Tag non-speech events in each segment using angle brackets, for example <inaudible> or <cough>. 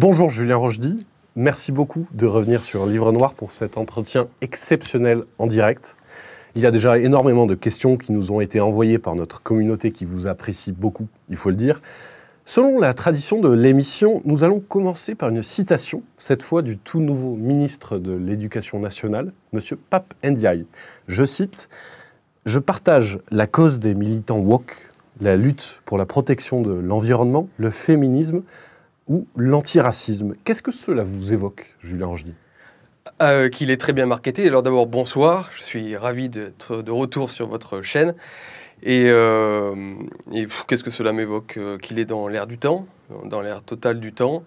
Bonjour Julien Rochdy, merci beaucoup de revenir sur Livre Noir pour cet entretien exceptionnel en direct. Il y a déjà énormément de questions qui nous ont été envoyées par notre communauté qui vous apprécie beaucoup, il faut le dire. Selon la tradition de l'émission, nous allons commencer par une citation, cette fois du tout nouveau ministre de l'Éducation nationale, M. Pape Ndiaye. Je cite Je partage la cause des militants woke, la lutte pour la protection de l'environnement, le féminisme, ou l'antiracisme. Qu'est-ce que cela vous évoque, Julien Angely euh, Qu'il est très bien marketé. Alors d'abord, bonsoir. Je suis ravi d'être de retour sur votre chaîne. Et, euh, qu'est-ce que cela m'évoque euh, Qu'il est dans l'air du temps, dans l'air total du temps.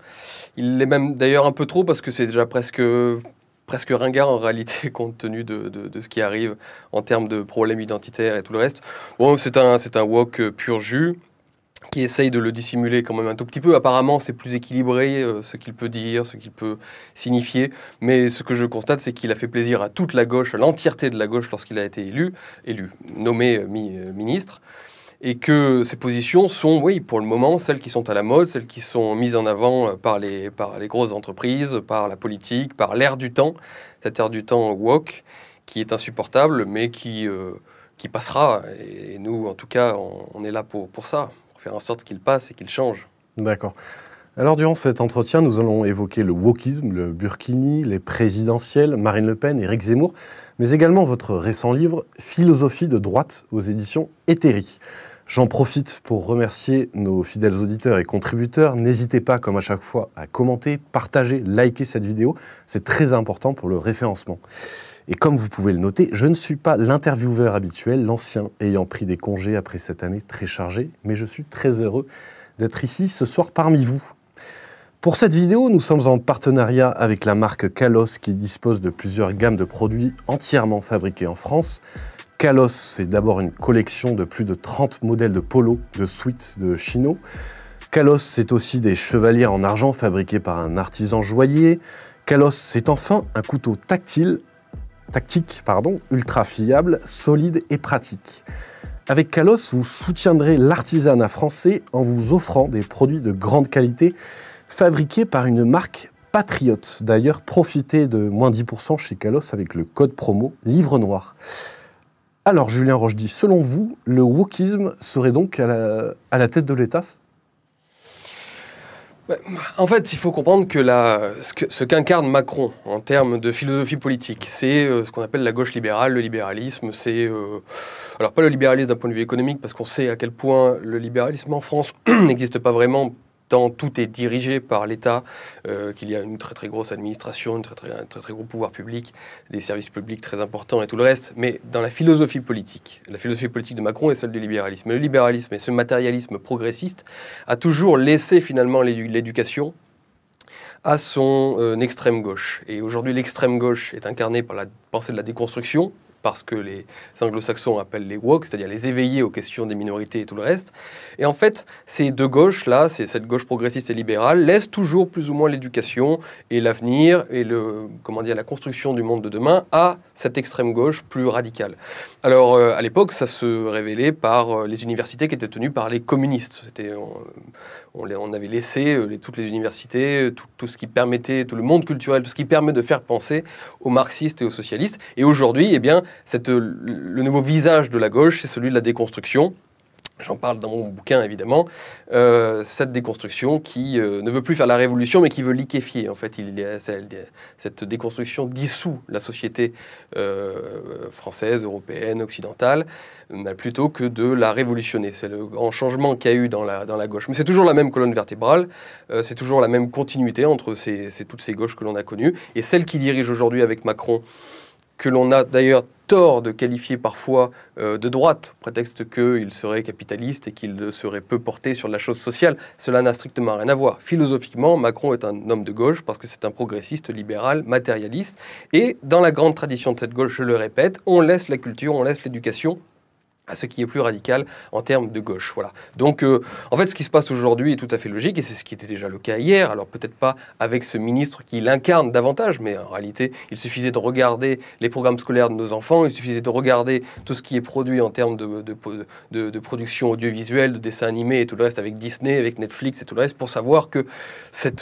Il l'est même d'ailleurs un peu trop parce que c'est déjà presque presque ringard en réalité <laughs> compte tenu de, ce qui arrive en termes de problèmes identitaires et tout le reste. Bon, c'est un, c'est un wok pur jus qui essaye de le dissimuler quand même un tout petit peu. Apparemment, c'est plus équilibré euh, ce qu'il peut dire, ce qu'il peut signifier. Mais ce que je constate, c'est qu'il a fait plaisir à toute la gauche, à l'entièreté de la gauche lorsqu'il a été élu, élu nommé euh, euh, ministre. Et que ses positions sont, oui, pour le moment, celles qui sont à la mode, celles qui sont mises en avant par les, par les grosses entreprises, par la politique, par l'ère du temps, cette ère du temps woke, qui est insupportable, mais qui, qui passera. Et, nous, en tout cas, on, on est là pour ça faire en sorte qu'il passe et qu'il change. D'accord. Alors durant cet entretien, nous allons évoquer le wokisme, le burkini, les présidentielles, Marine Le Pen, Éric Zemmour, mais également votre récent livre Philosophie de droite aux éditions Éthérie. J'en profite pour remercier nos fidèles auditeurs et contributeurs. N'hésitez pas, comme à chaque fois, à commenter, partager, liker cette vidéo. C'est très important pour le référencement. Et comme vous pouvez le noter, je ne suis pas l'intervieweur habituel, l'ancien ayant pris des congés après cette année très chargée, mais je suis très heureux d'être ici ce soir parmi vous. Pour cette vidéo, nous sommes en partenariat avec la marque Kalos qui dispose de plusieurs gammes de produits entièrement fabriqués en France. Kalos, c'est d'abord une collection de plus de 30 modèles de polo, de suites, de chino. Kalos, c'est aussi des chevaliers en argent fabriqués par un artisan joaillier. Kalos, c'est enfin un couteau tactile tactique pardon, ultra fiable, solide et pratique. Avec Kalos, vous soutiendrez l'artisanat français en vous offrant des produits de grande qualité fabriqués par une marque patriote. D'ailleurs, profitez de moins 10% chez Kalos avec le code promo Livre Noir. Alors, Julien Roche dit, selon vous, le wokisme serait donc à la tête de l'État en fait, il faut comprendre que ce qu'incarne Macron en termes de philosophie politique, c'est euh, ce qu'on appelle la gauche libérale, le libéralisme. C'est euh, alors pas le libéralisme d'un point de vue économique, parce qu'on sait à quel point le libéralisme en France <clears throat> n'existe pas vraiment tout est dirigé par l'État, euh, qu'il y a une très très grosse administration, un très très gros pouvoir public, des services publics très importants et tout le reste, mais dans la philosophie politique. La philosophie politique de Macron est celle du libéralisme. le libéralisme et ce matérialisme progressiste a toujours laissé finalement l'éducation à son euh, extrême gauche. Et aujourd'hui, l'extrême gauche est incarnée par la pensée de la déconstruction, parce que les anglo-saxons appellent les woke, c'est-à-dire les éveillés aux questions des minorités et tout le reste. Et en fait, ces deux gauches-là, cette gauche progressiste et libérale, laissent toujours plus ou moins l'éducation et l'avenir et le, comment dire, la construction du monde de demain à cette extrême gauche plus radicale. Alors, euh, à l'époque, ça se révélait par euh, les universités qui étaient tenues par les communistes. C'était, on, avait laissé euh, les, toutes les universités, tout, tout ce qui permettait, tout le monde culturel, tout ce qui permet de faire penser aux marxistes et aux socialistes. Et aujourd'hui, eh bien, cette, euh, le nouveau visage de la gauche, c'est celui de la déconstruction. J'en parle dans mon bouquin, évidemment. Euh, cette déconstruction qui euh, ne veut plus faire la révolution, mais qui veut liquéfier. En fait, il, cette déconstruction dissout la société française, européenne, occidentale, plutôt que de la révolutionner. C'est le grand changement qu'il y a eu dans la, dans la gauche. Mais c'est toujours la même colonne vertébrale, c'est toujours la même continuité entre toutes ces gauches que l'on a connues. Et celle qui dirige aujourd'hui avec Macron, que l'on a d'ailleurs tort de qualifier parfois euh, de droite, prétexte qu'il serait capitaliste et qu'il serait peu porté sur la chose sociale. Cela n'a strictement rien à voir. Philosophiquement, Macron est un homme de gauche parce que c'est un progressiste, libéral, matérialiste. Et dans la grande tradition de cette gauche, je le répète, on laisse la culture, on laisse l'éducation à ce qui est plus radical en termes de gauche. Voilà. Donc, euh, en fait, ce qui se passe aujourd'hui est tout à fait logique, et c'est ce qui était déjà le cas hier. Alors, peut-être pas avec ce ministre qui l'incarne davantage, mais en réalité, il suffisait de regarder les programmes scolaires de nos enfants, il suffisait de regarder tout ce qui est produit en termes de, production audiovisuelle, de dessins animés et tout le reste avec Disney, avec Netflix et tout le reste, pour savoir que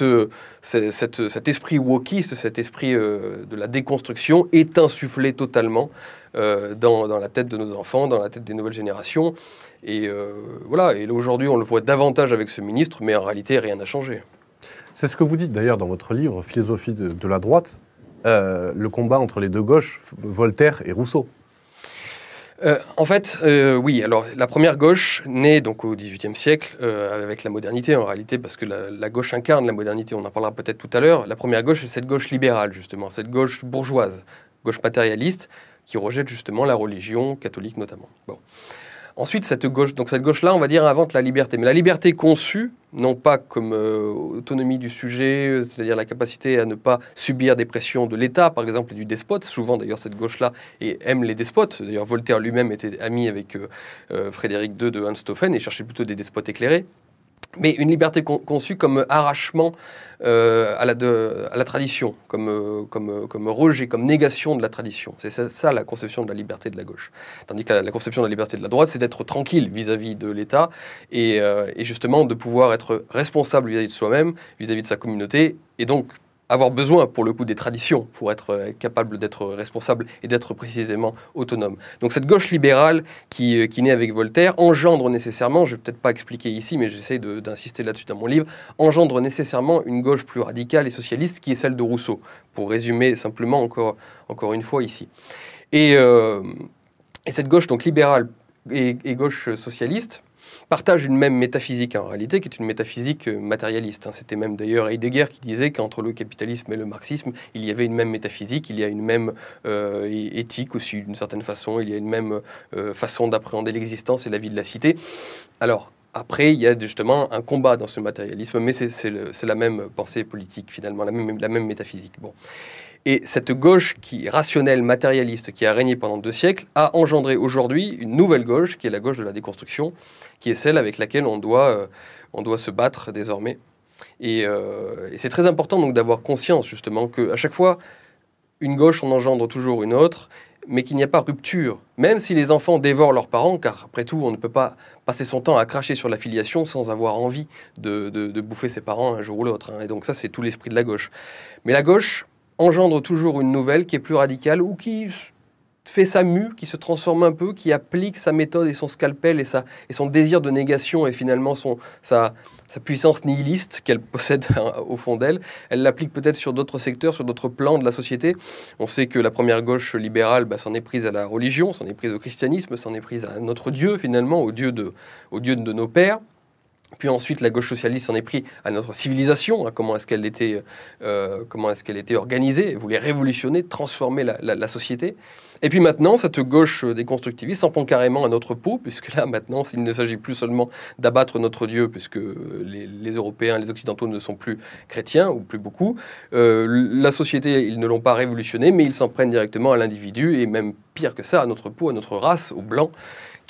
euh, cet esprit wokiste, cet esprit euh, de la déconstruction est insufflé totalement euh, dans, la tête de nos enfants, dans la tête des nouvelles générations. Et euh, voilà, et aujourd'hui on le voit davantage avec ce ministre, mais en réalité rien n'a changé. C'est ce que vous dites d'ailleurs dans votre livre, Philosophie de, la droite, euh, le combat entre les deux gauches, Voltaire et Rousseau. en fait, oui. Alors, la première gauche naît donc au XVIIIe siècle avec la modernité en réalité, parce que la, la, gauche incarne la modernité. On en parlera peut-être tout à l'heure. La première gauche, c'est cette gauche libérale justement, cette gauche bourgeoise, gauche matérialiste, qui rejette justement la religion catholique notamment. Bon. Ensuite, cette gauche, donc cette gauche-là, on va dire, invente la liberté. Mais la liberté conçue, non pas comme euh, autonomie du sujet, c'est-à-dire la capacité à ne pas subir des pressions de l'État, par exemple, et du despote. Souvent, d'ailleurs, cette gauche-là aime les despotes. D'ailleurs, Voltaire lui-même était ami avec euh, euh, Frédéric II de Stoffen, et cherchait plutôt des despotes éclairés mais une liberté conçue comme arrachement euh, à, la tradition, comme, euh, comme, euh, comme, rejet, comme négation de la tradition. C'est ça, la conception de la liberté de la gauche. Tandis que la, conception de la liberté de la droite, c'est d'être tranquille vis-à-vis de l'État et, justement de pouvoir être responsable vis-à-vis -vis de soi-même, vis-à-vis de sa communauté et donc avoir besoin, pour le coup, des traditions pour être euh, capable d'être responsable et d'être précisément autonome. Donc cette gauche libérale qui, euh, qui naît avec Voltaire engendre nécessairement, je ne vais peut-être pas expliquer ici, mais j'essaie d'insister là-dessus dans mon livre, engendre nécessairement une gauche plus radicale et socialiste qui est celle de Rousseau, pour résumer simplement encore, encore une fois ici. Et, euh, cette gauche donc libérale et gauche socialiste, partagent une même métaphysique en réalité, qui est une métaphysique euh, matérialiste. Hein. C'était même d'ailleurs Heidegger qui disait qu'entre le capitalisme et le marxisme, il y avait une même métaphysique, il y a une même euh, éthique aussi d'une certaine façon, il y a une même euh, façon d'appréhender l'existence et la vie de la cité. Alors, après, il y a justement un combat dans ce matérialisme, mais c'est la même pensée politique finalement, la même, la même métaphysique. Bon. Et cette gauche qui rationnelle, matérialiste, qui a régné pendant deux siècles, a engendré aujourd'hui une nouvelle gauche, qui est la gauche de la déconstruction, qui est celle avec laquelle on doit, euh, on doit se battre désormais. Euh, et, c'est très important donc d'avoir conscience justement qu'à chaque fois, une gauche en engendre toujours une autre, mais qu'il n'y a pas rupture. Même si les enfants dévorent leurs parents, car après tout, on ne peut pas passer son temps à cracher sur la filiation sans avoir envie de, de, bouffer ses parents un jour ou l'autre. Hein. Et donc ça, c'est tout l'esprit de la gauche. Mais la gauche, engendre toujours une nouvelle qui est plus radicale ou qui fait sa mue, qui se transforme un peu, qui applique sa méthode et son scalpel et, sa, et son désir de négation et finalement son, sa, puissance nihiliste qu'elle <laughs> possède hein, au fond d'elle. Elle l'applique peut-être sur d'autres secteurs, sur d'autres plans de la société. On sait que la première gauche libérale bah, s'en est prise à la religion, s'en est prise au christianisme, s'en est prise à notre Dieu finalement, au Dieu de, au Dieu de nos pères. Puis ensuite, la gauche socialiste s'en est pris à notre civilisation, à hein, comment est-ce qu'elle était, euh, comment est-ce qu'elle était organisée, voulait révolutionner, transformer la, société. Et puis maintenant, cette gauche déconstructiviste s'en prend carrément à notre peau, puisque là, maintenant, il ne s'agit plus seulement d'abattre notre Dieu, puisque les, Européens, les Occidentaux ne sont plus chrétiens, ou plus beaucoup. Euh, la société, ils ne l'ont pas révolutionnée, mais ils s'en prennent directement à l'individu, et même pire que ça, à notre peau, à notre race, aux blancs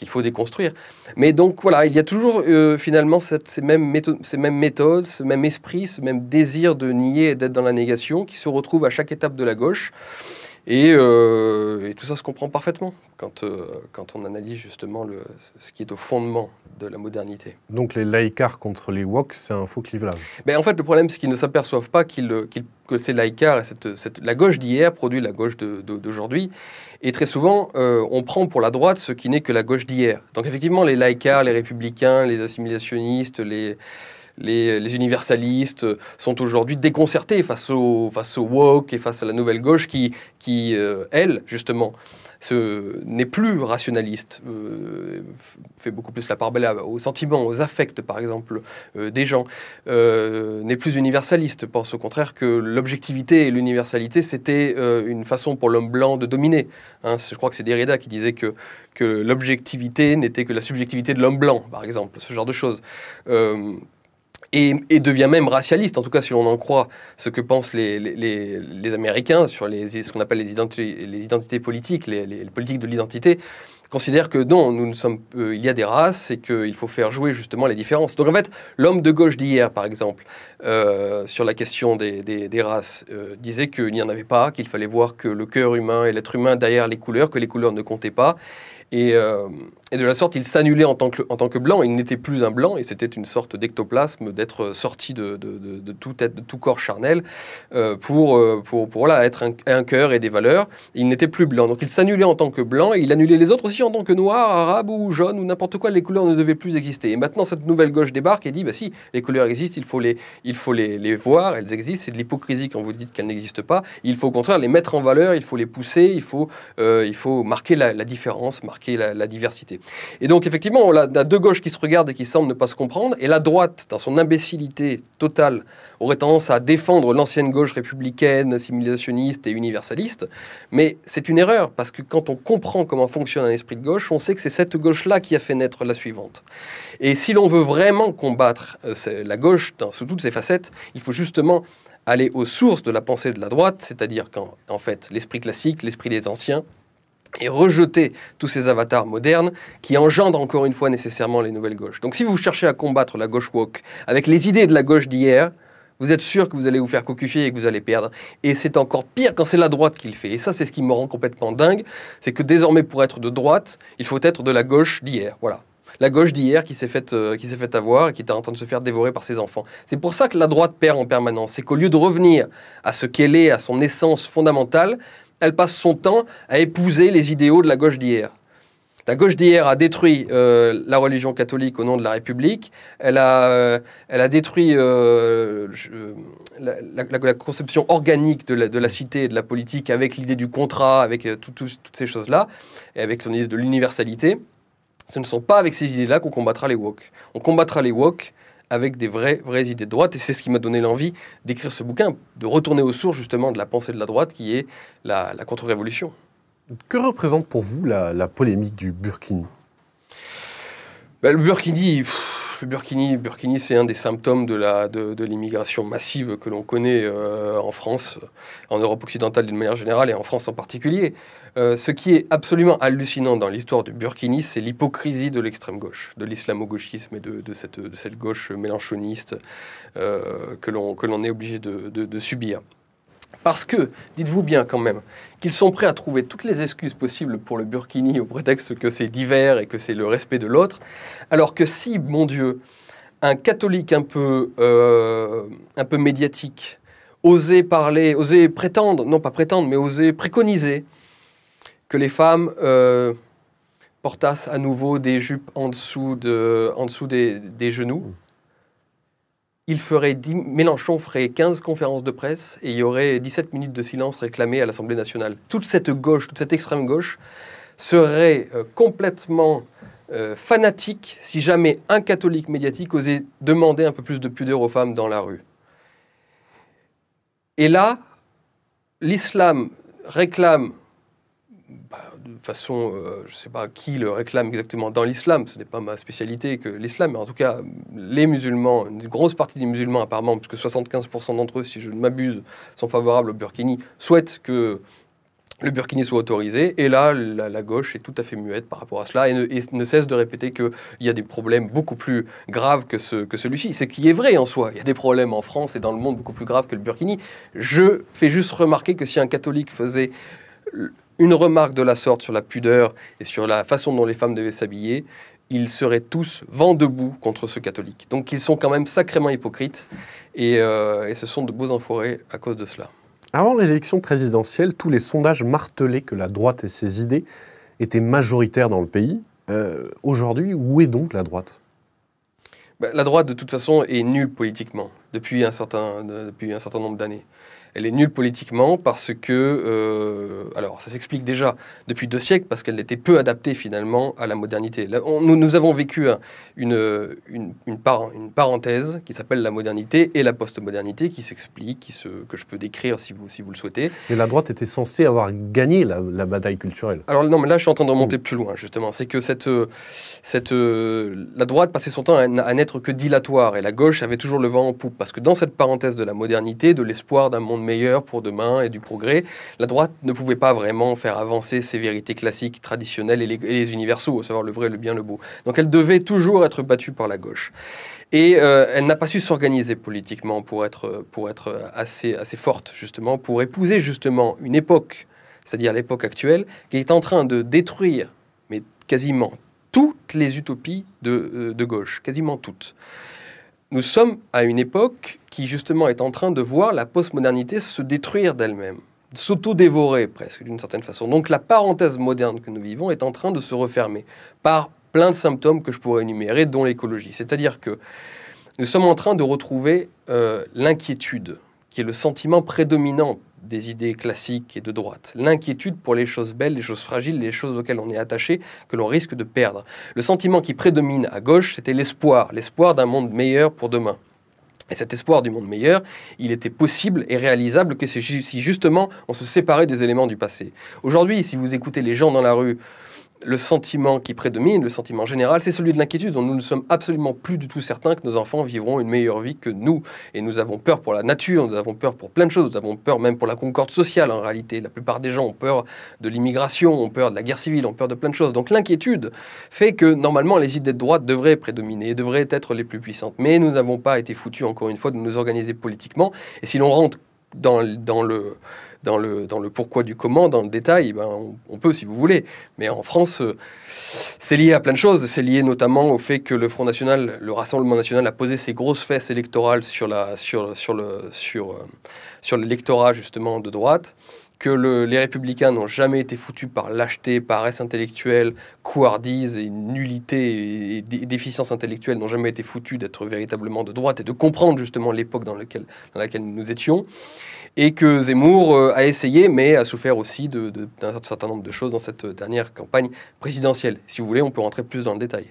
il faut déconstruire. Mais donc voilà, il y a toujours euh, finalement ces, mêmes méthodes, mêmes méthodes, ce même esprit, ce même désir de nier et d'être dans la négation qui se retrouve à chaque étape de la gauche. Euh, et, tout ça se comprend parfaitement quand, euh, quand on analyse justement le, ce qui est au fondement de la modernité. Donc les laïcars contre les woks, c'est un faux clivage Mais ben, En fait, le problème, c'est qu'ils ne s'aperçoivent pas qu'il que ces laïcars et cette, la gauche d'hier produit la gauche d'aujourd'hui. Et très souvent, euh, on prend pour la droite ce qui n'est que la gauche d'hier. Donc effectivement, les laïcars, les républicains, les assimilationnistes, les euh, les, universalistes euh, sont aujourd'hui déconcertés face au, face au woke et face à la nouvelle gauche qui, qui euh, elle, justement, n'est plus rationaliste, fait beaucoup plus la part belle aux sentiments, aux affects par exemple des gens, n'est plus universaliste, pense au contraire que l'objectivité et l'universalité c'était une façon pour l'homme blanc de dominer. Hein. je crois que c'est Derrida qui disait que, que l'objectivité n'était que la subjectivité de l'homme blanc par exemple, ce genre de choses et, devient même racialiste, en tout cas si l'on en croit ce que pensent les, les, Américains sur les, ce qu'on appelle les identités, les identités politiques, les, politiques de l'identité considèrent que non, nous ne sommes, euh, il y a des races et qu'il faut faire jouer justement les différences. Donc en fait, l'homme de gauche d'hier, par exemple, euh, sur la question des, des, races, euh, disait qu'il n'y en avait pas, qu'il fallait voir que le cœur humain et l'être humain derrière les couleurs, que les couleurs ne comptaient pas. Et et de la sorte, il s'annulait en, tant que, en tant que blanc, il n'était plus un blanc, et c'était une sorte d'ectoplasme d'être euh, sorti de, tout tout corps charnel euh, euh, pour, pour, être un, cœur et des valeurs. Il n'était plus blanc. Donc il s'annulait en tant que blanc, et il annulait les autres aussi en tant que noir, arabe ou jaune, ou n'importe quoi. Les couleurs ne devaient plus exister. Et maintenant, cette nouvelle gauche débarque et dit, bah si, les couleurs existent, il faut les, il faut les, voir, elles existent, c'est de l'hypocrisie quand vous dites qu'elles n'existent pas. Il faut au contraire les mettre en valeur, il faut les pousser, il faut, il faut marquer la, différence, marquer la diversité. Et donc, effectivement, on a, deux gauches qui se regardent et qui semblent ne pas se comprendre. Et la droite, dans son imbécilité totale, aurait tendance à défendre l'ancienne gauche républicaine, assimilationniste et universaliste. Mais c'est une erreur, parce que quand on comprend comment fonctionne un esprit de gauche, on sait que c'est cette gauche-là qui a fait naître la suivante. Et si l'on veut vraiment combattre euh, la gauche dans, sous toutes ses facettes, il faut justement aller aux sources de la pensée de la droite, c'est-à-dire quand en fait, l'esprit classique, l'esprit des anciens, et rejeter tous ces avatars modernes qui engendrent encore une fois nécessairement les nouvelles gauches. Donc si vous cherchez à combattre la gauche woke avec les idées de la gauche d'hier, vous êtes sûr que vous allez vous faire cocufier et que vous allez perdre. Et c'est encore pire quand c'est la droite qui le fait. Et ça, c'est ce qui me rend complètement dingue, c'est que désormais, pour être de droite, il faut être de la gauche d'hier. Voilà. La gauche d'hier qui s'est faite euh, fait avoir et qui est en train de se faire dévorer par ses enfants. C'est pour ça que la droite perd en permanence. C'est qu'au lieu de revenir à ce qu'elle est, à son essence fondamentale, elle passe son temps à épouser les idéaux de la gauche d'hier. La gauche d'hier a détruit euh, la religion catholique au nom de la République. Elle a, euh, elle a détruit euh, la, conception organique de la, cité et de la politique avec l'idée du contrat, avec toutes ces choses-là, et avec son idée de l'universalité. Ce ne sont pas avec ces idées-là qu'on combattra les woke. On combattra les woke avec des vraies, idées de droite. Et c'est ce qui m'a donné l'envie d'écrire ce bouquin, de retourner au sources justement de la pensée de la droite qui est la, contre-révolution. Que représente pour vous la, polémique du Burkini ben, Le Burkini, burkini, burkini c'est un des symptômes de, l'immigration massive que l'on connaît euh, en France, en Europe occidentale d'une manière générale et en France en particulier. Euh, ce qui est absolument hallucinant dans l'histoire du burkini, c'est l'hypocrisie de l'extrême gauche, de l'islamo-gauchisme et de, cette, cette, gauche mélanchoniste euh, que l'on est obligé de subir. Parce que, dites-vous bien quand même, qu'ils sont prêts à trouver toutes les excuses possibles pour le burkini au prétexte que c'est divers et que c'est le respect de l'autre, alors que si, mon Dieu, un catholique un peu, euh, un peu médiatique osait parler, osait prétendre, non pas prétendre, mais osait préconiser que les femmes euh, portassent à nouveau des jupes en dessous, des genoux, mm il ferait Mélenchon ferait 15 conférences de presse et il y aurait 17 minutes de silence réclamées à l'Assemblée nationale. Toute cette gauche, toute cette extrême gauche serait euh, complètement euh, fanatique si jamais un catholique médiatique osait demander un peu plus de pudeur aux femmes dans la rue. Et là, l'islam réclame bah, de façon, euh, je ne sais pas qui le réclame exactement dans l'islam, ce n'est pas ma spécialité que l'islam, mais en tout cas, les musulmans, une grosse partie des musulmans apparemment, puisque 75% d'entre eux, si je ne m'abuse, sont favorables au burkini, souhaitent que le burkini soit autorisé. Et là, la, gauche est tout à fait muette par rapport à cela et ne, cesse de répéter qu'il y a des problèmes beaucoup plus graves que, ce, que celui-ci. C'est qui est vrai en soi. Il y a des problèmes en France et dans le monde beaucoup plus graves que le burkini. Je fais juste remarquer que si un catholique faisait une remarque de la sorte sur la pudeur et sur la façon dont les femmes devaient s'habiller, ils seraient tous vent debout contre ce catholique. Donc ils sont quand même sacrément hypocrites euh, et, ce sont de beaux enfoirés à cause de cela. Avant l'élection présidentielle, tous les sondages martelaient que la droite et ses idées étaient majoritaires dans le pays. Euh, aujourd'hui, où est donc la droite bah, La droite, de toute façon, est nulle politiquement depuis un certain, euh, depuis un certain nombre d'années. Elle est nulle politiquement parce que, euh, alors ça s'explique déjà depuis deux siècles parce qu'elle était peu adaptée finalement à la modernité. nous, nous, avons vécu une, une, parenthèse qui s'appelle la modernité et la postmodernité qui s'explique, qui se, que je peux décrire si vous, si vous le souhaitez. Mais la droite était censée avoir gagné la, bataille culturelle. Alors non, mais là je suis en train de remonter mm. plus loin justement. C'est que cette, euh, cette, euh, la droite passait son temps à, à n'être que dilatoire et la gauche avait toujours le vent en poupe parce que dans cette parenthèse de la modernité, de l'espoir d'un monde meilleur pour demain et du progrès, la droite ne pouvait pas vraiment faire avancer ses vérités classiques, traditionnelles et les, universaux, savoir le vrai, le bien, le beau. Donc elle devait toujours être battue par la gauche. Et euh, elle n'a pas su s'organiser politiquement pour être, pour être assez, assez forte, justement, pour épouser justement une époque, c'est-à-dire l'époque actuelle, qui est en train de détruire, mais quasiment toutes les utopies de euh, gauche, quasiment toutes nous sommes à une époque qui justement est en train de voir la postmodernité se détruire d'elle-même, s'auto-dévorer presque d'une certaine façon. Donc la parenthèse moderne que nous vivons est en train de se refermer par plein de symptômes que je pourrais énumérer, dont l'écologie. C'est-à-dire que nous sommes en train de retrouver euh, l'inquiétude, qui est le sentiment prédominant des idées classiques et de droite, l'inquiétude pour les choses belles, les choses fragiles, les choses auxquelles on est attaché, que l'on risque de perdre. Le sentiment qui prédomine à gauche, c'était l'espoir, l'espoir d'un monde meilleur pour demain. Et cet espoir du monde meilleur, il était possible et réalisable que si justement on se séparait des éléments du passé. Aujourd'hui, si vous écoutez les gens dans la rue le sentiment qui prédomine, le sentiment général, c'est celui de l'inquiétude. dont Nous ne sommes absolument plus du tout certains que nos enfants vivront une meilleure vie que nous. Et nous avons peur pour la nature, nous avons peur pour plein de choses, nous avons peur même pour la concorde sociale en réalité. La plupart des gens ont peur de l'immigration, ont peur de la guerre civile, ont peur de plein de choses. Donc l'inquiétude fait que normalement les idées de droite devraient prédominer devraient être les plus puissantes. Mais nous n'avons pas été foutus, encore une fois, de nous organiser politiquement. Et si l'on rentre dans, le, dans, le, dans le pourquoi du comment, dans le détail, ben, on, peut si vous voulez. Mais en France, euh, c'est lié à plein de choses. C'est lié notamment au fait que le Front National, le Rassemblement National, a posé ses grosses fesses électorales sur, sur, sur, sur, euh, sur l'électorat justement de droite que les républicains n'ont jamais été foutus par lâcheté, paresse intellectuelle, couardise, et nullité et, déficience intellectuelle, n'ont jamais été foutus d'être véritablement de droite et de comprendre justement l'époque dans, dans, laquelle nous étions. Et que Zemmour euh, a essayé, mais a souffert aussi d'un certain nombre de choses dans cette dernière campagne présidentielle. Si vous voulez, on peut rentrer plus dans le détail.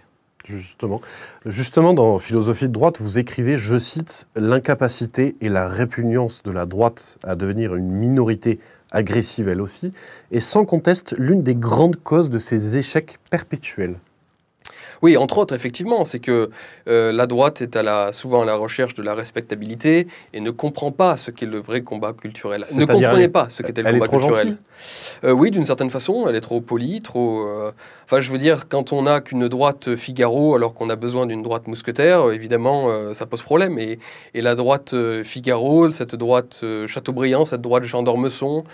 Justement. Justement, dans Philosophie de droite, vous écrivez, je cite, L'incapacité et la répugnance de la droite à devenir une minorité agressive elle aussi, est sans conteste l'une des grandes causes de ces échecs perpétuels. Oui, entre autres, effectivement, c'est que euh, la droite est à la, souvent à la recherche de la respectabilité et ne comprend pas ce qu'est le vrai combat culturel. Ne comprenait pas ce qu'était le combat culturel. Euh, oui, d'une certaine façon, elle est trop polie, trop. Euh, enfin, je veux dire, quand on n'a qu'une droite Figaro alors qu'on a besoin d'une droite mousquetaire, évidemment, euh, ça pose problème. Et, et la droite Figaro, cette droite Chateaubriand, cette droite Jean d'Ormesson.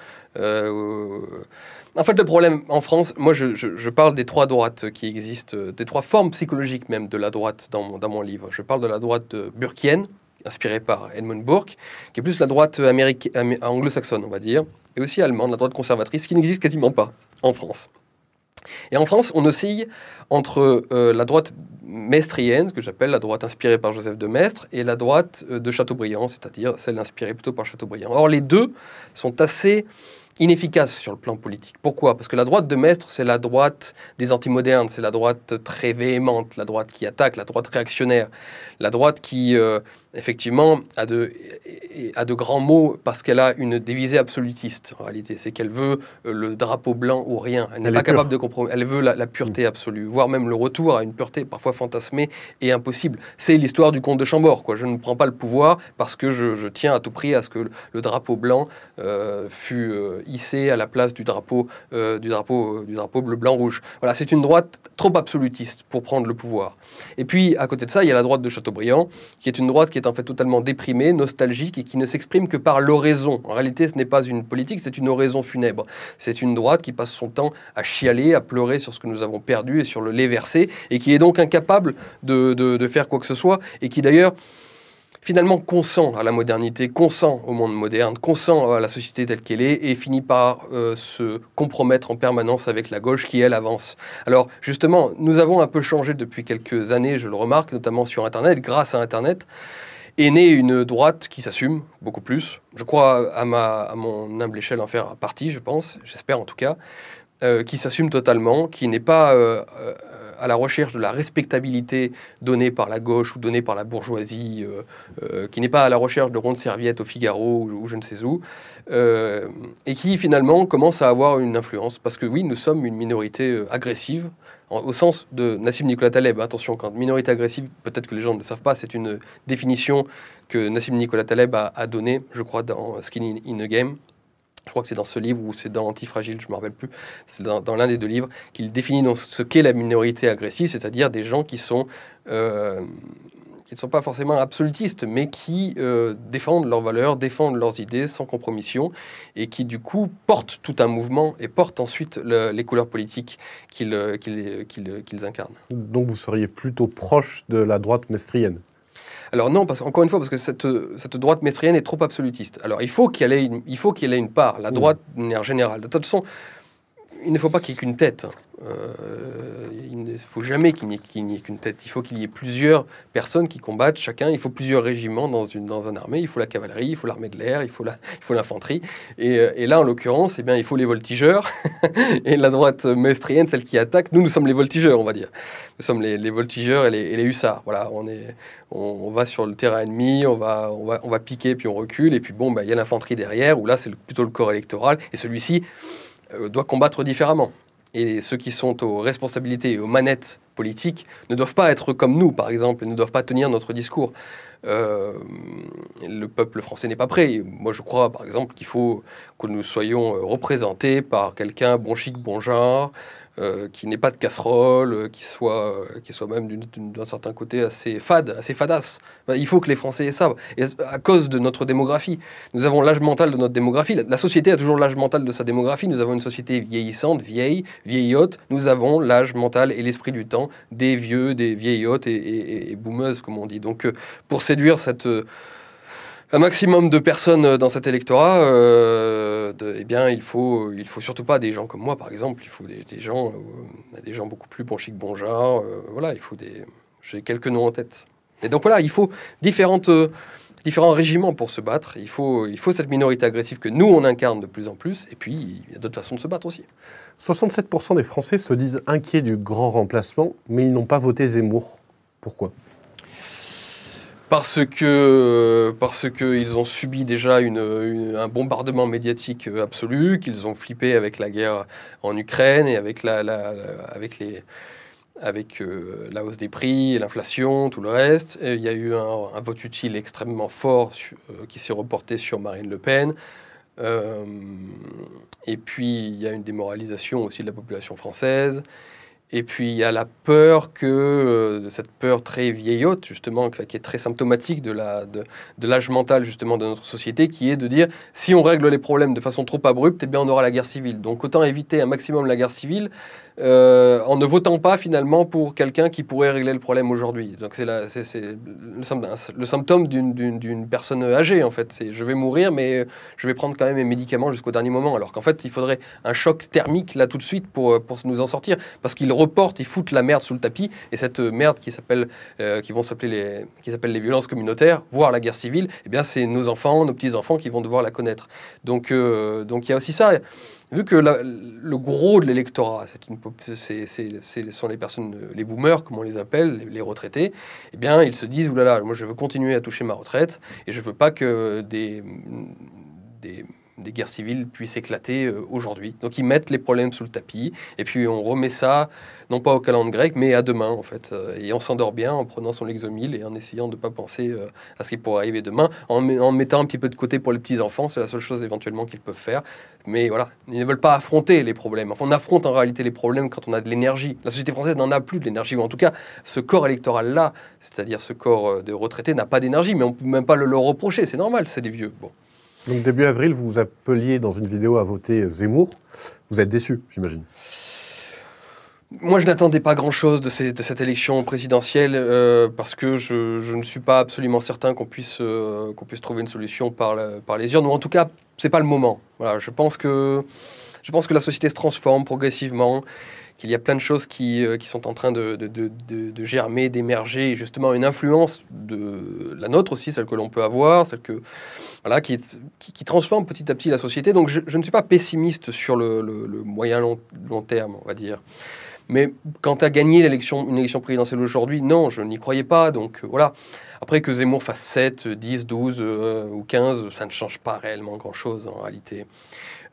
En fait, le problème en France, moi je, parle des trois droites qui existent, euh, des trois formes psychologiques même de la droite dans mon, livre. Je parle de la droite burkienne, inspirée par Edmund Burke, qui est plus la droite anglo-saxonne, on va dire, et aussi allemande, la droite conservatrice, qui n'existe quasiment pas en France. Et en France, on oscille entre euh, la droite maestrienne, que j'appelle la droite inspirée par Joseph de Maistre, et la droite euh, de Chateaubriand, c'est-à-dire celle inspirée plutôt par Chateaubriand. Or, les deux sont assez inefficace sur le plan politique. Pourquoi Parce que la droite de Mestre, c'est la droite des antimodernes, c'est la droite très véhémente, la droite qui attaque, la droite réactionnaire, la droite qui euh, effectivement, a de, a de grands mots parce qu'elle a une dévisée absolutiste, en réalité. C'est qu'elle veut euh, le drapeau blanc ou rien. Elle n'est pas capable de comprendre. Elle veut la, pureté mm. absolue, voire même le retour à une pureté parfois fantasmée et impossible. C'est l'histoire du comte de Chambord. Quoi. Je ne prends pas le pouvoir parce que je, je tiens à tout prix à ce que le, drapeau blanc euh, fût euh, hissé à la place du drapeau, du drapeau, du drapeau bleu-blanc-rouge. Voilà, c'est une droite trop absolutiste pour prendre le pouvoir. Et puis, à côté de ça, il y a la droite de Chateaubriand, qui est une droite qui est en fait totalement déprimé, nostalgique et qui ne s'exprime que par l'oraison. En réalité, ce n'est pas une politique, c'est une oraison funèbre. C'est une droite qui passe son temps à chialer, à pleurer sur ce que nous avons perdu et sur le lait versé, et qui est donc incapable de, faire quoi que ce soit, et qui d'ailleurs finalement consent à la modernité, consent au monde moderne, consent à la société telle qu'elle est et finit par euh, se compromettre en permanence avec la gauche qui, elle, avance. Alors justement, nous avons un peu changé depuis quelques années, je le remarque, notamment sur Internet, grâce à Internet est née une droite qui s'assume beaucoup plus. Je crois, à, ma, à mon humble échelle, en faire partie, je pense, j'espère en tout cas, euh, qui s'assume totalement, qui n'est pas euh, euh, euh, à la recherche de la respectabilité donnée par la gauche ou donnée par la bourgeoisie, euh, euh, qui n'est pas à la recherche de rondes serviettes au Figaro ou, je ne sais où, et qui finalement commence à avoir une influence. Parce que oui, nous sommes une minorité agressive, au sens de Nassim Nicolas Taleb. Attention, quand minorité agressive, peut-être que les gens ne le savent pas, c'est une définition que Nassim Nicolas Taleb a, donnée, je crois, dans Skin in the Game, je crois que c'est dans ce livre ou c'est dans Antifragile, je ne me rappelle plus, c'est dans, l'un des deux livres, qu'il définit donc ce qu'est la minorité agressive, c'est-à-dire des gens qui sont... Euh, qui ne sont pas forcément absolutistes, mais qui euh, défendent leurs valeurs, défendent leurs idées sans compromission, et qui du coup portent tout un mouvement et portent ensuite les couleurs politiques qu'ils euh, qu qu'ils incarnent. Donc vous seriez plutôt proche de la droite mestrienne alors non, parce une fois, parce que cette, droite maistrienne est trop absolutiste. Alors il faut qu'il y, ait une part, la mm. droite de manière générale. De toute façon, il ne faut pas qu'il n'y ait qu'une tête. Hein. Euh, il ne faut jamais qu'il n'y ait qu'une tête. Il faut qu'il y ait plusieurs personnes qui combattent chacun. Il faut plusieurs régiments dans une, dans un armée. Il faut la cavalerie, il faut l'armée de l'air, il faut l'infanterie. et, euh, et, là, en l'occurrence, eh bien, il faut les voltigeurs. <laughs> et la droite maestrienne, celle qui attaque, nous, nous sommes les voltigeurs, on va dire. Nous sommes les, les voltigeurs et les, et les, hussards. Voilà, on, est, on, va sur le terrain ennemi, on va, on va, on va piquer, puis on recule. Et puis, bon, ben, il y a l'infanterie derrière, où là, c'est plutôt le corps électoral. Et celui-ci... Euh, doit combattre différemment. Et ceux qui sont aux responsabilités et aux manettes politiques ne doivent pas être comme nous, par exemple, et ne doivent pas tenir notre discours. Euh, le peuple français n'est pas prêt. Moi, je crois, par exemple, qu'il faut que nous soyons euh, représentés par quelqu'un bon chic, bon genre, euh, qui n'ait pas de casserole, euh, qui soit, euh, qui soit même d'un certain côté assez fade, assez fadasse. il faut que les Français aient ça, et à cause de notre démographie. Nous avons l'âge mental de notre démographie. La, société a toujours l'âge mental de sa démographie. Nous avons une société vieillissante, vieille, vieillotte. Nous avons l'âge mental et l'esprit du temps des vieux, des vieillottes et, boumeuses, et comme on dit. Donc, pour séduire cette un maximum de personnes dans cet électorat, euh, eh bien, il faut, il faut surtout pas des gens comme moi, par exemple. Il faut des, gens, euh, des gens beaucoup plus bon chic, bon euh, voilà, il faut des. J'ai quelques noms en tête. Et donc voilà, il faut différentes, différents régiments pour se battre. Il faut, il faut cette minorité agressive que nous on incarne de plus en plus. Et puis il y a d'autres façons de se battre aussi. 67% des Français se disent inquiets du grand remplacement, mais ils n'ont pas voté Zemmour. Pourquoi parce qu'ils ont subi déjà un bombardement médiatique euh, absolu, qu'ils ont flippé avec la guerre en Ukraine et avec la, euh, hausse des prix, l'inflation, tout le reste. il y a eu un, vote utile extrêmement fort euh, qui s'est reporté sur Marine Le Pen. et puis il y a une démoralisation aussi de la population française. Et puis il y a la peur que, euh, cette peur très vieillotte, justement, qui est très symptomatique de l'âge de, mental, justement, de notre société, qui est de dire si on règle les problèmes de façon trop abrupte, eh bien on aura la guerre civile. Donc autant éviter un maximum la guerre civile euh, en ne votant pas finalement pour quelqu'un qui pourrait régler le problème aujourd'hui. Donc c'est le, symptôme, d'une personne âgée, en fait. C'est je vais mourir, mais je vais prendre quand même mes médicaments jusqu'au dernier moment. Alors qu'en fait, il faudrait un choc thermique là tout de suite pour, pour nous en sortir. Parce qu'il reportent, ils foutent la merde sous le tapis. Et cette merde qui s'appelle, euh, qui vont s'appeler les, qui s'appelle les violences communautaires, voire la guerre civile, eh bien, c'est nos enfants, nos petits enfants qui vont devoir la connaître. Donc, euh, donc il y a aussi ça. Vu que le gros de l'électorat, c'est, une ce sont les personnes, les boomers, comme on les appelle, les, retraités, eh bien, ils se disent, oulala, moi je veux continuer à toucher ma retraite et je veux pas que des, des des guerres civiles puissent éclater euh, aujourd'hui. Donc ils mettent les problèmes sous le tapis, et puis on remet ça, non pas au calendrier grec, mais à demain en fait. Euh, et on s'endort bien en prenant son exomile et en essayant de ne pas penser euh, à ce qui pourrait arriver demain, en, en, mettant un petit peu de côté pour les petits-enfants, c'est la seule chose éventuellement qu'ils peuvent faire. Mais voilà, ils ne veulent pas affronter les problèmes. Enfin, on affronte en réalité les problèmes quand on a de l'énergie. La société française n'en a plus de l'énergie, ou en tout cas, ce corps électoral-là, c'est-à-dire ce corps de retraités, n'a pas d'énergie, mais on ne peut même pas le leur reprocher, c'est normal, c'est des vieux. Bon. Donc début avril, vous vous appeliez dans une vidéo à voter Zemmour. Vous êtes déçu, j'imagine. Moi, je n'attendais pas grand-chose de, cette élection présidentielle euh, parce que je, ne suis pas absolument certain qu'on puisse, euh, qu'on puisse trouver une solution par, les urnes, en tout cas, ce n'est pas le moment. Voilà, je, pense que, je pense que la société se transforme progressivement qu'il y a plein de choses qui, euh, qui sont en train de, de, de, germer, d'émerger, et justement une influence de la nôtre aussi, celle que l'on peut avoir, celle que, voilà, qui, qui, transforme petit à petit la société. Donc je, ne suis pas pessimiste sur le, le, moyen long, terme, on va dire. Mais quant à gagner l'élection, une élection présidentielle aujourd'hui, non, je n'y croyais pas. Donc euh, voilà. Après que Zemmour fasse 7, 10, 12 ou 15, ça ne change pas réellement grand-chose en réalité.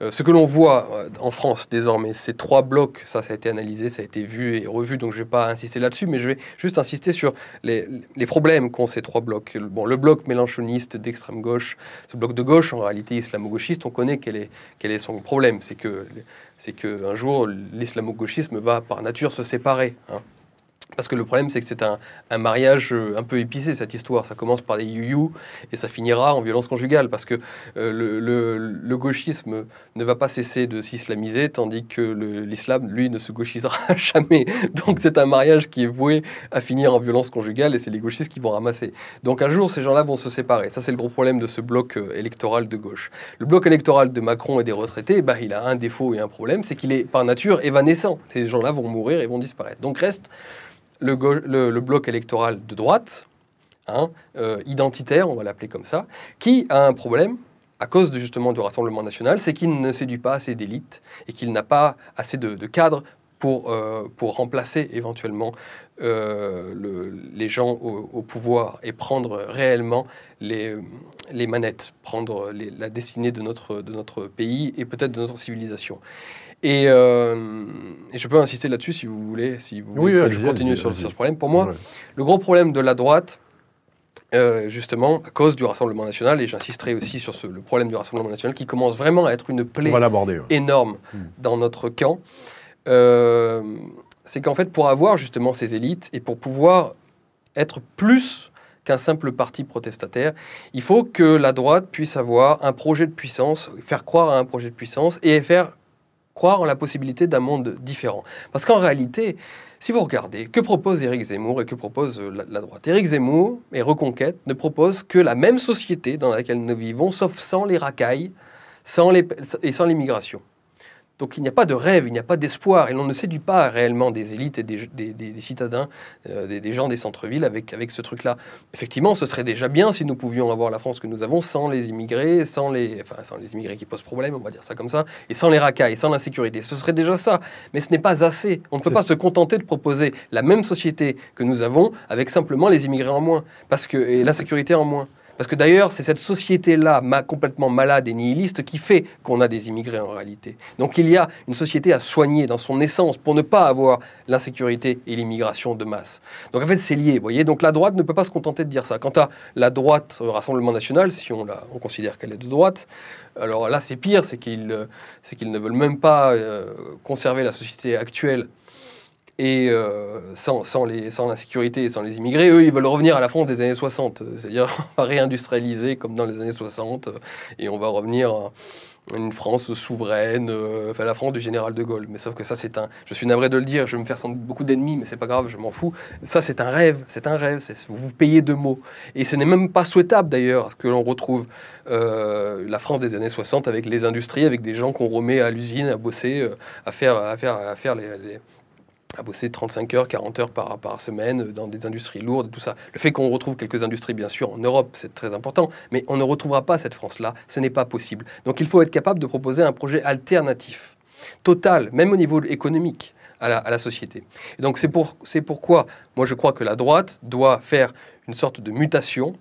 Euh, ce que l'on voit euh, en France désormais, ces trois blocs, ça, ça a été analysé, ça a été vu et revu, donc je ne vais pas insister là-dessus, mais je vais juste insister sur les, problèmes qu'ont ces trois blocs. Bon, le bloc mélanchoniste d'extrême gauche, ce bloc de gauche, en réalité islamo-gauchiste, on connaît quel est, son problème. C'est que c'est qu'un jour, l'islamo-gauchisme va par nature se séparer. Hein. Parce que le problème, c'est que c'est un, un, mariage euh, un peu épicé, cette histoire. Ça commence par des you et ça finira en violence conjugale, parce que euh, le, le, gauchisme ne va pas cesser de s'islamiser, tandis que l'islam, lui, ne se gauchisera <laughs> jamais. Donc c'est un mariage qui est voué à finir en violence conjugale, et c'est les gauchistes qui vont ramasser. Donc un jour, ces gens-là vont se séparer. Ça, c'est le gros problème de ce bloc euh, électoral de gauche. Le bloc électoral de Macron et des retraités, bah, il a un défaut et un problème, c'est qu'il est par nature évanescent. Ces gens-là vont mourir et vont disparaître. Donc reste le, bloc électoral de droite, hein, euh, identitaire, on va l'appeler comme ça, qui a un problème à cause justement du Rassemblement national, c'est qu'il ne séduit pas assez d'élites et qu'il n'a pas assez de, cadres pour, euh, pour remplacer éventuellement euh, les gens au, pouvoir et prendre réellement les, les manettes, prendre la destinée de notre, de notre pays et peut-être de notre civilisation. Et, euh, je peux insister là-dessus si vous voulez, si vous voulez oui, que je continue sur, ce problème. Pour moi, le gros problème de la droite, euh, justement, à cause du Rassemblement national, et j'insisterai aussi sur ce, le problème du Rassemblement national, qui commence vraiment à être une plaie énorme hmm. dans notre camp, euh, c'est qu'en fait, pour avoir justement ces élites et pour pouvoir être plus qu'un simple parti protestataire. Il faut que la droite puisse avoir un projet de puissance, faire croire à un projet de puissance et faire croire en la possibilité d'un monde différent. Parce qu'en réalité, si vous regardez, que propose Éric Zemmour et que propose la, droite Éric Zemmour et Reconquête ne proposent que la même société dans laquelle nous vivons, sauf sans les racailles sans les, et sans l'immigration. Donc il n'y a pas de rêve, il n'y a pas d'espoir, et l'on ne séduit pas réellement des élites et des, citadins, euh, des, gens des centres-villes avec, avec ce truc-là. Effectivement, ce serait déjà bien si nous pouvions avoir la France que nous avons sans les immigrés, sans les, sans les immigrés qui posent problème, on va dire ça comme ça, et sans les racailles, sans l'insécurité. Ce serait déjà ça, mais ce n'est pas assez. On ne peut pas se contenter de proposer la même société que nous avons avec simplement les immigrés en moins, parce que, et l'insécurité en moins. Parce que d'ailleurs, c'est cette société-là, ma, complètement malade et nihiliste, qui fait qu'on a des immigrés en réalité. Donc il y a une société à soigner dans son essence pour ne pas avoir l'insécurité et l'immigration de masse. Donc en fait, c'est lié, vous voyez. Donc la droite ne peut pas se contenter de dire ça. Quant à la droite euh, Rassemblement National, si on, considère qu'elle est de droite, alors là, c'est pire, c'est qu'ils euh, ne veulent même pas euh, conserver la société actuelle et euh, sans, sans l'insécurité et sans les immigrés, eux, ils veulent revenir à la France des années 60. Euh, c'est-à-dire, <laughs> on réindustrialiser comme dans les années 60, euh, et on va revenir à une France souveraine, enfin la France du général de Gaulle. Mais sauf que ça, c'est un... Je suis navré de le dire, je vais me faire sans beaucoup d'ennemis, mais c'est pas grave, je m'en fous. Ça, c'est un rêve, c'est un rêve, vous payez deux mots. Et ce n'est même pas souhaitable, d'ailleurs, ce que l'on retrouve la France des années 60 avec les industries, avec des gens qu'on remet à l'usine, à bosser, à faire, à faire, les à bosser 35 heures, 40 heures par, par semaine dans des industries lourdes, tout ça. Le fait qu'on retrouve quelques industries, bien sûr, en Europe, c'est très important, mais on ne retrouvera pas cette France-là, ce n'est pas possible. Donc il faut être capable de proposer un projet alternatif, total, même au niveau économique. À la, société. Et donc c'est pour, pourquoi moi je crois que la droite doit faire une sorte de mutation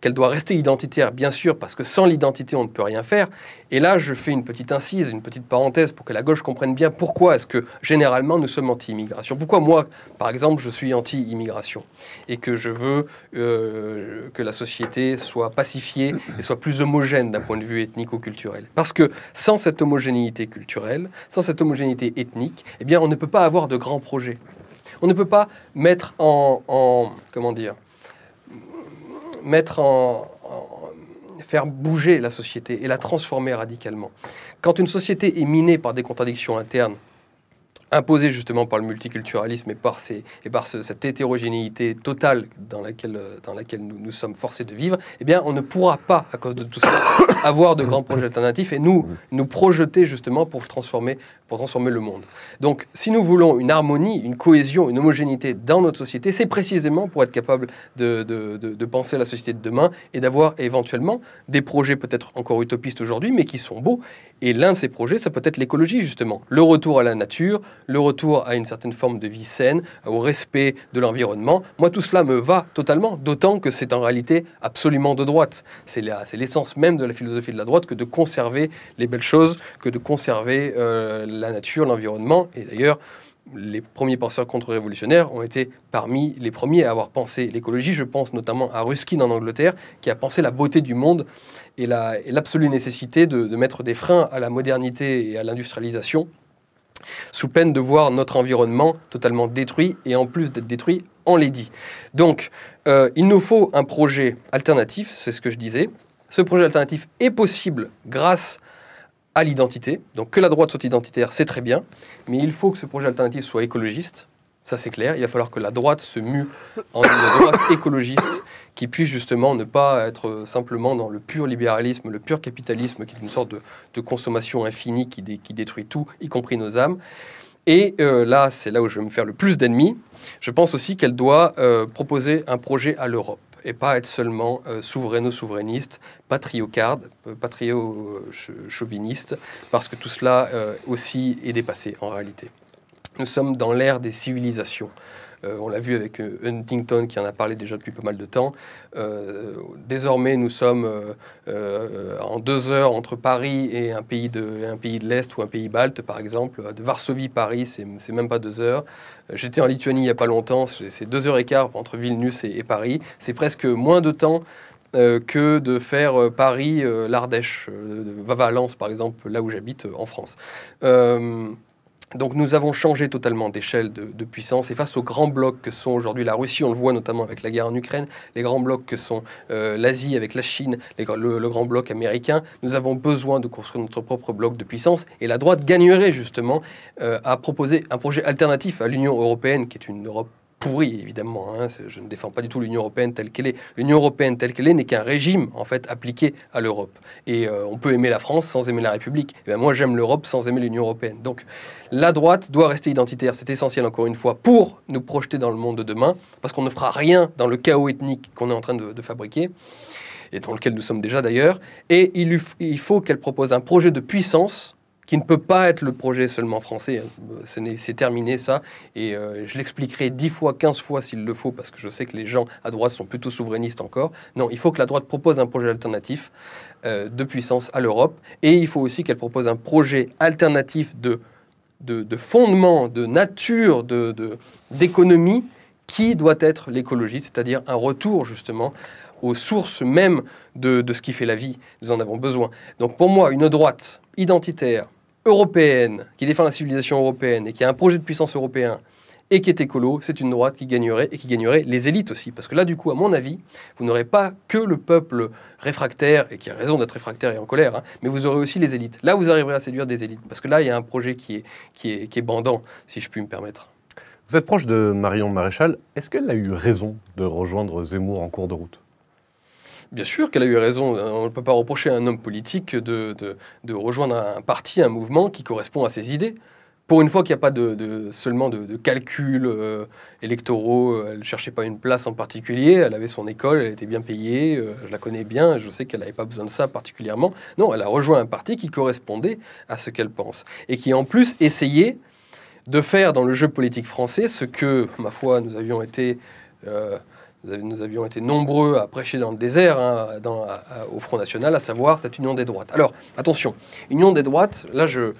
qu'elle doit rester identitaire, bien sûr, parce que sans l'identité, on ne peut rien faire. Et là, je fais une petite incise, une petite parenthèse pour que la gauche comprenne bien pourquoi est-ce que généralement nous sommes anti-immigration. Pourquoi moi, par exemple, je suis anti-immigration et que je veux euh, que la société soit pacifiée et soit plus homogène d'un point de vue ethnico-culturel. Parce que sans cette homogénéité culturelle, sans cette homogénéité ethnique, eh bien, on ne peut pas avoir de grands projets. On ne peut pas mettre en comment dire, mettre en, faire bouger la société et la transformer radicalement. Quand une société est minée par des contradictions internes, Imposé justement par le multiculturalisme et par, cette hétérogénéité totale dans laquelle, euh, nous, sommes forcés de vivre, eh bien, on ne pourra pas, à cause de tout ça, <coughs> avoir de grands projets alternatifs et nous, nous projeter justement pour transformer, le monde. Donc, si nous voulons une harmonie, une cohésion, une homogénéité dans notre société, c'est précisément pour être capable de, penser à de penser la société de demain et d'avoir éventuellement des projets peut-être encore utopistes aujourd'hui, mais qui sont beaux et l'un de ces projets, ça peut être l'écologie, justement. Le retour à la nature, le retour à une certaine forme de vie saine, au respect de l'environnement. Moi, tout cela me va totalement, d'autant que c'est en réalité absolument de droite. C'est l'essence même de la philosophie de la droite que de conserver les belles choses, que de conserver euh, la nature, l'environnement. Et d'ailleurs, les premiers penseurs contre-révolutionnaires ont été parmi les premiers à avoir pensé l'écologie. Je pense notamment à Ruskin en Angleterre, qui a pensé la beauté du monde et l'absolue nécessité de, mettre des freins à la modernité et à l'industrialisation, sous peine de voir notre environnement totalement détruit et en plus d'être détruit, enlaidi. Donc, euh, il nous faut un projet alternatif, c'est ce que je disais. Ce projet alternatif est possible grâce à l'identité. Donc que la droite soit identitaire, c'est très bien, mais il faut que ce projet alternatif soit écologiste. Ça, c'est clair. Il va falloir que la droite se mue en une droite <coughs> écologiste qui puisse justement ne pas être simplement dans le pur libéralisme, le pur capitalisme, qui est une sorte de, consommation infinie qui, détruit tout, y compris nos âmes. Et euh, là, c'est là où je vais me faire le plus d'ennemis. Je pense aussi qu'elle doit euh, proposer un projet à l'Europe et pas être seulement euh, souveraino-souverainiste, patriocarde, euh, patrio-chauviniste, parce que tout cela euh, aussi est dépassé en réalité. Nous sommes dans l'ère des civilisations. Euh, on l'a vu avec euh, Huntington qui en a parlé déjà depuis pas mal de temps. Euh, désormais, nous sommes en deux heures entre Paris et un pays de, un pays de l'Est ou un pays balte, par exemple. De Varsovie, Paris, c'est même pas deux heures. J'étais en Lituanie il n'y a pas longtemps, c'est deux heures et quart entre Vilnius et, Paris. C'est presque moins de temps que de faire Paris-Lardèche, Valence, par exemple, là où j'habite en France. Donc nous avons changé totalement d'échelle de, puissance et face aux grands blocs que sont aujourd'hui la Russie, on le voit notamment avec la guerre en Ukraine, les grands blocs que sont euh, l'Asie avec la Chine, le, grand bloc américain, nous avons besoin de construire notre propre bloc de puissance et la droite gagnerait justement euh, à proposer un projet alternatif à l'Union européenne qui est une Europe pourri, évidemment. Hein. Je ne défends pas du tout l'Union européenne telle qu'elle est. L'Union européenne telle qu'elle est n'est qu'un régime, en fait, appliqué à l'Europe. Et euh, on peut aimer la France sans aimer la République. Et eh ben, moi, j'aime l'Europe sans aimer l'Union européenne. Donc, la droite doit rester identitaire. C'est essentiel, encore une fois, pour nous projeter dans le monde de demain, parce qu'on ne fera rien dans le chaos ethnique qu'on est en train de, fabriquer et dans lequel nous sommes déjà d'ailleurs, et il faut qu'elle propose un projet de puissance qui ne peut pas être le projet seulement français. Hein. Euh, c'est terminé ça, et euh, je l'expliquerai dix fois, 15 fois s'il le faut, parce que je sais que les gens à droite sont plutôt souverainistes encore. Non, il faut que la droite propose un projet alternatif euh, de puissance à l'Europe, et il faut aussi qu'elle propose un projet alternatif de, de, fondement, de nature, d'économie, qui doit être l'écologie, c'est-à-dire un retour justement aux sources même de, de ce qui fait la vie. Nous en avons besoin. Donc pour moi, une droite identitaire, européenne, qui défend la civilisation européenne et qui a un projet de puissance européen et qui est écolo, c'est une droite qui gagnerait et qui gagnerait les élites aussi. Parce que là, du coup, à mon avis, vous n'aurez pas que le peuple réfractaire, et qui a raison d'être réfractaire et en colère, hein, mais vous aurez aussi les élites. Là, vous arriverez à séduire des élites. Parce que là, il y a un projet qui est, qui est, qui est bandant, si je puis me permettre. Vous êtes proche de Marion Maréchal. Est-ce qu'elle a eu raison de rejoindre Zemmour en cours de route bien sûr qu'elle a eu raison. Hein. On ne peut pas reprocher à un homme politique de, rejoindre un parti, un mouvement qui correspond à ses idées pour une fois qu'il n'y a pas de, seulement de, de calculs euh, électoraux, euh, elle ne cherchait pas une place en particulier, elle avait son école, elle était bien payée, euh, je la connais bien, je sais qu'elle n'avait pas besoin de ça particulièrement. Non, elle a rejoint un parti qui correspondait à ce qu'elle pense et qui en plus essayait de faire dans le jeu politique français ce que, ma foi, nous avions été nous avions été nombreux à prêcher dans le désert hein, au Front National, à savoir cette union des droites. Alors, attention, union des droites, là, je,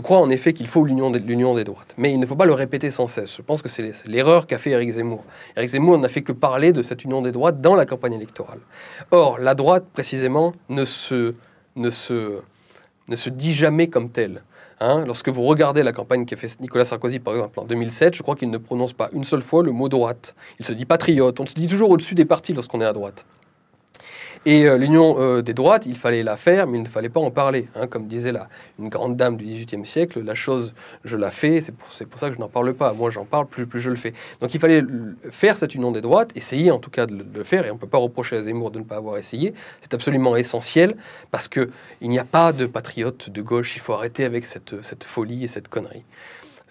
crois en effet qu'il faut l'union des, des, droites, mais il ne faut pas le répéter sans cesse. Je pense que c'est l'erreur qu'a fait Eric Zemmour. Eric Zemmour n'a fait que parler de cette union des droites dans la campagne électorale. Or, la droite, précisément, ne se, ne se, ne se dit jamais comme telle. Hein, lorsque vous regardez la campagne qu'a fait Nicolas Sarkozy, par exemple, en 2007, je crois qu'il ne prononce pas une seule fois le mot droite. Il se dit patriote. On se dit toujours au-dessus des partis lorsqu'on est à droite. Et euh, l'union euh, des droites, il fallait la faire, mais il ne fallait pas en parler. Hein, comme disait la, une grande dame du XVIIIe siècle, la chose, je la fais, c'est pour, pour, ça que je n'en parle pas. Moi, j'en parle, plus, plus je le fais. Donc il fallait faire cette union des droites, essayer en tout cas de, le faire, et on ne peut pas reprocher à Zemmour de ne pas avoir essayé. C'est absolument essentiel, parce qu'il n'y a pas de patriote de gauche, il faut arrêter avec cette, cette folie et cette connerie.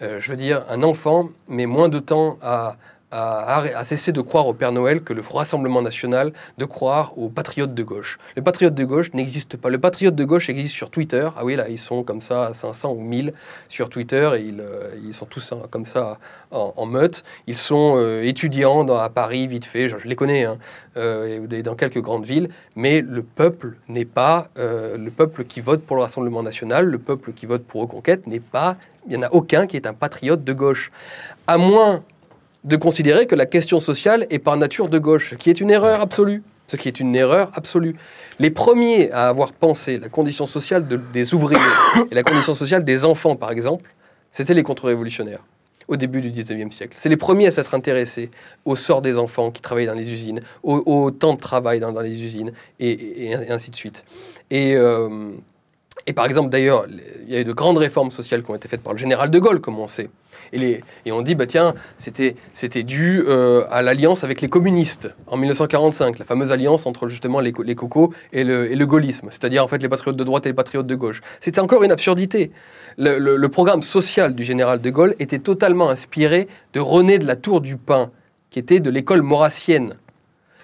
Euh, je veux dire, un enfant met moins de temps à à, cesser de croire au Père Noël que le Rassemblement national, de croire aux patriotes de gauche. Le patriote de gauche n'existe pas. Le patriote de gauche existe sur Twitter. Ah oui, là, ils sont comme ça, 500 ou 1000 sur Twitter. Et ils, euh, sont tous hein, comme ça en, meute. Ils sont euh, étudiants dans, à Paris, vite fait. Je, les connais, hein, euh, dans quelques grandes villes. Mais le peuple n'est pas le peuple qui vote pour le Rassemblement national, le peuple qui vote pour Reconquête n'est pas. Il n'y en a aucun qui est un patriote de gauche. À moins de considérer que la question sociale est par nature de gauche, ce qui est une erreur absolue. Ce qui est une erreur absolue. Les premiers à avoir pensé la condition sociale des ouvriers <coughs> et la condition sociale des enfants, par exemple, c'était les contre-révolutionnaires au début du 19e siècle. C'est les premiers à s'être intéressés au sort des enfants qui travaillaient dans les usines, au, temps de travail dans, les usines, et, ainsi de suite. Et, euh, et par exemple, d'ailleurs, il y a eu de grandes réformes sociales qui ont été faites par le général de Gaulle, comme on sait. Et, on dit, bah tiens, c'était, dû euh, à l'alliance avec les communistes en 1945, la fameuse alliance entre justement les, cocos et le, gaullisme, c'est-à-dire en fait les patriotes de droite et les patriotes de gauche. C'était encore une absurdité. Le, programme social du général de Gaulle était totalement inspiré de René de la Tour du Pin, qui était de l'école maurassienne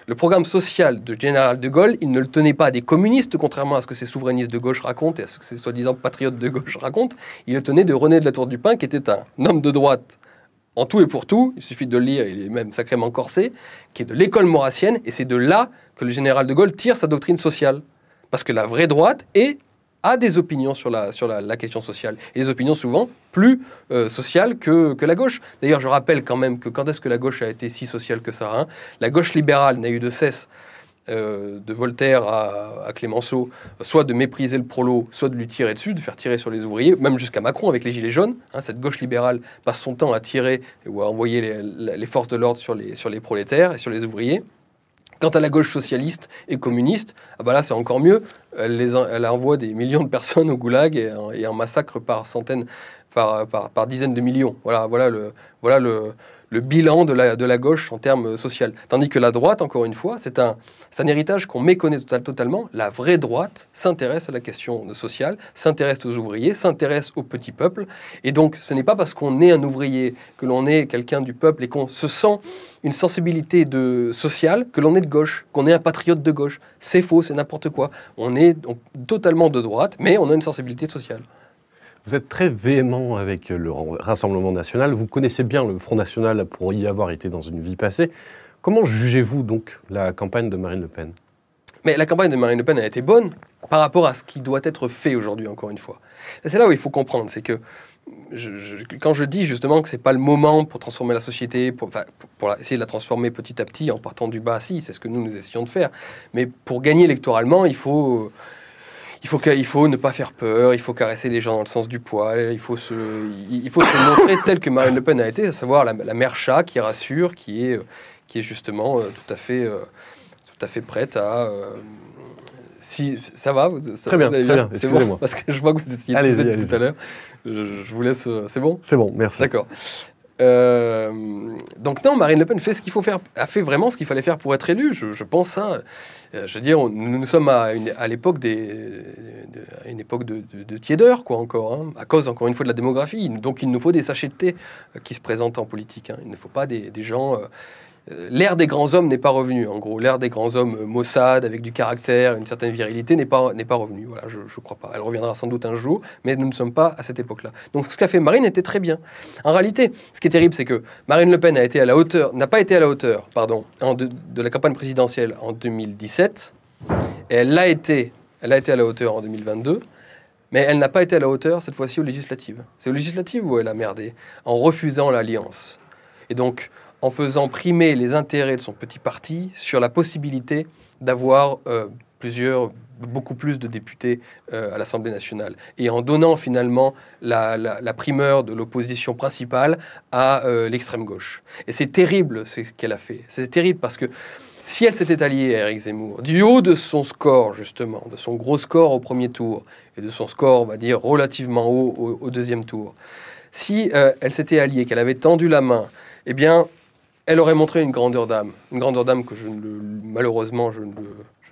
le programme social de Général de Gaulle, il ne le tenait pas des communistes, contrairement à ce que ces souverainistes de gauche racontent et à ce que ces soi-disant patriotes de gauche racontent. Il le tenait de René de la Tour du Pin, qui était un homme de droite en tout et pour tout, il suffit de le lire, il est même sacrément corsé, qui est de l'école maurassienne, et c'est de là que le général de Gaulle tire sa doctrine sociale. Parce que la vraie droite est a des opinions sur la, sur la, question sociale, et des opinions souvent plus euh, sociales que, la gauche. D'ailleurs, je rappelle quand même que quand est-ce que la gauche a été si sociale que ça hein La gauche libérale n'a eu de cesse euh, de Voltaire à, à, Clémenceau, soit de mépriser le prolo, soit de lui tirer dessus, de faire tirer sur les ouvriers, même jusqu'à Macron avec les Gilets jaunes. Hein. cette gauche libérale passe son temps à tirer ou à envoyer les, les forces de l'ordre sur les, sur les prolétaires et sur les ouvriers. Quant à la gauche socialiste et communiste, ah bah là c'est encore mieux. Elle, envoie des millions de personnes au goulag et, en massacre par centaines, par, par, dizaines de millions. Voilà, voilà le, voilà le le bilan de la, gauche en termes social. Tandis que la droite, encore une fois, c'est un, héritage qu'on méconnaît totalement. La vraie droite s'intéresse à la question sociale, s'intéresse aux ouvriers, s'intéresse au petit peuple. Et donc, ce n'est pas parce qu'on est un ouvrier, que l'on est quelqu'un du peuple et qu'on se sent une sensibilité de, sociale que l'on est de gauche, qu'on est un patriote de gauche. C'est faux, c'est n'importe quoi. On est totalement de droite, mais on a une sensibilité sociale. Vous êtes très véhément avec le Rassemblement national. Vous connaissez bien le Front national pour y avoir été dans une vie passée. Comment jugez-vous donc la campagne de Marine Le Pen mais la campagne de Marine Le Pen a été bonne par rapport à ce qui doit être fait aujourd'hui, encore une fois. C'est là où il faut comprendre, c'est que quand je dis justement que ce n'est pas le moment pour transformer la société, pour, essayer de la transformer petit à petit en partant du bas, si, c'est ce que nous, nous essayons de faire. Mais pour gagner électoralement, il faut il faut, faut ne pas faire peur, il faut caresser les gens dans le sens du poil, il faut se, il faut se montrer tel que Marine Le Pen a été, à savoir la, mère chat qui rassure, qui est, qui est justement euh, tout, à fait, euh, tout à fait prête à. Euh, si ça va, très bien, très bien. C'est bon, parce que je vois que vous essayez tout, tout à l'heure. Je, je, vous laisse. C'est bon. C'est bon, merci. D'accord. Euh, donc non, Marine Le Pen fait ce qu'il faut faire, a fait vraiment ce qu'il fallait faire pour être élue. Je, pense hein. euh, je veux dire, nous, sommes à, une, à l'époque des, de, à une époque de, de, tiédeur, quoi encore, hein, à cause encore une fois de la démographie. Donc il nous faut des sachets de thé euh, qui se présentent en politique. Hein. Il ne faut pas des, gens. Euh, l'ère des grands hommes n'est pas revenue. En gros, l'ère des grands hommes euh, maussades, avec du caractère, une certaine virilité, n'est pas, revenue. Voilà, je ne crois pas. Elle reviendra sans doute un jour, mais nous ne sommes pas à cette époque-là. Donc ce qu'a fait Marine était très bien. En réalité, ce qui est terrible, c'est que Marine Le Pen a été à la hauteur, n'a pas été à la hauteur, pardon, en de, la campagne présidentielle en 2017. elle l'a été, elle a été à la hauteur en 2022. Mais elle n'a pas été à la hauteur cette fois-ci aux législatives. C'est aux législatives où elle a merdé, en refusant l'alliance. Et donc, en faisant primer les intérêts de son petit parti sur la possibilité d'avoir euh, plusieurs beaucoup plus de députés euh, à l'Assemblée nationale et en donnant finalement la, primeur de l'opposition principale à euh, l'extrême gauche. Et c'est terrible ce qu'elle a fait. C'est terrible parce que si elle s'était alliée à Eric Zemmour, du haut de son score justement, de son gros score au premier tour et de son score, on va dire, relativement haut au, deuxième tour, si elle s'était alliée, qu'elle avait tendu la main, eh bien, elle aurait montré une grandeur d'âme. Une grandeur d'âme que je ne malheureusement, je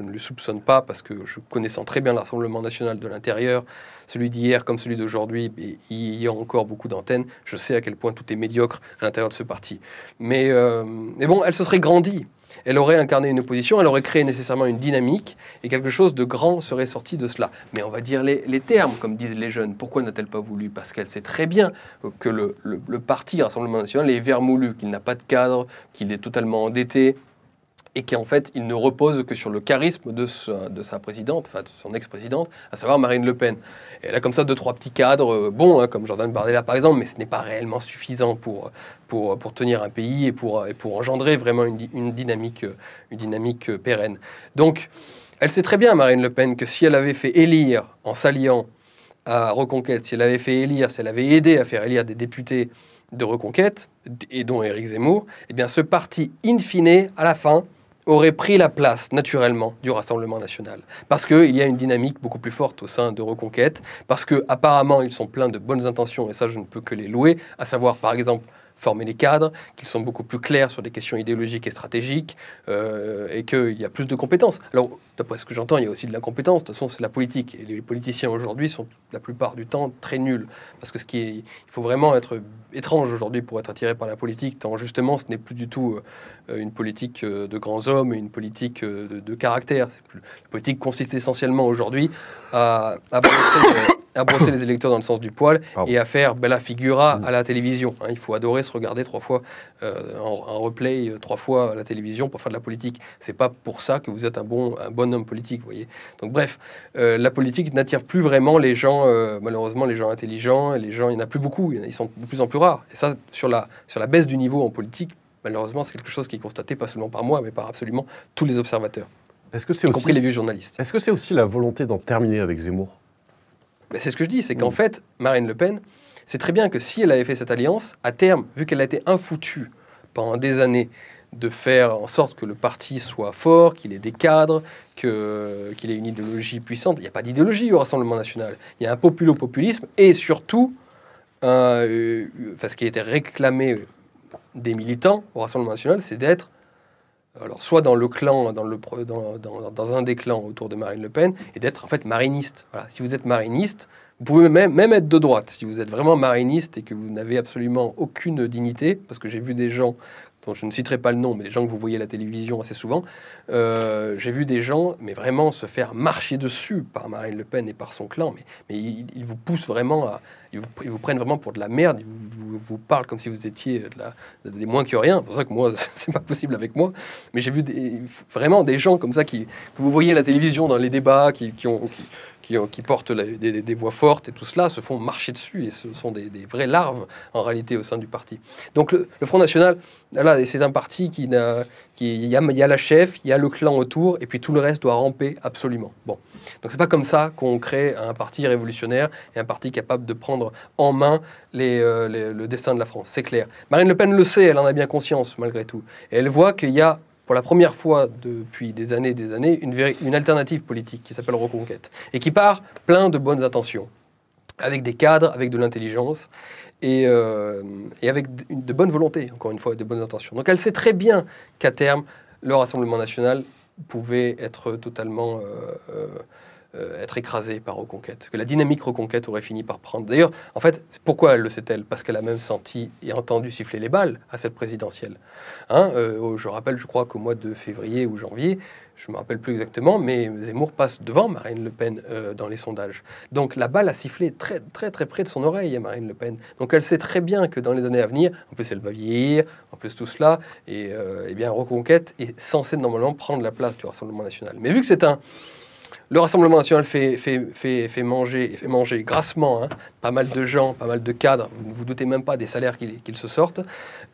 ne, le, soupçonne pas parce que je connaissant très bien l'Assemblement national de l'intérieur, celui d'hier comme celui d'aujourd'hui, il y a encore beaucoup d'antennes, je sais à quel point tout est médiocre à l'intérieur de ce parti. Mais, euh, mais bon, elle se serait grandie elle aurait incarné une opposition, elle aurait créé nécessairement une dynamique, et quelque chose de grand serait sorti de cela. Mais on va dire les, termes, comme disent les jeunes. Pourquoi n'a-t-elle pas voulu Parce qu'elle sait très bien que le, le parti Rassemblement national est vermoulu, qu'il n'a pas de cadre, qu'il est totalement endetté, et qu'en fait, il ne repose que sur le charisme de, sa présidente, enfin de son ex-présidente, à savoir Marine Le Pen. elle a comme ça deux, trois petits cadres, euh, bon, hein, comme Jordan Bardella par exemple, mais ce n'est pas réellement suffisant pour, pour, tenir un pays et pour, pour engendrer vraiment une, dynamique, une dynamique euh, euh, pérenne. Donc, elle sait très bien, Marine Le Pen, que si elle avait fait élire en s'alliant à Reconquête, si elle avait fait élire, si elle avait aidé à faire élire des députés de Reconquête, et dont Éric Zemmour, eh bien ce parti, in fine, à la fin, aurait pris la place naturellement du Rassemblement national. Parce qu'il y a une dynamique beaucoup plus forte au sein de Reconquête, parce qu'apparemment ils sont pleins de bonnes intentions, et ça je ne peux que les louer, à savoir par exemple former les cadres, qu'ils sont beaucoup plus clairs sur des questions idéologiques et stratégiques, euh, et qu'il y a plus de compétences. Alors, d'après ce que j'entends, il y a aussi de la compétence. De toute façon, c'est la politique. Et les politiciens aujourd'hui sont la plupart du temps très nuls. Parce que ce qui est, il faut vraiment être étrange aujourd'hui pour être attiré par la politique, tant justement ce n'est plus du tout euh, une politique euh, de grands hommes, et une politique de, caractère. la politique consiste essentiellement aujourd'hui à à brosser les électeurs dans le sens du poil et à faire bella figura mm. à la télévision. Hein. il faut adorer se regarder trois fois euh, en, replay, euh, trois fois à la télévision pour faire de la politique. C'est pas pour ça que vous êtes un bon, un bon homme politique, voyez. Donc bref, euh, la politique n'attire plus vraiment les gens, malheureusement, les gens intelligents, les gens, il n'y en a plus beaucoup, ils sont de plus en plus rares. Et ça, sur la, sur la baisse du niveau en politique, malheureusement, c'est quelque chose qui est constaté pas seulement par moi, mais par absolument tous les observateurs, est -ce que y aussi... compris les vieux journalistes. Est-ce que c'est aussi la volonté d'en terminer avec Zemmour c'est ce que je dis, c'est qu'en mm. fait, Marine Le Pen, c'est très bien que si elle avait fait cette alliance, à terme, vu qu'elle a été infoutue pendant des années, de faire en sorte que le parti soit fort, qu'il ait des cadres, qu'il ait une idéologie puissante. Il n'y a pas d'idéologie au Rassemblement national. Il y a un populopopulisme et surtout, euh, euh, ce qui était réclamé des militants au Rassemblement national, c'est d'être alors soit dans le clan, dans, un des clans autour de Marine Le Pen, et d'être en fait mariniste. Voilà. Si vous êtes mariniste, vous pouvez même, être de droite. Si vous êtes vraiment mariniste et que vous n'avez absolument aucune dignité, parce que j'ai vu des gens dont je ne citerai pas le nom, mais des gens que vous voyez à la télévision assez souvent, euh, j'ai vu des gens, mais vraiment se faire marcher dessus par Marine Le Pen et par son clan, mais, ils vous poussent vraiment à, ils vous, prennent vraiment pour de la merde, ils vous, vous, parlent comme si vous étiez euh, de des moins que rien. C'est pour ça que moi, <laughs> c'est pas possible avec moi. Mais j'ai vu vraiment des gens comme ça qui, que vous voyez à la télévision dans les débats, qui, qui ont, qui, euh, qui, portent des, voix fortes et tout cela, se font marcher dessus et ce sont des, vraies larves en réalité au sein du parti. Donc le, Front National, là, c'est un parti qui n'a. Il y a, la chef, il y a le clan autour et puis tout le reste doit ramper absolument. Bon. Donc c'est pas comme ça qu'on crée un parti révolutionnaire et un parti capable de prendre en main les, euh, le destin de la France, c'est clair. Marine Le Pen le sait, elle en a bien conscience malgré tout. elle voit qu'il y a pour la première fois depuis des années et des années, une, alternative politique qui s'appelle Reconquête et qui part plein de bonnes intentions, avec des cadres, avec de l'intelligence et, euh, avec de bonnes volontés, encore une fois, de bonnes intentions. Donc elle sait très bien qu'à terme, le Rassemblement national pouvait être totalement... Euh, euh, euh, être écrasée par Reconquête, que la dynamique Reconquête aurait fini par prendre. D'ailleurs, en fait, pourquoi elle le sait-elle Parce qu'elle a même senti et entendu siffler les balles à cette présidentielle. Hein, euh, oh, je rappelle, je crois qu'au mois de février ou janvier, je ne me rappelle plus exactement, mais Zemmour passe devant Marine Le Pen euh, dans les sondages. Donc la balle a sifflé très très très près de son oreille à Marine Le Pen. Donc elle sait très bien que dans les années à venir, en plus elle va vieillir, en plus tout cela, et eh bien Reconquête est censée normalement prendre la place du Rassemblement national. Mais vu que c'est un le Rassemblement national fait, fait, manger, grassement hein, pas mal de gens, pas mal de cadres, vous ne vous doutez même pas des salaires qu'ils se sortent.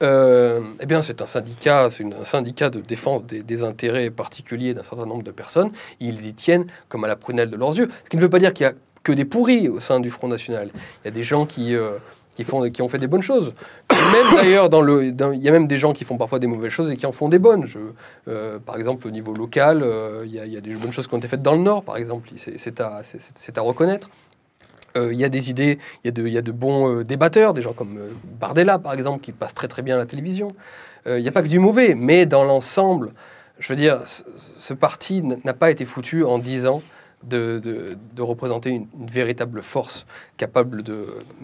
Euh, eh bien, c'est un syndicat, c'est un syndicat de défense des, intérêts particuliers d'un certain nombre de personnes. Ils y tiennent comme à la prunelle de leurs yeux. Ce qui ne veut pas dire qu'il y a que des pourris au sein du Front National. Il y a des gens qui, euh, qui, font, qui ont fait des bonnes choses. même d'ailleurs, il y a même des gens qui font parfois des mauvaises choses et qui en font des bonnes. Je, euh, par exemple, au niveau local, euh, il a y, y, a des bonnes choses qui ont été faites dans le Nord, par exemple. C'est à, à, reconnaître. Euh, il y a des idées, il y, y, a de bons débatteurs, des gens comme Bardella, par exemple, qui passent très très bien à la télévision. Il n'y a pas que du mauvais, mais dans l'ensemble, je veux dire, ce, ce parti n'a pas été foutu en 10 ans de, représenter une, véritable force capable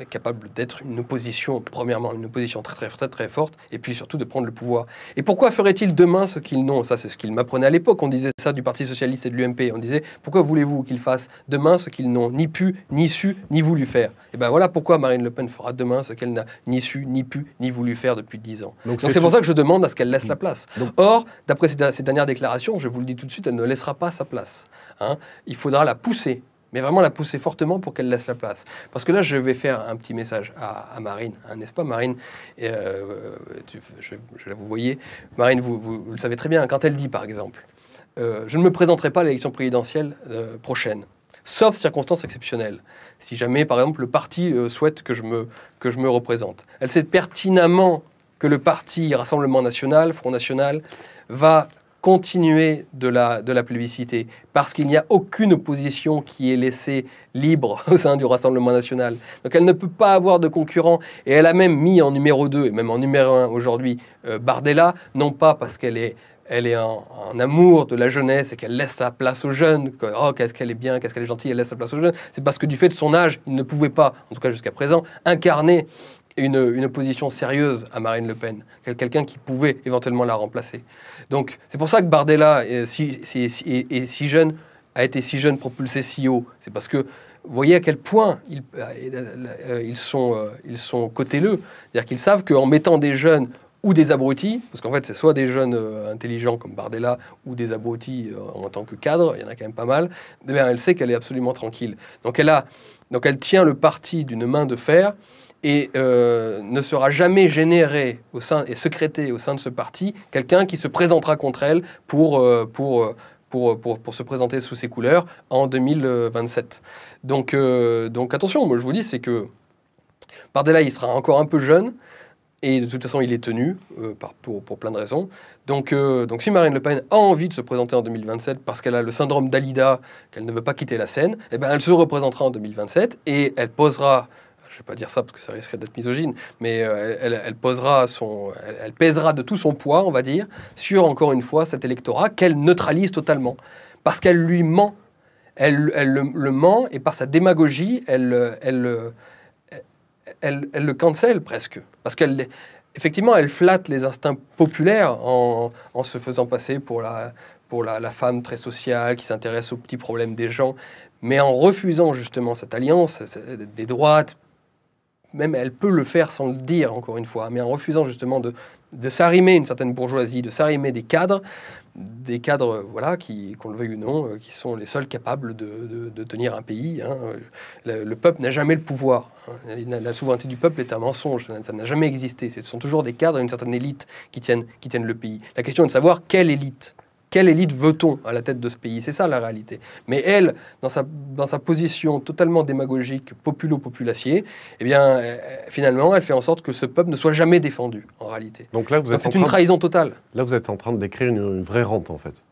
capable d'être une opposition premièrement une opposition très très très très forte et puis surtout de prendre le pouvoir. Et pourquoi ferait-il demain ce qu'ils n'ont Ça c'est ce qu'il m'apprenait à l'époque. On disait ça du Parti socialiste et de l'UMP. On disait pourquoi voulez-vous qu'ils fassent demain ce qu'ils n'ont ni pu ni su ni voulu faire Et eh ben voilà pourquoi Marine Le Pen fera demain ce qu'elle n'a ni su ni pu ni voulu faire depuis dix ans. Donc c'est pour ça que je demande à ce qu'elle laisse la mmh. place. Or d'après ces dernières déclarations, je vous le dis tout de suite, elle ne laissera pas sa place. Hein, il faudra la pousser, mais vraiment la pousser fortement pour qu'elle laisse la place. Parce que là, je vais faire un petit message à, Marine, hein, n'est-ce pas Marine euh, euh, je, Vous voyez, Marine, vous, le savez très bien, quand elle dit par exemple, euh, je ne me présenterai pas à l'élection présidentielle prochaine sauf circonstances exceptionnelles. Si jamais, par exemple, le parti souhaite que je, me, que je me représente. Elle sait pertinemment que le parti Rassemblement National, Front National, va continuer de la, de la publicité, parce qu'il n'y a aucune opposition qui est laissée libre <laughs> au sein du Rassemblement national. Donc elle ne peut pas avoir de concurrent, et elle a même mis en numéro 2, et même en numéro 1 aujourd'hui, euh, Bardella, non pas parce qu'elle est elle est en, amour de la jeunesse et qu'elle laisse sa place aux jeunes. oh, qu'est-ce qu'elle est bien, qu'est-ce qu'elle est gentille, elle laisse sa place aux jeunes. C'est parce que du fait de son âge, il ne pouvait pas, en tout cas jusqu'à présent, incarner une, une, opposition sérieuse à Marine Le Pen, quelqu'un qui pouvait éventuellement la remplacer. Donc c'est pour ça que Bardella et si, jeune, a été si jeune propulsé si haut. C'est parce que vous voyez à quel point ils, sont, euh, ils sont euh, cotéleux. C'est-à-dire qu'ils savent qu'en mettant des jeunes ou des abrutis, parce qu'en fait, c'est soit des jeunes euh, intelligents comme Bardella ou des abrutis en tant que cadre, il y en a quand même pas mal, mais eh elle sait qu'elle est absolument tranquille. Donc elle, a, donc elle tient le parti d'une main de fer et euh, ne sera jamais généré au sein et secrété au sein de ce parti quelqu'un qui se présentera contre elle pour, euh, pour, euh, pour, pour, pour, se présenter sous ses couleurs en 2027. Donc, donc attention, moi je vous dis, c'est que Bardella, il sera encore un peu jeune. Et de toute façon, il est tenu pour, pour, plein de raisons. Donc, donc, si Marine Le Pen a envie de se présenter en 2027 parce qu'elle a le syndrome d'Alida, qu'elle ne veut pas quitter la scène, eh ben, elle se représentera en 2027 et elle posera je ne vais pas dire ça parce que ça risquerait d'être misogyne, mais euh, elle, posera son, elle, pèsera de tout son poids, on va dire, sur encore une fois cet électorat qu'elle neutralise totalement parce qu'elle lui ment. Elle, elle le, ment et par sa démagogie, elle, elle, elle, elle le cancelle presque. Parce qu'elle, effectivement, elle flatte les instincts populaires en, en se faisant passer pour la, pour la, la femme très sociale qui s'intéresse aux petits problèmes des gens. Mais en refusant justement cette alliance des droites même elle peut le faire sans le dire, encore une fois, hein, mais en refusant justement de, de s'arrimer une certaine bourgeoisie, de s'arrimer des cadres, des cadres, euh, voilà, qui, qu'on le veuille ou non, euh, qui sont les seuls capables de, tenir un pays. Hein, euh, le, peuple n'a jamais le pouvoir. Hein. La souveraineté du peuple est un mensonge, ça n'a jamais existé. Ce sont toujours des cadres une certaine élite qui tiennent, qui tiennent le pays. La question est de savoir quelle élite. Quelle élite veut-on à la tête de ce pays C'est ça la réalité. Mais elle, dans sa, position totalement démagogique, populo-populacier, eh bien, euh, finalement, elle fait en sorte que ce peuple ne soit jamais défendu, en réalité. Donc là, vous êtes C'est une trahison totale. Là, vous êtes en train de décrire une, vraie rente, en fait.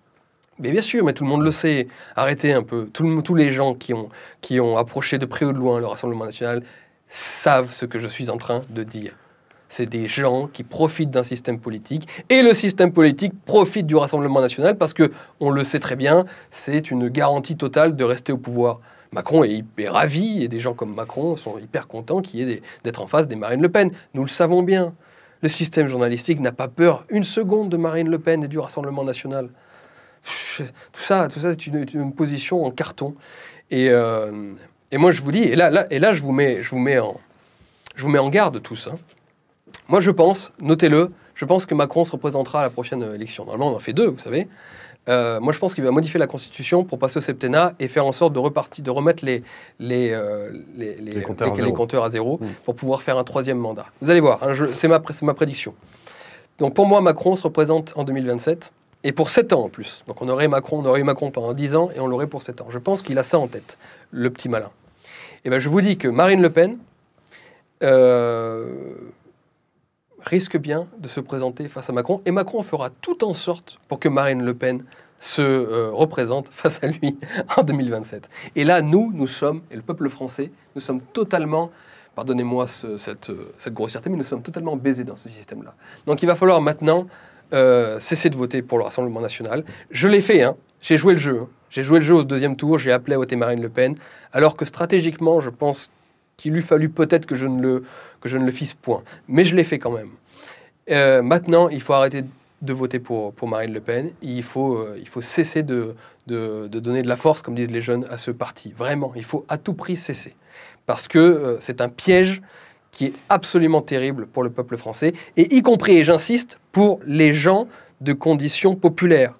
Mais bien sûr, mais tout le monde le sait. Arrêtez un peu. tous les gens qui ont, qui ont approché de près ou de loin le Rassemblement national savent ce que je suis en train de dire c'est des gens qui profitent d'un système politique. Et le système politique profite du Rassemblement national parce que, on le sait très bien, c'est une garantie totale de rester au pouvoir. Macron est hyper ravi et des gens comme Macron sont hyper contents qu'il y d'être en face des Marine Le Pen. Nous le savons bien. Le système journalistique n'a pas peur une seconde de Marine Le Pen et du Rassemblement national. Tout ça, tout ça, c'est une, position en carton. Euh, et, moi, je vous dis, et là, et là je vous mets, en, garde tous. Hein. Moi, je pense, notez-le, je pense que Macron se représentera à la prochaine euh, élection. Normalement, on en fait deux, vous savez. Euh, moi, je pense qu'il va modifier la Constitution pour passer au septennat et faire en sorte de, repartir, de remettre les, euh, compteurs, à zéro mmh. pour pouvoir faire un troisième mandat. Vous allez voir, hein, c'est ma, prédiction. Donc, pour moi, Macron se représente en 2027 et pour sept ans en plus. Donc, on aurait Macron, on aurait eu Macron pendant 10 ans et on l'aurait pour 7 ans. Je pense qu'il a ça en tête, le petit malin. Et eh bien, je vous dis que Marine Le Pen. Euh, risque bien de se présenter face à Macron. Et Macron fera tout en sorte pour que Marine Le Pen se euh, représente <laughs> face à lui en 2027. Et là, nous, nous sommes, et le peuple français, nous sommes totalement, pardonnez-moi cette, euh, cette, grossièreté, mais nous sommes totalement baisés dans ce système-là. Donc il va falloir maintenant euh, cesser de voter pour le Rassemblement national. Je l'ai fait, hein. j'ai joué le jeu. Hein. J'ai joué le jeu au deuxième tour, j'ai appelé à voter Marine Le Pen, alors que stratégiquement, je pense qu'il eût fallu peut-être que, je ne le, que je ne le fisse point. Mais je l'ai fait quand même. Euh, maintenant, il faut arrêter de voter pour, pour Marine Le Pen. Il faut, euh, il faut cesser de, donner de la force, comme disent les jeunes, à ce parti. Vraiment, il faut à tout prix cesser. Parce que euh, c'est un piège qui est absolument terrible pour le peuple français, et y compris, et j'insiste, pour les gens de conditions populaires.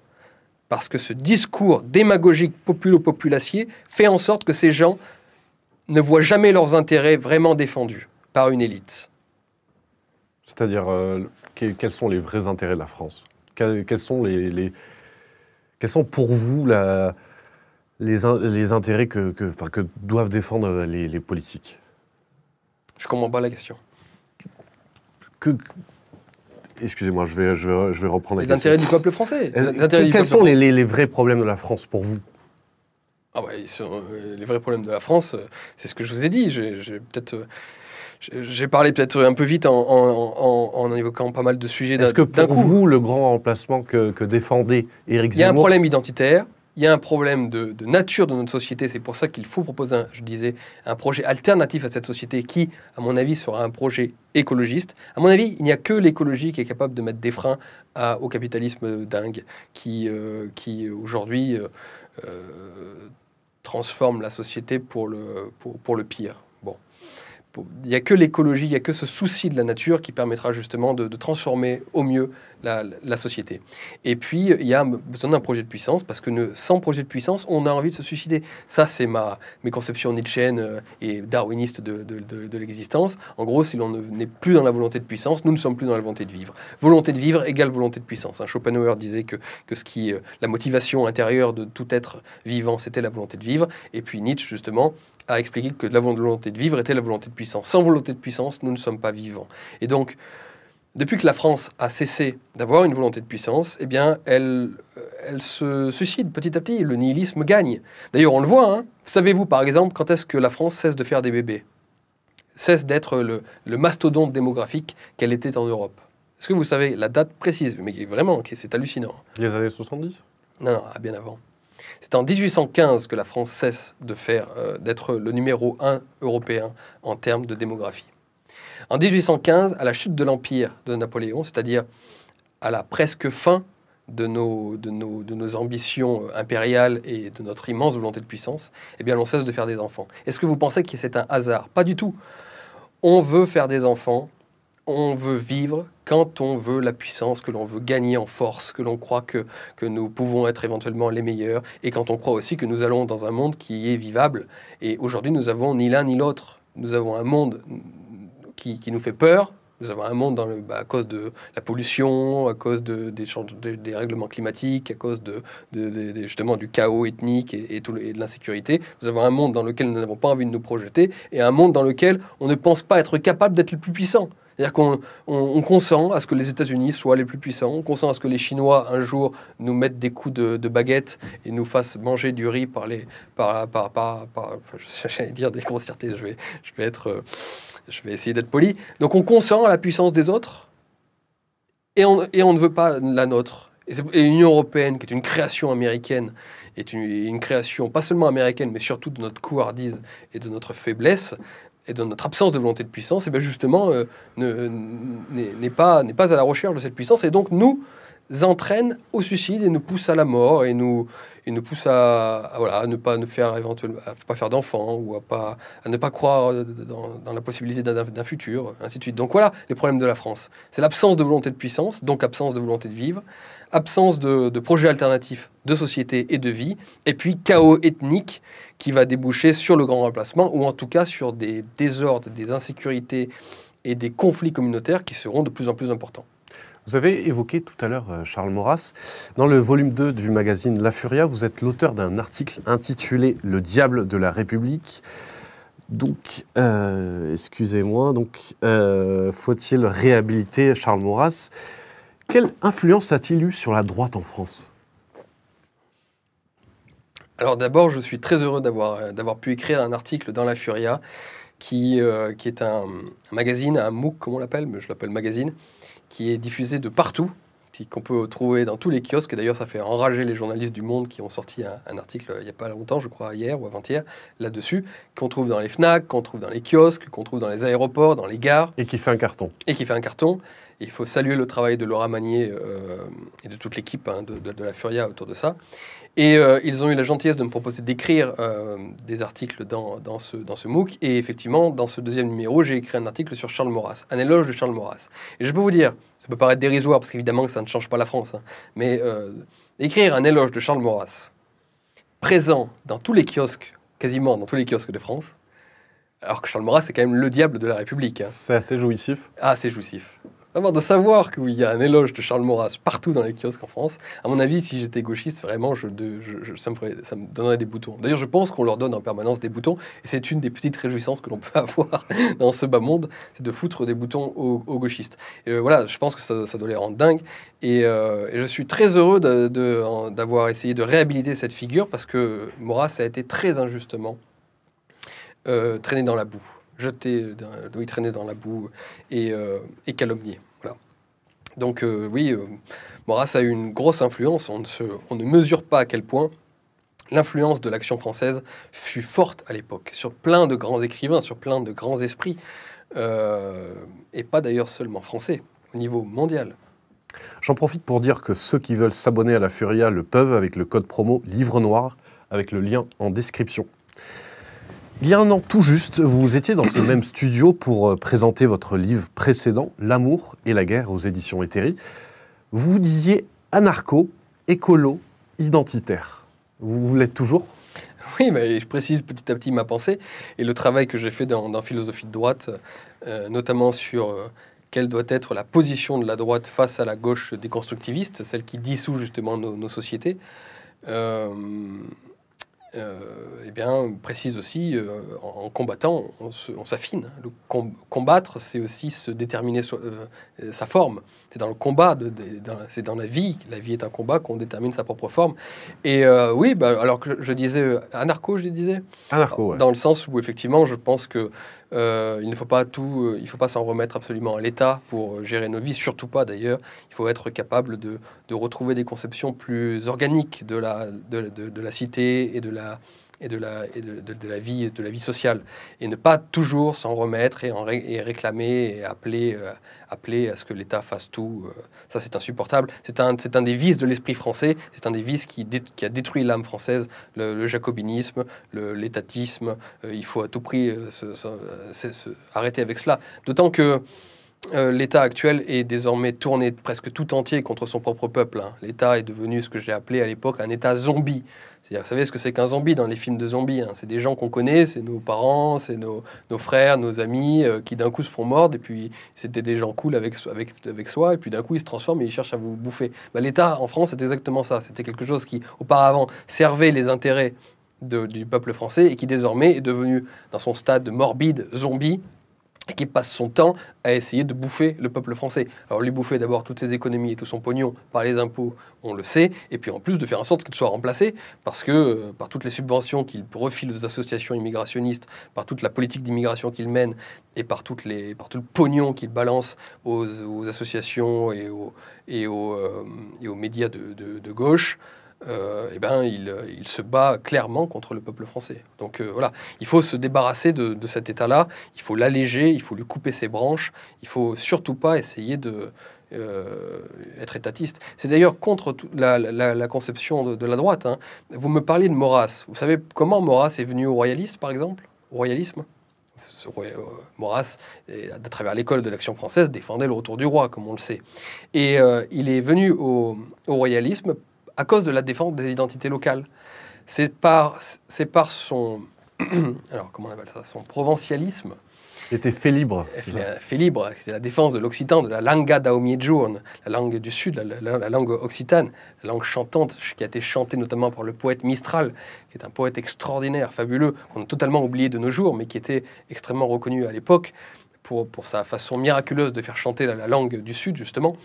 Parce que ce discours démagogique populo-populacier fait en sorte que ces gens ne voient jamais leurs intérêts vraiment défendus par une élite. C'est-à-dire, euh, quels sont les vrais intérêts de la France quels, sont les, quels sont pour vous les, intérêts que, doivent défendre les, politiques Je ne comprends pas la question. Excusez-moi, je vais, reprendre la question. les intérêts du peuple français. quels sont les, vrais problèmes de la France pour vous ah bah, sur euh, les vrais problèmes de la France, euh, c'est ce que je vous ai dit. J'ai peut-être. Euh, j'ai parlé peut-être un peu vite en, en, évoquant pas mal de sujets d'un coup. Est-ce que pour vous, le grand emplacement que, que défendait Éric Zemmour... Il y a un problème identitaire, il y a un problème de, nature de notre société. C'est pour ça qu'il faut proposer, un, je disais, un projet alternatif à cette société qui, à mon avis, sera un projet écologiste. À mon avis, il n'y a que l'écologie qui est capable de mettre des freins à, au capitalisme dingue qui, qui aujourd'hui transforme la société pour le, pour, pour le pire il n'y a que l'écologie, il n'y a que ce souci de la nature qui permettra justement de, transformer au mieux la, société. Et puis, il y a besoin d'un projet de puissance, parce que sans projet de puissance, on a envie de se suicider. Ça, c'est ma, mes conceptions nietzschéennes euh, et darwinistes de, l'existence. En gros, si l'on n'est plus dans la volonté de puissance, nous ne sommes plus dans la volonté de vivre. Volonté de vivre égale volonté de puissance. Hein, Schopenhauer disait que, ce qui, euh, la motivation intérieure de tout être vivant, c'était la volonté de vivre. Et puis Nietzsche, justement, a expliqué que la volonté de vivre était la volonté de puissance. Sans volonté de puissance, nous ne sommes pas vivants. Et donc, depuis que la France a cessé d'avoir une volonté de puissance, eh bien, elle, elle se suicide petit à petit. Le nihilisme gagne. D'ailleurs, on le voit. Hein. Savez-vous, par exemple, quand est-ce que la France cesse de faire des bébés Cesse d'être le, le mastodonte démographique qu'elle était en Europe. Est-ce que vous savez la date précise Mais vraiment, c'est hallucinant. Les années 70 non, non, ah, bien avant. C'est en 1815 que la France cesse de euh, d'être le numéro un européen en termes de démographie. En 1815, à la chute de l'Empire de Napoléon, c'est-à-dire à la presque fin de nos, de nos, ambitions impériales et de notre immense volonté de puissance, eh bien, on cesse de faire des enfants. Est-ce que vous pensez que c'est un hasard Pas du tout. On veut faire des enfants on veut vivre quand on veut la puissance, que l'on veut gagner en force, que l'on croit que, que nous pouvons être éventuellement les meilleurs, et quand on croit aussi que nous allons dans un monde qui est vivable. Et aujourd'hui, nous avons ni l'un ni l'autre. Nous avons un monde qui, qui nous fait peur, nous avons un monde bah, à cause de la pollution, à cause des, des, règlements climatiques, à cause de, justement du chaos ethnique et, et de l'insécurité. Nous avons un monde dans lequel nous n'avons pas envie de nous projeter et un monde dans lequel on ne pense pas être capable d'être le plus puissant. C'est-à-dire qu'on consent à ce que les États-Unis soient les plus puissants, on consent à ce que les Chinois, un jour, nous mettent des coups de, baguette et nous fassent manger du riz par les... Par, par, par, <laughs> dire des grossièretés, je vais, je vais être... Euh, je vais essayer d'être poli. Donc on consent à la puissance des autres et on, et on ne veut pas la nôtre. Et, l'Union européenne, qui est une création américaine, est une, une, création pas seulement américaine, mais surtout de notre couardise et de notre faiblesse, et donc notre absence de volonté de puissance, et eh bien justement, euh, n'est pas, pas à la recherche de cette puissance, et donc nous entraîne au suicide et nous pousse à la mort et nous, et nous pousse à, voilà, ne pas ne faire éventuellement, pas faire d'enfants ou à, pas, à ne pas croire euh, dans, dans la possibilité d'un futur, ainsi de suite. Donc voilà les problèmes de la France. C'est l'absence de volonté de puissance, donc absence de volonté de vivre, absence de, projets alternatifs de société et de vie, et puis chaos ethnique qui va déboucher sur le grand remplacement, ou en tout cas sur des désordres, des insécurités et des conflits communautaires qui seront de plus en plus importants. Vous avez évoqué tout à l'heure euh, Charles Maurras. Dans le volume 2 du magazine La Furia, vous êtes l'auteur d'un article intitulé Le diable de la République. Donc, euh, excusez-moi, donc euh, faut-il réhabiliter Charles Maurras quelle influence a-t-il eu sur la droite en France Alors d'abord, je suis très heureux euh, d'avoir, pu écrire un article dans La Furia, qui, euh, est un, un, magazine, un MOOC, comme on l'appelle, mais je l'appelle magazine, qui est diffusé de partout qu'on peut trouver dans tous les kiosques. Et d'ailleurs, ça fait enrager les journalistes du monde qui ont sorti un, article euh, il n'y a pas longtemps, je crois, hier ou avant-hier, là-dessus, qu'on trouve dans les FNAC, qu'on trouve dans les kiosques, qu'on trouve dans les aéroports, dans les gares. Et qui fait un carton. Et qui fait un carton. il faut saluer le travail de Laura Manier euh, et de toute l'équipe hein, de la Furia autour de ça. Et euh, ils ont eu la gentillesse de me proposer d'écrire euh, des articles dans, ce, dans MOOC. Et effectivement, dans ce deuxième numéro, j'ai écrit un article sur Charles Maurras, un éloge de Charles Maurras. Et je peux vous dire, ça peut paraître dérisoire, parce qu'évidemment ça ne change pas la France, hein, mais euh, écrire un éloge de Charles Maurras, présent dans tous les kiosques, quasiment dans tous les kiosques de France, alors que Charles Maurras, c'est quand même le diable de la République. Hein. C'est assez jouissif. Ah, c'est jouissif. Avant de savoir qu'il y a un éloge de Charles Maurras partout dans les kiosques en France, à mon avis, si j'étais gauchiste, vraiment, ça, me donnerait des boutons. D'ailleurs, je pense qu'on leur donne en permanence des boutons, et c'est une des petites réjouissances que l'on peut <laughs> avoir dans ce bas monde, c'est de foutre des boutons aux, gauchistes. Et euh, voilà, je pense que ça, doit les rendre dingues, et, euh, je suis très heureux d'avoir essayé de réhabiliter cette figure, parce que Maurras a été très injustement euh, traîné dans la boue jeté, doit traîner dans la boue et, euh, calomnier. Voilà. Donc euh, oui, euh, Maurras a eu une grosse influence. On ne, mesure pas à quel point l'influence de l'action française fut forte à l'époque, sur plein de grands écrivains, sur plein de grands esprits, et pas d'ailleurs seulement français, au niveau mondial. J'en profite pour dire que ceux qui veulent s'abonner à la Furia le peuvent avec le code promo Livre Noir, avec le lien en description. Il y a un an tout juste, vous étiez dans ce même studio pour euh, présenter votre livre précédent, L'amour et la guerre aux éditions Éthérie. Vous vous disiez anarcho, écolo, identitaire. Vous, l'êtes toujours oui, mais je précise petit à petit ma pensée et le travail que j'ai fait dans, Philosophie de droite, euh, notamment sur euh, quelle doit être la position de la droite face à la gauche déconstructiviste, celle qui dissout justement nos, nos sociétés. Euh, euh, eh bien, précise aussi, euh, en, combattant, on s'affine. combattre, c'est aussi se déterminer euh, sa forme, c'est dans le combat, de, c'est dans la vie. La vie est un combat qu'on détermine sa propre forme. Et euh, oui, bah, alors que je euh, disais anarcho, je disais. Anarcho, Dans le sens où effectivement, je pense que euh, il ne faut pas tout, il faut pas s'en remettre absolument à l'État pour gérer nos vies, surtout pas d'ailleurs. Il faut être capable de, retrouver des conceptions plus organiques de la, de la cité et de la et, de la, et de, la, vie, de la vie sociale. Et ne pas toujours s'en remettre et, en et, réclamer et appeler, euh, appeler à ce que l'État fasse tout. Euh. ça, c'est insupportable. C'est un, un, des vices de l'esprit français. C'est un des vices qui, qui a détruit l'âme française, le, jacobinisme, l'étatisme. Euh, il faut à tout prix se, arrêter avec cela. D'autant que euh, l'État actuel est désormais tourné presque tout entier contre son propre peuple. Hein. L'État est devenu ce que j'ai appelé à l'époque un État zombie. vous savez ce que c'est qu'un zombie dans les films de zombies hein. C'est des gens qu'on connaît, c'est nos parents, c'est nos, frères, nos amis, euh, qui d'un coup se font mordre, et puis c'était des gens cool avec, soi, et puis d'un coup ils se transforment et ils cherchent à vous bouffer. Bah, L'État en France, c'est exactement ça. C'était quelque chose qui, auparavant, servait les intérêts du peuple français, et qui désormais est devenu, dans son stade morbide, zombie, et qui passe son temps à essayer de bouffer le peuple français. Alors lui bouffer d'abord toutes ses économies et tout son pognon par les impôts, on le sait, et puis en plus de faire en sorte qu'il soit remplacé parce que euh, par toutes les subventions qu'il refile aux associations immigrationnistes, par toute la politique d'immigration qu'il mène et par, toutes les, par tout le pognon qu'il balance aux, associations euh, et aux, médias de gauche, euh, eh ben, euh, il, se bat clairement contre le peuple français. Donc euh, voilà, il faut se débarrasser de, cet État-là, il faut l'alléger, il faut lui couper ses branches, il faut surtout pas essayer de être étatiste. C'est d'ailleurs contre la, la, conception de, la droite. Hein. Vous me parlez de Maurras. Vous savez comment Maurras est venu au royalisme, par exemple Au royalisme Maurras, à travers l'école de l'action française, défendait le retour du roi, comme on le sait. Et il est venu au, au royalisme à cause de la défense des identités locales. C'est par, c'est par son, <clears throat> alors comment on appelle ça, son provincialisme. Il était fait libre. Fait libre, c'est la défense de l'occitan, de la langue daomiedjourn, la langue du sud, la, langue occitane, la langue chantante, qui a été chantée notamment par le poète Mistral, qui est un poète extraordinaire, fabuleux, qu'on a totalement oublié de nos jours, mais qui était extrêmement reconnu à l'époque pour, pour sa façon miraculeuse de faire chanter la langue du sud, justement.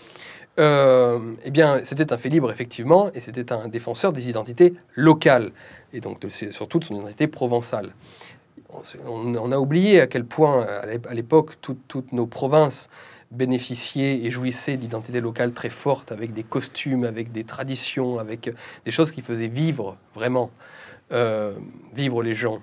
Euh, eh bien, c'était un fait libre, effectivement, et c'était un défenseur des identités locales, et donc surtout de son identité provençale. On, a oublié à quel point, euh, à l'époque, toutes nos provinces bénéficiaient et jouissaient d'identités locales très fortes, avec des costumes, avec des traditions, avec des choses qui faisaient vivre, vraiment, euh, vivre les gens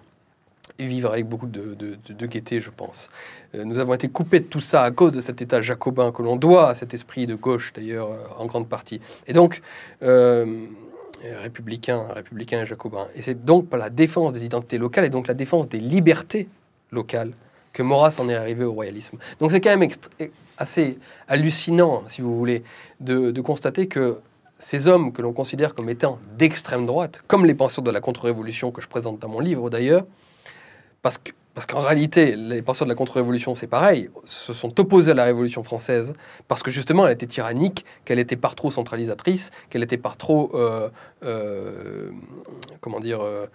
et vivre avec beaucoup de, de, gaieté, je pense. Euh, nous avons été coupés de tout ça à cause de cet état jacobin que l'on doit à cet esprit de gauche, d'ailleurs, euh, en grande partie. Et donc, euh, républicain, républicain et jacobin. Et c'est donc par la défense des identités locales et donc la défense des libertés locales que Maurras en est arrivé au royalisme. Donc c'est quand même assez hallucinant, si vous voulez, de, de constater que ces hommes que l'on considère comme étant d'extrême droite, comme les penseurs de la contre-révolution que je présente dans mon livre d'ailleurs, parce que parce qu'en réalité, les penseurs de la contre-révolution, c'est pareil, se sont opposés à la Révolution française parce que justement, elle était tyrannique, qu'elle était par trop centralisatrice, qu'elle était par trop, euh, euh, comment dire, euh,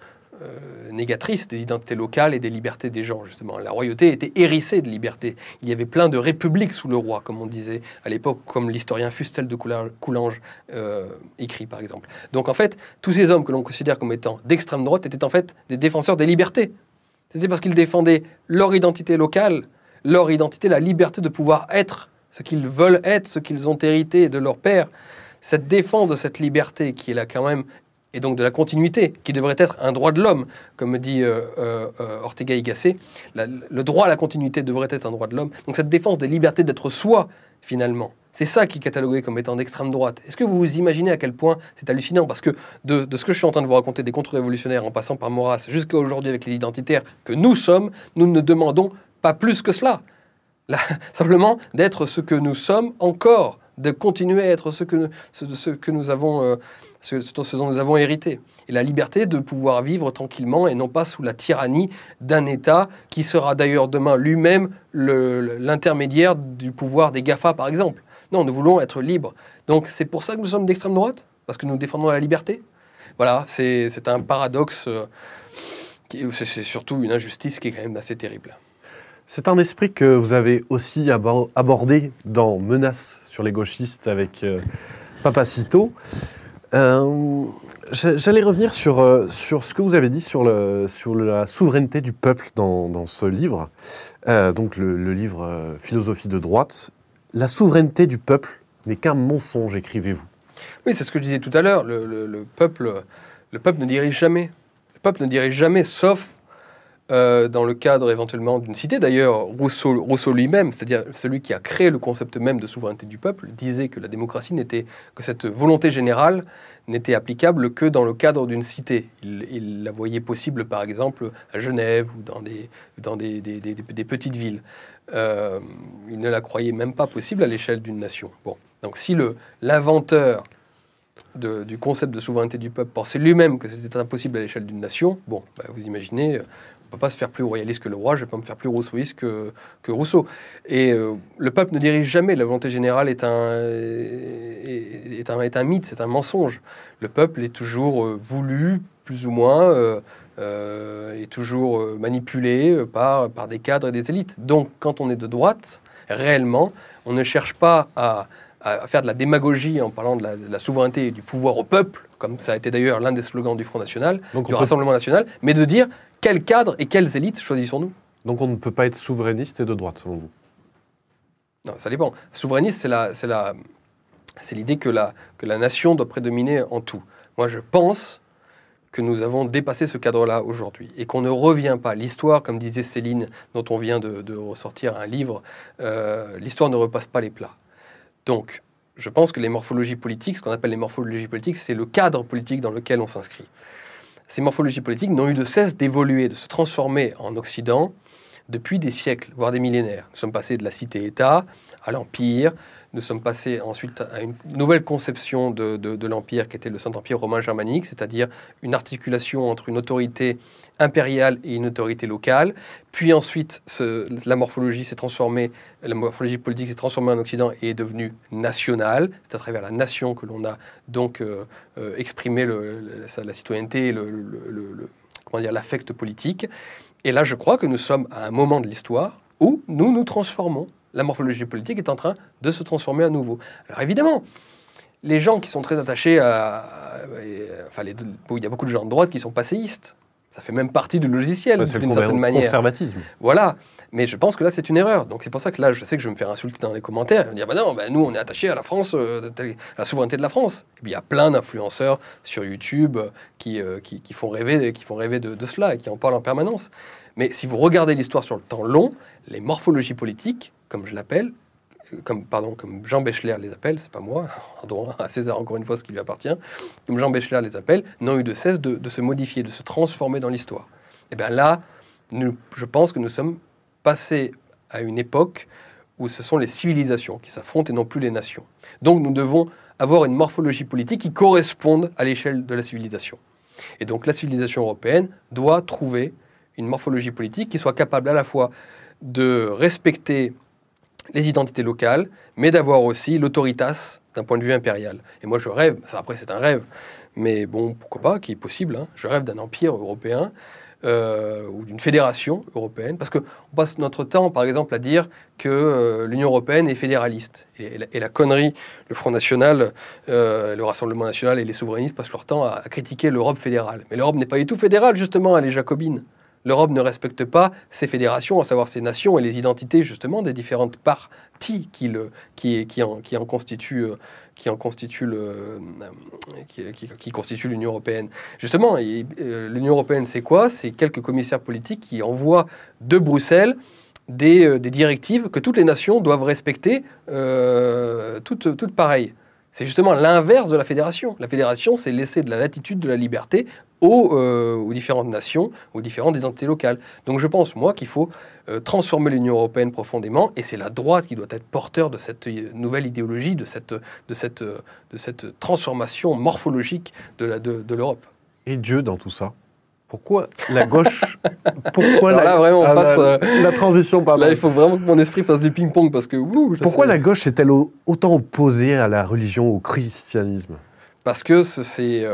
négatrice des identités locales et des libertés des gens, justement. La royauté était hérissée de liberté. Il y avait plein de républiques sous le roi, comme on disait à l'époque, comme l'historien Fustel de Coulanges écrit, par exemple. Donc en fait, tous ces hommes que l'on considère comme étant d'extrême droite étaient en fait des défenseurs des libertés c'était parce qu'ils défendaient leur identité locale, leur identité, la liberté de pouvoir être ce qu'ils veulent être, ce qu'ils ont hérité de leur père. Cette défense de cette liberté qui est là quand même, et donc de la continuité, qui devrait être un droit de l'homme, comme dit euh, euh, euh, Ortega y Gasset, le droit à la continuité devrait être un droit de l'homme. Donc cette défense des libertés d'être soi, finalement, c'est ça qui est catalogué comme étant d'extrême droite. Est-ce que vous vous imaginez à quel point c'est hallucinant Parce que de, ce que je suis en train de vous raconter, des contre-révolutionnaires en passant par Maurras jusqu'à aujourd'hui avec les identitaires que nous sommes, nous ne demandons pas plus que cela. <laughs> simplement d'être ce que nous sommes encore, de continuer à être ce que, avons, euh, ce, dont nous avons hérité. Et la liberté de pouvoir vivre tranquillement et non pas sous la tyrannie d'un État qui sera d'ailleurs demain lui-même l'intermédiaire du pouvoir des GAFA, par exemple. Non, nous voulons être libres. Donc c'est pour ça que nous sommes d'extrême droite Parce que nous défendons la liberté Voilà, c'est un paradoxe, euh, c'est surtout une injustice qui est quand même assez terrible. C'est un esprit que vous avez aussi abordé dans Menaces sur les gauchistes avec euh, Papacito. Euh, j'allais revenir sur, sur ce que vous avez dit sur, le, sur la souveraineté du peuple dans, ce livre, donc le livre Philosophie de droite. La souveraineté du peuple n'est qu'un mensonge, écrivez-vous. Oui, c'est ce que je disais tout à l'heure. Le, peuple, le peuple ne dirige jamais. Le peuple ne dirige jamais, sauf euh, dans le cadre éventuellement d'une cité. D'ailleurs, Rousseau, lui-même, c'est-à-dire celui qui a créé le concept même de souveraineté du peuple, disait que la démocratie n'était que cette volonté générale n'était applicable que dans le cadre d'une cité. Il, la voyait possible, par exemple, à Genève ou dans des, dans des petites villes. Euh, il ne la croyait même pas possible à l'échelle d'une nation. Bon, donc si l'inventeur du concept de souveraineté du peuple pensait lui-même que c'était impossible à l'échelle d'une nation, bon, bah, vous imaginez, euh, on ne peut pas se faire plus royaliste que le roi, je ne peux pas me faire plus rousseauiste que, que Rousseau. Et euh, le peuple ne dirige jamais, la volonté générale est un, est, un, mythe, c'est un mensonge. Le peuple est toujours voulu, plus ou moins euh, est toujours euh, manipulé euh, par, par des cadres et des élites. Donc quand on est de droite, réellement, on ne cherche pas à, à faire de la démagogie en parlant de la, souveraineté et du pouvoir au peuple, comme ça a été d'ailleurs l'un des slogans du Front National, du Rassemblement National, mais de dire quels cadres et quelles élites choisissons-nous. Donc on ne peut pas être souverainiste et de droite, selon vous Non, ça dépend. Souverainiste, c'est c'est l'idée que la, que la nation doit prédominer en tout. Moi, je pense que nous avons dépassé ce cadre-là aujourd'hui et qu'on ne revient pas. L'histoire, comme disait Céline, dont on vient de, ressortir un livre, euh, l'histoire ne repasse pas les plats. Donc, je pense que les morphologies politiques, ce qu'on appelle les morphologies politiques, c'est le cadre politique dans lequel on s'inscrit. Ces morphologies politiques n'ont eu de cesse d'évoluer, de se transformer en Occident depuis des siècles, voire des millénaires. Nous sommes passés de la cité-État à l'Empire, nous sommes passés ensuite à une nouvelle conception de, l'Empire qui était le Saint-Empire romain germanique, c'est-à-dire une articulation entre une autorité impériale et une autorité locale. Puis ensuite, la morphologie s'est transformée, la morphologie politique s'est transformée en Occident et est devenue nationale. C'est à travers la nation que l'on a donc euh, euh, exprimé la, citoyenneté, le, comment l'affect politique. Et là, je crois que nous sommes à un moment de l'histoire où nous nous transformons la morphologie politique est en train de se transformer à nouveau. Alors évidemment, les gens qui sont très attachés à... Euh, enfin, il y a beaucoup de gens de droite qui sont passéistes. Ça fait même partie du logiciel, d'une certaine manière. conservatisme. Voilà. Mais je pense que là, c'est une erreur. Donc c'est pour ça que là, je sais que je vais me faire insulter dans les commentaires. Ils vont dire, bah non, bah, nous, on est attaché à la France, euh, à la souveraineté de la France. il y a plein d'influenceurs sur YouTube euh, qui, qui, font rêver, qui font rêver de cela et qui en parlent en permanence. Mais si vous regardez l'histoire sur le temps long, les morphologies politiques comme je l'appelle, comme, pardon, comme Jean Béchler les appelle, c'est pas moi, <laughs> droit à César encore une fois ce qui lui appartient, comme Jean Béchler les appelle, n'ont eu de cesse de, se modifier, de se transformer dans l'histoire. Et eh bien là, je pense que nous sommes passés à une époque où ce sont les civilisations qui s'affrontent et non plus les nations. Donc nous devons avoir une morphologie politique qui corresponde à l'échelle de la civilisation. Et donc la civilisation européenne doit trouver une morphologie politique qui soit capable à la fois de respecter les identités locales, mais d'avoir aussi l'autoritas d'un point de vue impérial. Et moi, je rêve, ça, après, c'est un rêve, mais bon, pourquoi pas, qui est possible. Hein. Je rêve d'un empire européen euh, ou d'une fédération européenne, parce qu'on passe notre temps, par exemple, à dire que euh, l'Union européenne est fédéraliste. Et, la, connerie, le Front National, euh, le Rassemblement National et les souverainistes passent leur temps à critiquer l'Europe fédérale. Mais l'Europe n'est pas du tout fédérale, justement, elle est jacobine. L'Europe ne respecte pas ses fédérations, à savoir ses nations et les identités justement des différentes parties qui, qui, en, qui constituent euh, qui en euh, qui, constitue l'Union européenne. Justement, euh, l'Union européenne, c'est quoi C'est quelques commissaires politiques qui envoient de Bruxelles des, directives que toutes les nations doivent respecter, toutes, toutes pareilles. C'est justement l'inverse de la fédération. La fédération, c'est laisser de la latitude, de la liberté aux, euh, aux, différentes nations, aux différentes identités locales. Donc je pense, moi, qu'il faut euh, transformer l'Union européenne profondément, et c'est la droite qui doit être porteur de cette euh, nouvelle idéologie, de cette, de cette, de cette transformation morphologique de l'Europe. De, et Dieu dans tout ça pourquoi la gauche <laughs> Pourquoi la, vraiment, on ah, passe, la, transition par Là, il faut vraiment que mon esprit fasse du ping-pong parce que. pourquoi la gauche est-elle autant opposée à la religion, au christianisme Parce que c'est.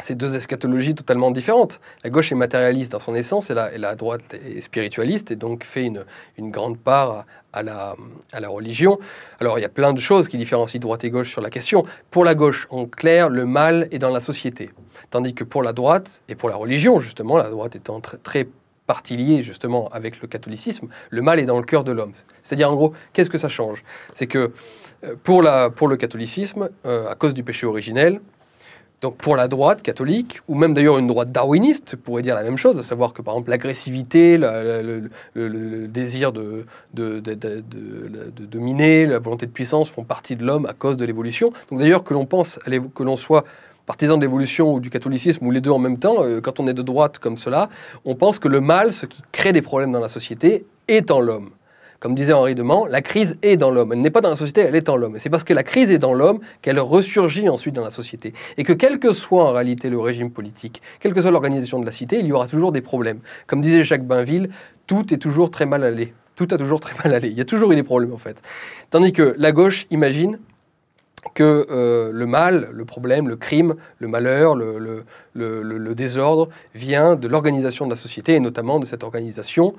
Ces deux eschatologies totalement différentes. La gauche est matérialiste dans son essence et la, droite est spiritualiste et donc fait une, grande part à la, religion. Alors il y a plein de choses qui différencient droite et gauche sur la question. Pour la gauche, en clair, le mal est dans la société. Tandis que pour la droite et pour la religion, justement, la droite étant très, partie liée justement avec le catholicisme, le mal est dans le cœur de l'homme. C'est-à-dire en gros, qu'est-ce que ça change C'est que euh, pour, la, pour le catholicisme, euh, à cause du péché originel, donc pour la droite catholique, ou même d'ailleurs une droite darwiniste pourrait dire la même chose, à savoir que par exemple l'agressivité, le, désir de, dominer, la volonté de puissance font partie de l'homme à cause de l'évolution. Donc d'ailleurs que l'on pense, que l'on soit partisan de l'évolution ou du catholicisme ou les deux en même temps, euh, quand on est de droite comme cela, on pense que le mal, ce qui crée des problèmes dans la société, est en l'homme. Comme disait Henri de Man, la crise est dans l'homme. Elle n'est pas dans la société, elle est en l'homme. Et C'est parce que la crise est dans l'homme qu'elle ressurgit ensuite dans la société. Et que quel que soit en réalité le régime politique, quelle que soit l'organisation de la cité, il y aura toujours des problèmes. Comme disait Jacques Bainville, tout est toujours très mal allé. Tout a toujours très mal allé. Il y a toujours eu des problèmes en fait. Tandis que la gauche imagine que euh, le mal, le problème, le crime, le malheur, le désordre vient de l'organisation de la société et notamment de cette organisation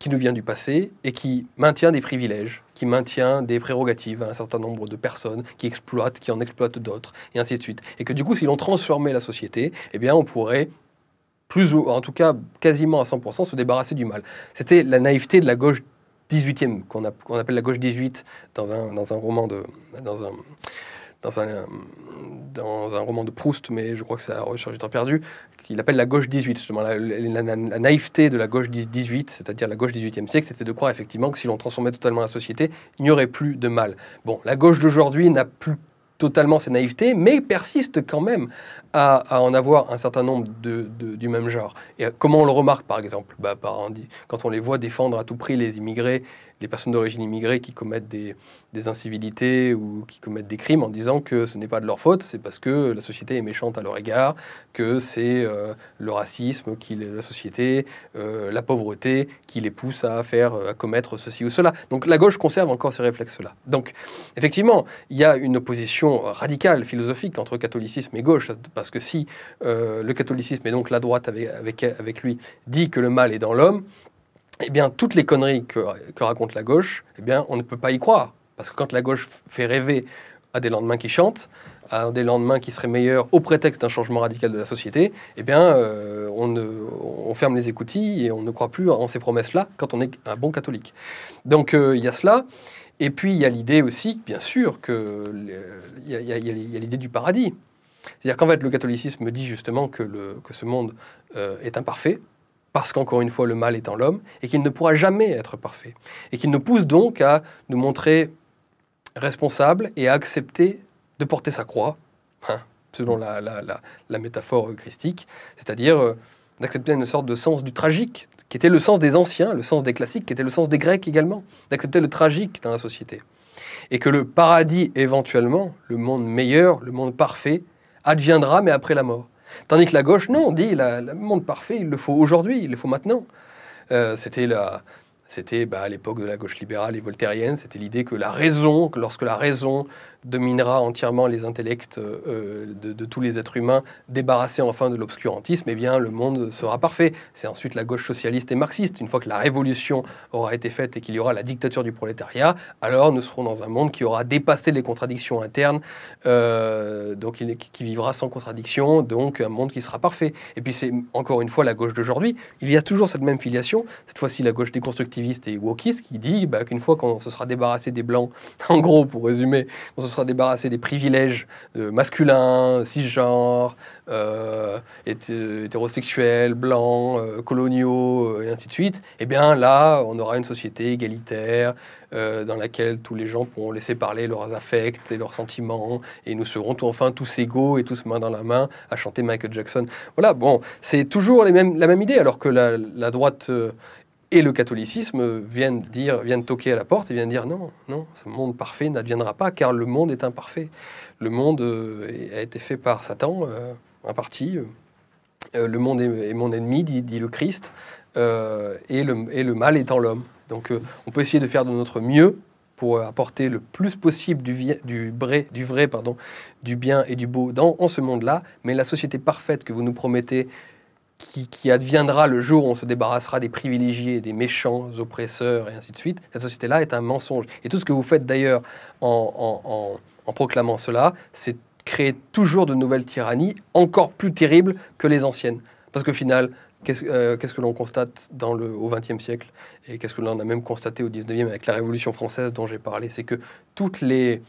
qui nous vient du passé et qui maintient des privilèges, qui maintient des prérogatives à un certain nombre de personnes, qui exploitent, qui en exploitent d'autres, et ainsi de suite. Et que du coup, si l'on transformait la société, eh bien, on pourrait plus ou en tout cas quasiment à 100% se débarrasser du mal. C'était la naïveté de la gauche 18e, qu'on appelle la gauche 18 dans un, dans un roman de dans un, dans un roman de Proust, mais je crois que c'est La recherche du temps perdu, qu'il appelle la gauche 18, justement, la, naïveté de la gauche 18, c'est-à-dire la gauche 18e siècle, c'était de croire effectivement que si l'on transformait totalement la société, il n'y aurait plus de mal. Bon, la gauche d'aujourd'hui n'a plus totalement ses naïvetés, mais persiste quand même à, en avoir un certain nombre de, de, du même genre. Et comment on le remarque, par exemple bah, par, Quand on les voit défendre à tout prix les immigrés les personnes d'origine immigrée qui commettent des, incivilités ou qui commettent des crimes en disant que ce n'est pas de leur faute, c'est parce que la société est méchante à leur égard, que c'est euh, le racisme, qui la société, euh, la pauvreté qui les pousse à faire, à commettre ceci ou cela. Donc la gauche conserve encore ces réflexes-là. Donc effectivement, il y a une opposition radicale, philosophique entre catholicisme et gauche, parce que si euh, le catholicisme et donc la droite avec lui dit que le mal est dans l'homme, eh bien, toutes les conneries que, raconte la gauche, eh bien, on ne peut pas y croire. Parce que quand la gauche fait rêver à des lendemains qui chantent, à des lendemains qui seraient meilleurs au prétexte d'un changement radical de la société, eh bien, euh, on, ferme les écoutilles et on ne croit plus en ces promesses-là quand on est un bon catholique. Donc, euh, il y a cela. Et puis, il y a l'idée aussi, bien sûr, qu'il y a, l'idée du paradis. C'est-à-dire qu'en fait, le catholicisme dit justement que ce monde euh, est imparfait, parce qu'encore une fois, le mal est en l'homme, et qu'il ne pourra jamais être parfait. Et qu'il nous pousse donc à nous montrer responsables et à accepter de porter sa croix, hein, selon la, métaphore christique, c'est-à-dire euh, d'accepter une sorte de sens du tragique, qui était le sens des anciens, le sens des classiques, qui était le sens des Grecs également, d'accepter le tragique dans la société. Et que le paradis, éventuellement, le monde meilleur, le monde parfait, adviendra, mais après la mort. Tandis que la gauche, non, on dit le monde parfait, il le faut aujourd'hui, il le faut maintenant. Euh, c'était c'était bah, à l'époque de la gauche libérale et voltairienne, c'était l'idée que la raison, que lorsque la raison dominera entièrement les intellects euh, de, tous les êtres humains, débarrassés enfin de l'obscurantisme, et eh bien le monde sera parfait. C'est ensuite la gauche socialiste et marxiste. Une fois que la révolution aura été faite et qu'il y aura la dictature du prolétariat, alors nous serons dans un monde qui aura dépassé les contradictions internes, euh, donc qui vivra sans contradiction, donc un monde qui sera parfait. Et puis c'est encore une fois la gauche d'aujourd'hui. Il y a toujours cette même filiation, cette fois-ci la gauche déconstructiviste et wokiste, qui dit bah, qu'une fois qu'on se sera débarrassé des blancs, <laughs> en gros pour résumer, on se sera débarrassé des privilèges euh, masculins, cisgenres, euh, hétérosexuels, blancs, euh, coloniaux, euh, et ainsi de suite, eh bien là, on aura une société égalitaire dans laquelle tous les gens pourront laisser parler leurs affects et leurs sentiments, et nous serons tout, enfin tous égaux et tous main dans la main à chanter Michael Jackson. Voilà, bon, c'est toujours les mêmes, la même idée, alors que la, la droite et le catholicisme vient dire, vient toquer à la porte et vient dire non, non, ce monde parfait n'adviendra pas car le monde est imparfait. Le monde euh, a été fait par Satan, un euh, en partie. Euh, le monde est, mon ennemi, dit, le Christ, et le, mal est en l'homme. Donc on peut essayer de faire de notre mieux pour apporter le plus possible du, vrai, du vrai, pardon, du bien et du beau dans en ce monde-là, mais la société parfaite que vous nous promettez qui, adviendra le jour où on se débarrassera des privilégiés, des méchants, oppresseurs et ainsi de suite, cette société-là est un mensonge. Et tout ce que vous faites d'ailleurs en, proclamant cela, c'est créer toujours de nouvelles tyrannies encore plus terribles que les anciennes. Parce qu'au final, qu'est-ce euh, que l'on constate dans au XXe siècle et qu'est-ce que l'on a même constaté au XIXe avec la Révolution française dont j'ai parlé C'est que toutes les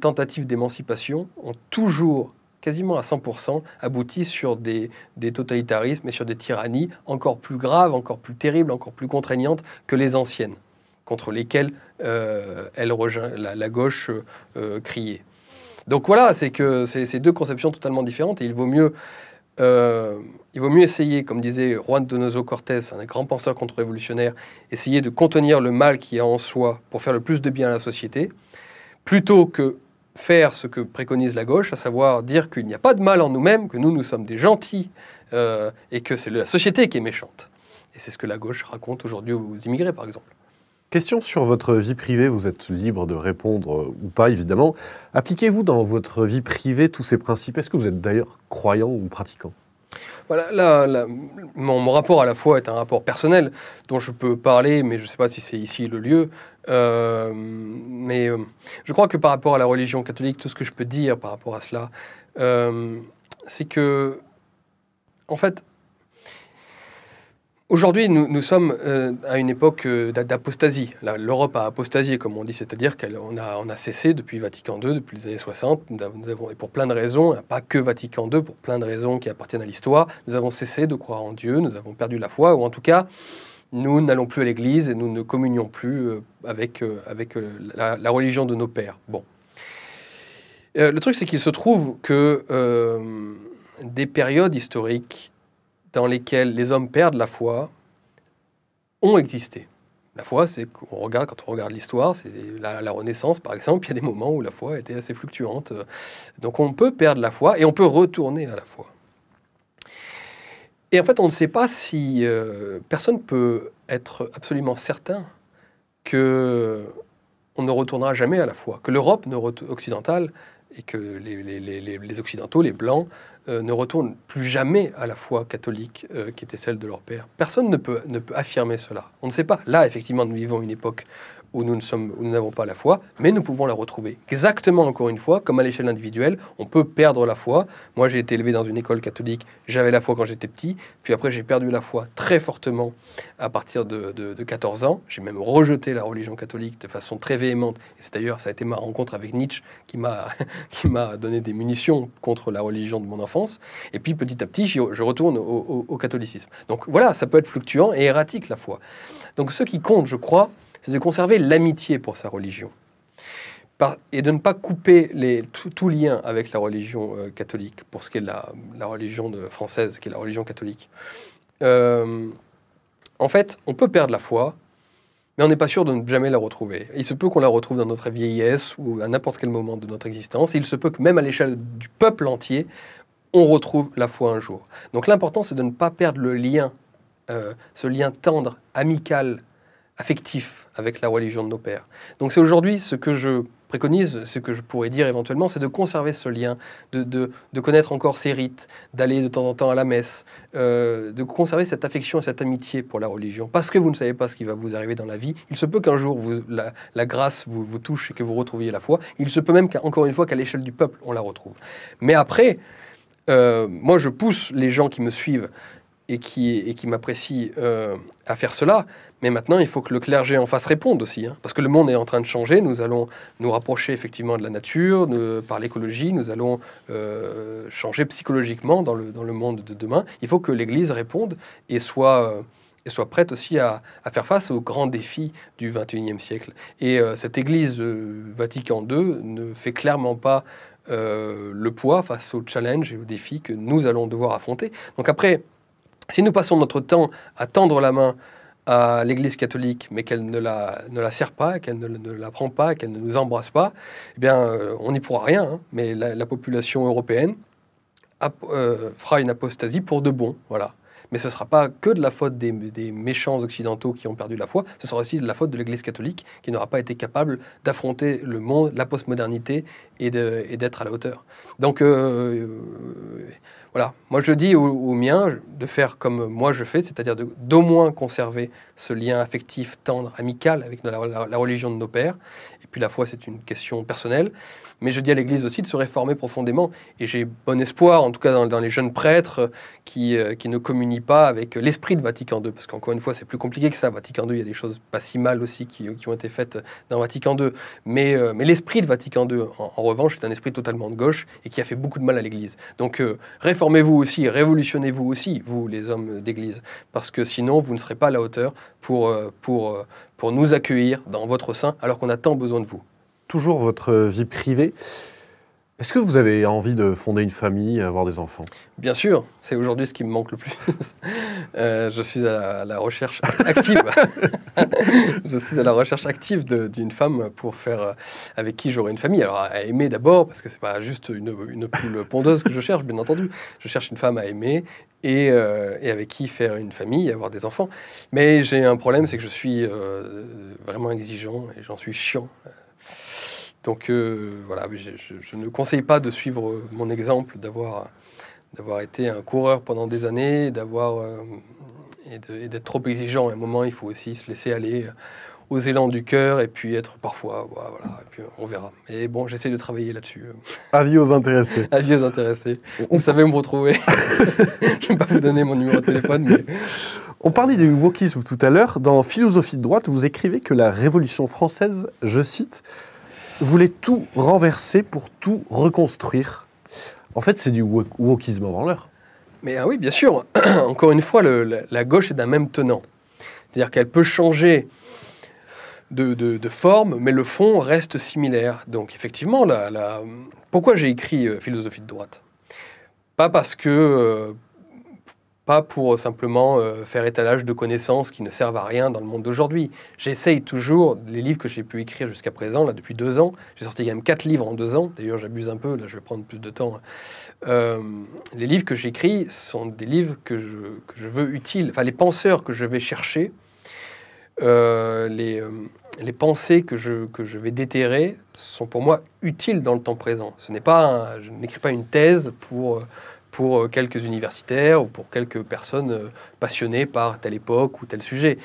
tentatives d'émancipation ont toujours quasiment à 100%, aboutit sur des, totalitarismes et sur des tyrannies encore plus graves, encore plus terribles, encore plus contraignantes que les anciennes, contre lesquelles euh, elle la, la, gauche euh, criait. Donc voilà, c'est que c'est deux conceptions totalement différentes et il vaut mieux euh, il vaut mieux essayer, comme disait Juan Donoso Cortés, un grand penseur contre-révolutionnaire, essayer de contenir le mal qui a en soi pour faire le plus de bien à la société, plutôt que faire ce que préconise la gauche, à savoir dire qu'il n'y a pas de mal en nous-mêmes, que nous, nous sommes des gentils euh, et que c'est la société qui est méchante. Et c'est ce que la gauche raconte aujourd'hui aux immigrés, par exemple. Question sur votre vie privée, vous êtes libre de répondre euh, ou pas, évidemment. Appliquez-vous dans votre vie privée tous ces principes Est-ce que vous êtes d'ailleurs croyant ou pratiquant voilà, mon, rapport à la foi est un rapport personnel dont je peux parler, mais je ne sais pas si c'est ici le lieu. Euh, mais euh, je crois que par rapport à la religion catholique, tout ce que je peux dire par rapport à cela, euh, c'est que, en fait, aujourd'hui, nous, nous sommes à une époque d'apostasie. L'Europe a apostasié, comme on dit, c'est-à-dire qu'on a, on a cessé depuis Vatican II, depuis les années 60, nous avons, et pour plein de raisons, pas que Vatican II, pour plein de raisons qui appartiennent à l'histoire, nous avons cessé de croire en Dieu, nous avons perdu la foi, ou en tout cas, nous n'allons plus à l'église et nous ne communions plus euh, avec, euh, avec euh, la, religion de nos pères. Bon. le truc, c'est qu'il se trouve que des périodes historiques dans lesquelles les hommes perdent la foi ont existé. La foi, c'est qu'on regarde, quand on regarde l'histoire, c'est la, la, Renaissance, par exemple, il y a des moments où la foi était assez fluctuante. Donc on peut perdre la foi et on peut retourner à la foi. Et en fait, on ne sait pas si euh, personne peut être absolument certain que on ne retournera jamais à la foi, que l'Europe occidentale et que les, Occidentaux, les Blancs, euh, ne retournent plus jamais à la foi catholique euh, qui était celle de leur père. Personne ne peut, ne peut affirmer cela. On ne sait pas. Là, effectivement, nous vivons une époque où nous n'avons pas la foi, mais nous pouvons la retrouver. Exactement, encore une fois, comme à l'échelle individuelle, on peut perdre la foi. Moi, j'ai été élevé dans une école catholique, j'avais la foi quand j'étais petit, puis après, j'ai perdu la foi très fortement à partir de, 14 ans. J'ai même rejeté la religion catholique de façon très véhémente. Et c'est d'ailleurs, ça a été ma rencontre avec Nietzsche qui m'a <laughs> donné des munitions contre la religion de mon enfance. Et puis, petit à petit, je retourne au catholicisme. Donc voilà, ça peut être fluctuant et erratique, la foi. Donc ce qui compte, je crois, c'est de conserver l'amitié pour sa religion et de ne pas couper les, tout, lien avec la religion euh, catholique, pour ce qui est de la, religion de, française, qui est la religion catholique. Euh, en fait, on peut perdre la foi, mais on n'est pas sûr de ne jamais la retrouver. Il se peut qu'on la retrouve dans notre vieillesse ou à n'importe quel moment de notre existence. il se peut que même à l'échelle du peuple entier, on retrouve la foi un jour. Donc l'important, c'est de ne pas perdre le lien, euh, ce lien tendre, amical, affectif avec la religion de nos pères. Donc c'est aujourd'hui ce que je préconise, ce que je pourrais dire éventuellement, c'est de conserver ce lien, de, connaître encore ses rites, d'aller de temps en temps à la messe, euh, de conserver cette affection et cette amitié pour la religion. Parce que vous ne savez pas ce qui va vous arriver dans la vie. Il se peut qu'un jour vous, la, grâce vous, touche et que vous retrouviez la foi. Il se peut même qu'encore une fois qu'à l'échelle du peuple, on la retrouve. Mais après, euh, moi je pousse les gens qui me suivent et qui, et qui m'apprécie euh, à faire cela. Mais maintenant, il faut que le clergé en face réponde aussi, hein. parce que le monde est en train de changer. Nous allons nous rapprocher effectivement de la nature, de, par l'écologie, nous allons euh, changer psychologiquement dans le, dans le, monde de demain. Il faut que l'Église réponde et soit... Euh, et soit prête aussi à, à, faire face aux grands défis du XXIe siècle. Et cette Église Vatican II ne fait clairement pas le poids face aux challenges et aux défis que nous allons devoir affronter. Donc après, si nous passons notre temps à tendre la main à l'Église catholique, mais qu'elle ne la, ne la sert pas, qu'elle ne, la prend pas, qu'elle ne nous embrasse pas, eh bien, euh, on n'y pourra rien. Hein. mais la, population européenne euh, fera une apostasie pour de bon, voilà. Mais ce ne sera pas que de la faute des, méchants occidentaux qui ont perdu la foi, ce sera aussi de la faute de l'Église catholique qui n'aura pas été capable d'affronter le monde, la postmodernité et d'être à la hauteur. Donc, euh, voilà, moi je dis aux, mien miens de faire comme moi je fais, c'est-à-dire d'au moins conserver ce lien affectif, tendre, amical avec la religion de nos pères. Et puis la foi, c'est une question personnelle mais je dis à l'Église aussi de se réformer profondément. Et j'ai bon espoir, en tout cas dans, les jeunes prêtres, qui, euh, qui ne communient pas avec l'esprit de Vatican II, parce qu'encore une fois, c'est plus compliqué que ça. Vatican II, il y a des choses pas si mal aussi qui, ont été faites dans Vatican II. Mais, euh, mais l'esprit de Vatican II, en, revanche, est un esprit totalement de gauche et qui a fait beaucoup de mal à l'Église. Donc euh, réformez-vous aussi, révolutionnez-vous aussi, vous, les hommes d'Église, parce que sinon, vous ne serez pas à la hauteur pour, pour, pour nous accueillir dans votre sein alors qu'on a tant besoin de vous toujours votre vie privée. Est-ce que vous avez envie de fonder une famille, avoir des enfants Bien sûr, c'est aujourd'hui ce qui me manque le plus. <laughs> Euh, <laughs> je suis à la, recherche active. je suis à la recherche active d'une femme pour faire euh, avec qui j'aurai une famille. Alors à aimer d'abord, parce que c'est pas juste une, poule pondeuse que je cherche, bien entendu. Je cherche une femme à aimer euh, et, avec qui faire une famille, avoir des enfants. Mais j'ai un problème, c'est que je suis vraiment exigeant et j'en suis chiant donc euh, voilà, je, ne conseille pas de suivre euh, mon exemple d'avoir d'avoir été un coureur pendant des années, d'avoir euh, et d'être trop exigeant. À un moment, il faut aussi se laisser aller aux élans du cœur et puis être parfois, voilà, on verra. Mais bon, j'essaie de travailler là-dessus. Avis aux intéressés. <laughs> Avis aux intéressés. On... Vous savez me retrouver. <laughs> Je ne vais pas vous donner mon numéro de téléphone, mais on parlait du wokisme tout à l'heure. Dans Philosophie de droite, vous écrivez que la Révolution française, je cite, voulait tout renverser pour tout reconstruire. En fait, c'est du wokisme avant l'heure. Mais ah oui, bien sûr. <clears throat> Encore une fois, la, gauche est d'un même tenant. C'est-à-dire qu'elle peut changer de, forme, mais le fond reste similaire. Donc effectivement, pourquoi j'ai écrit euh, Philosophie de droite Pas parce que... Euh, pas pour euh, simplement euh, faire étalage de connaissances qui ne servent à rien dans le monde d'aujourd'hui. J'essaye toujours, les livres que j'ai pu écrire jusqu'à présent, là depuis deux ans, j'ai sorti quand même quatre livres en deux ans, d'ailleurs j'abuse un peu, là je vais prendre plus de temps. Hein. Euh, les livres que j'écris sont des livres que je, que je, veux utiles, enfin les penseurs que je vais chercher, les, les, pensées que je, que je vais déterrer sont pour moi utiles dans le temps présent. Ce n'est pas, je n'écris pas une thèse pour pour euh, quelques universitaires ou pour quelques personnes euh, passionnées par telle époque ou tel sujet.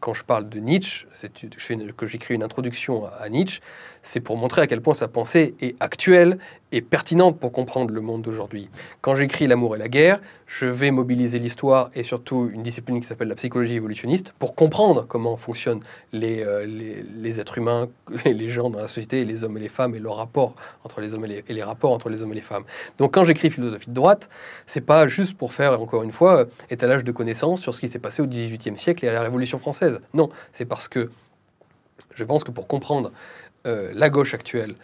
quand je parle de Nietzsche, que j'écris une introduction à Nietzsche, c'est pour montrer à quel point sa pensée est actuelle et pertinente pour comprendre le monde d'aujourd'hui. Quand j'écris L'amour et la guerre, je vais mobiliser l'histoire et surtout une discipline qui s'appelle la psychologie évolutionniste pour comprendre comment fonctionnent les, euh, êtres humains <laughs> les gens dans la société, les hommes et les femmes et rapport entre les hommes rapports entre les hommes et les femmes. Donc quand j'écris philosophie de droite, c'est pas juste pour faire encore une fois euh, étalage de connaissances sur ce qui s'est passé au XVIIIe siècle et à la Révolution française. Non, c'est parce que je pense que pour comprendre euh, la gauche actuelle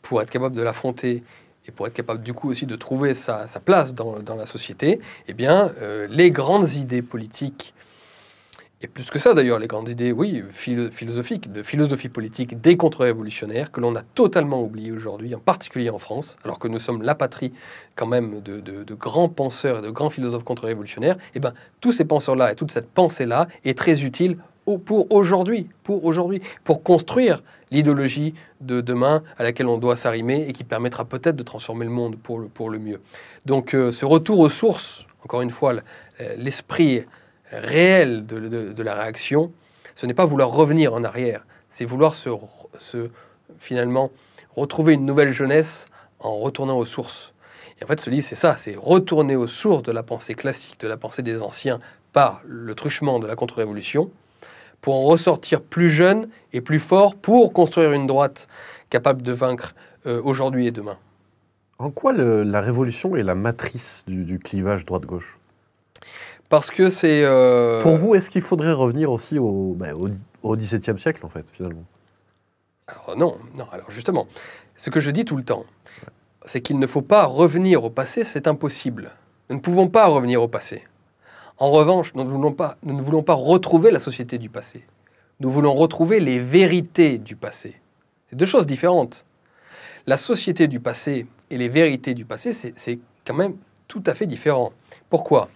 pour être capable de l'affronter et pour être capable du coup aussi de trouver sa, place dans, la société, eh bien, euh, les grandes idées politiques, et plus que ça d'ailleurs, les grandes idées, oui, philosophiques, de philosophie politique des contre-révolutionnaires, que l'on a totalement oublié aujourd'hui, en particulier en France, alors que nous sommes la patrie quand même de, de grands penseurs et de grands philosophes contre-révolutionnaires, eh bien, tous ces penseurs-là et toute cette pensée-là est très utile pour aujourd'hui, pour aujourd'hui, pour construire l'idéologie de demain à laquelle on doit s'arrimer et qui permettra peut-être de transformer le monde pour le, pour le mieux. Donc euh, ce retour aux sources, encore une fois, euh, l'esprit réel de, de, la réaction, ce n'est pas vouloir revenir en arrière, c'est vouloir se, se, finalement retrouver une nouvelle jeunesse en retournant aux sources. Et en fait, ce livre, c'est ça, c'est retourner aux sources de la pensée classique, de la pensée des anciens par le truchement de la contre-révolution, pour en ressortir plus jeune et plus fort pour construire une droite capable de vaincre euh, aujourd'hui et demain. En quoi la révolution est la matrice du, clivage droite-gauche Parce que c'est... Euh, pour vous, est-ce qu'il faudrait revenir aussi au, bah, XVIIe siècle, en fait, finalement non, non, alors justement, ce que je dis tout le temps, c'est qu'il ne faut pas revenir au passé, c'est impossible. Nous ne pouvons pas revenir au passé. En revanche, nous ne, voulons pas, retrouver la société du passé. Nous voulons retrouver les vérités du passé. C'est deux choses différentes. La société du passé et les vérités du passé, c'est quand même tout à fait différent. Pourquoi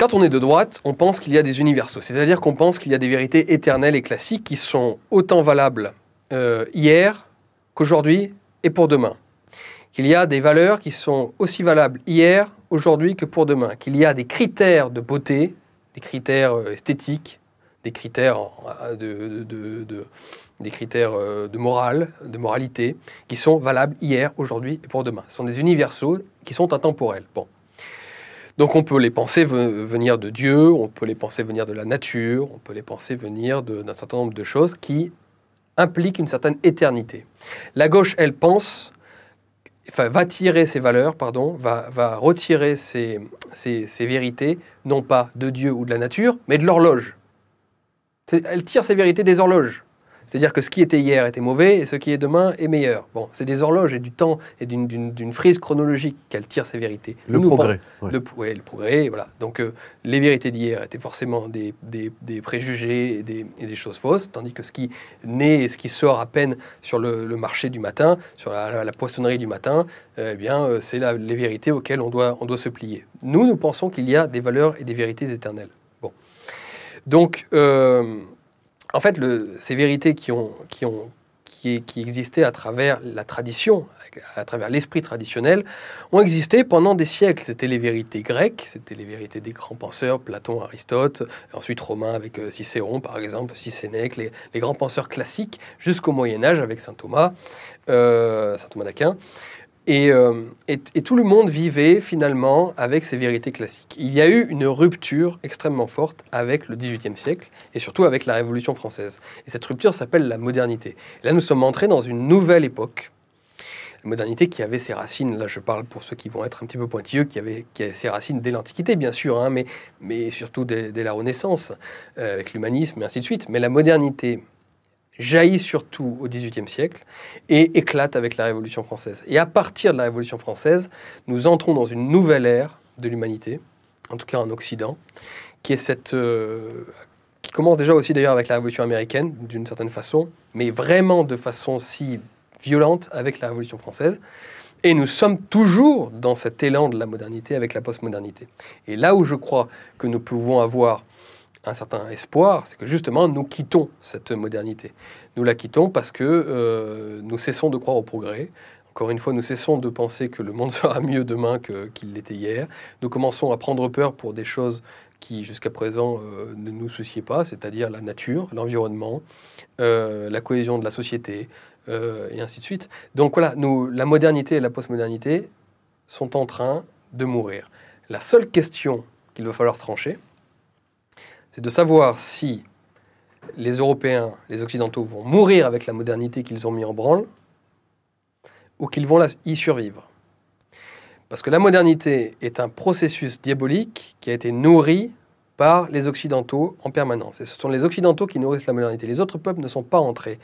quand on est de droite, on pense qu'il y a des universaux, c'est-à-dire qu'on pense qu'il y a des vérités éternelles et classiques qui sont autant valables euh, hier qu'aujourd'hui et pour demain. Qu'il y a des valeurs qui sont aussi valables hier aujourd'hui que pour demain, qu'il y a des critères de beauté, des critères euh, esthétiques, des critères euh, de, des critères euh, de morale, de moralité, qui sont valables hier, aujourd'hui et pour demain. Ce sont des universaux qui sont intemporels. Bon. Donc on peut les penser venir de Dieu, on peut les penser venir de la nature, on peut les penser venir d'un certain nombre de choses qui impliquent une certaine éternité. La gauche, elle pense va tirer ses valeurs, pardon, va, va retirer ses, vérités, non pas de Dieu ou de la nature, mais de l'horloge. Elle tire ses vérités des horloges. C'est-à-dire que ce qui était hier était mauvais et ce qui est demain est meilleur. Bon, c'est des horloges et du temps et d'une frise chronologique qu'elle tire ses vérités. Le progrès. le progrès, voilà. Donc euh, les vérités d'hier étaient forcément des, préjugés et des, choses fausses, tandis que ce qui naît et ce qui sort à peine sur le, marché du matin, sur la, poissonnerie du matin, euh, eh bien, euh, c'est les vérités auxquelles on doit, on doit se plier. Nous, nous pensons qu'il y a des valeurs et des vérités éternelles. Bon. Donc, euh, en fait, le, ces vérités qui, existaient à travers la tradition, à travers l'esprit traditionnel, ont existé pendant des siècles. C'était les vérités grecques, c'était les vérités des grands penseurs, Platon, Aristote, ensuite Romain avec euh, Cicéron, par exemple, Cicénèque, les, grands penseurs classiques, jusqu'au Moyen Âge avec Saint Thomas, euh, Saint Thomas d'Aquin. Euh, et, tout le monde vivait finalement avec ces vérités classiques. Il y a eu une rupture extrêmement forte avec le XVIIIe siècle et surtout avec la Révolution française. Et cette rupture s'appelle la modernité. là, nous sommes entrés dans une nouvelle époque. La modernité qui avait ses racines, là je parle pour ceux qui vont être un petit peu pointilleux, qui avait, ses racines dès l'Antiquité bien sûr, hein, mais, surtout dès, la Renaissance, euh, avec l'humanisme et ainsi de suite. Mais la modernité jaillit surtout au XVIIIe siècle et éclate avec la Révolution française. Et à partir de la Révolution française, nous entrons dans une nouvelle ère de l'humanité, en tout cas en Occident, qui est cette euh, qui commence déjà aussi d'ailleurs avec la Révolution américaine d'une certaine façon, mais vraiment de façon si violente avec la Révolution française. Et nous sommes toujours dans cet élan de la modernité avec la postmodernité. Et là où je crois que nous pouvons avoir un certain espoir, c'est que justement nous quittons cette modernité. Nous la quittons parce que euh, nous cessons de croire au progrès. Encore une fois, nous cessons de penser que le monde <laughs> sera mieux demain qu'il l'était hier. Nous commençons à prendre peur pour des choses qui jusqu'à présent euh, ne nous souciaient pas, c'est-à-dire la nature, l'environnement, euh, la cohésion de la société, et ainsi de suite. Donc voilà, nous, la modernité et la postmodernité sont en train de mourir. La seule question qu'il va falloir trancher, c'est de savoir si les Européens, les Occidentaux vont mourir avec la modernité qu'ils ont mis en branle ou qu'ils vont y survivre. Parce que la modernité est un processus diabolique qui a été nourri par les Occidentaux en permanence. Et ce sont les Occidentaux qui nourrissent la modernité. Les autres peuples ne sont pas entrés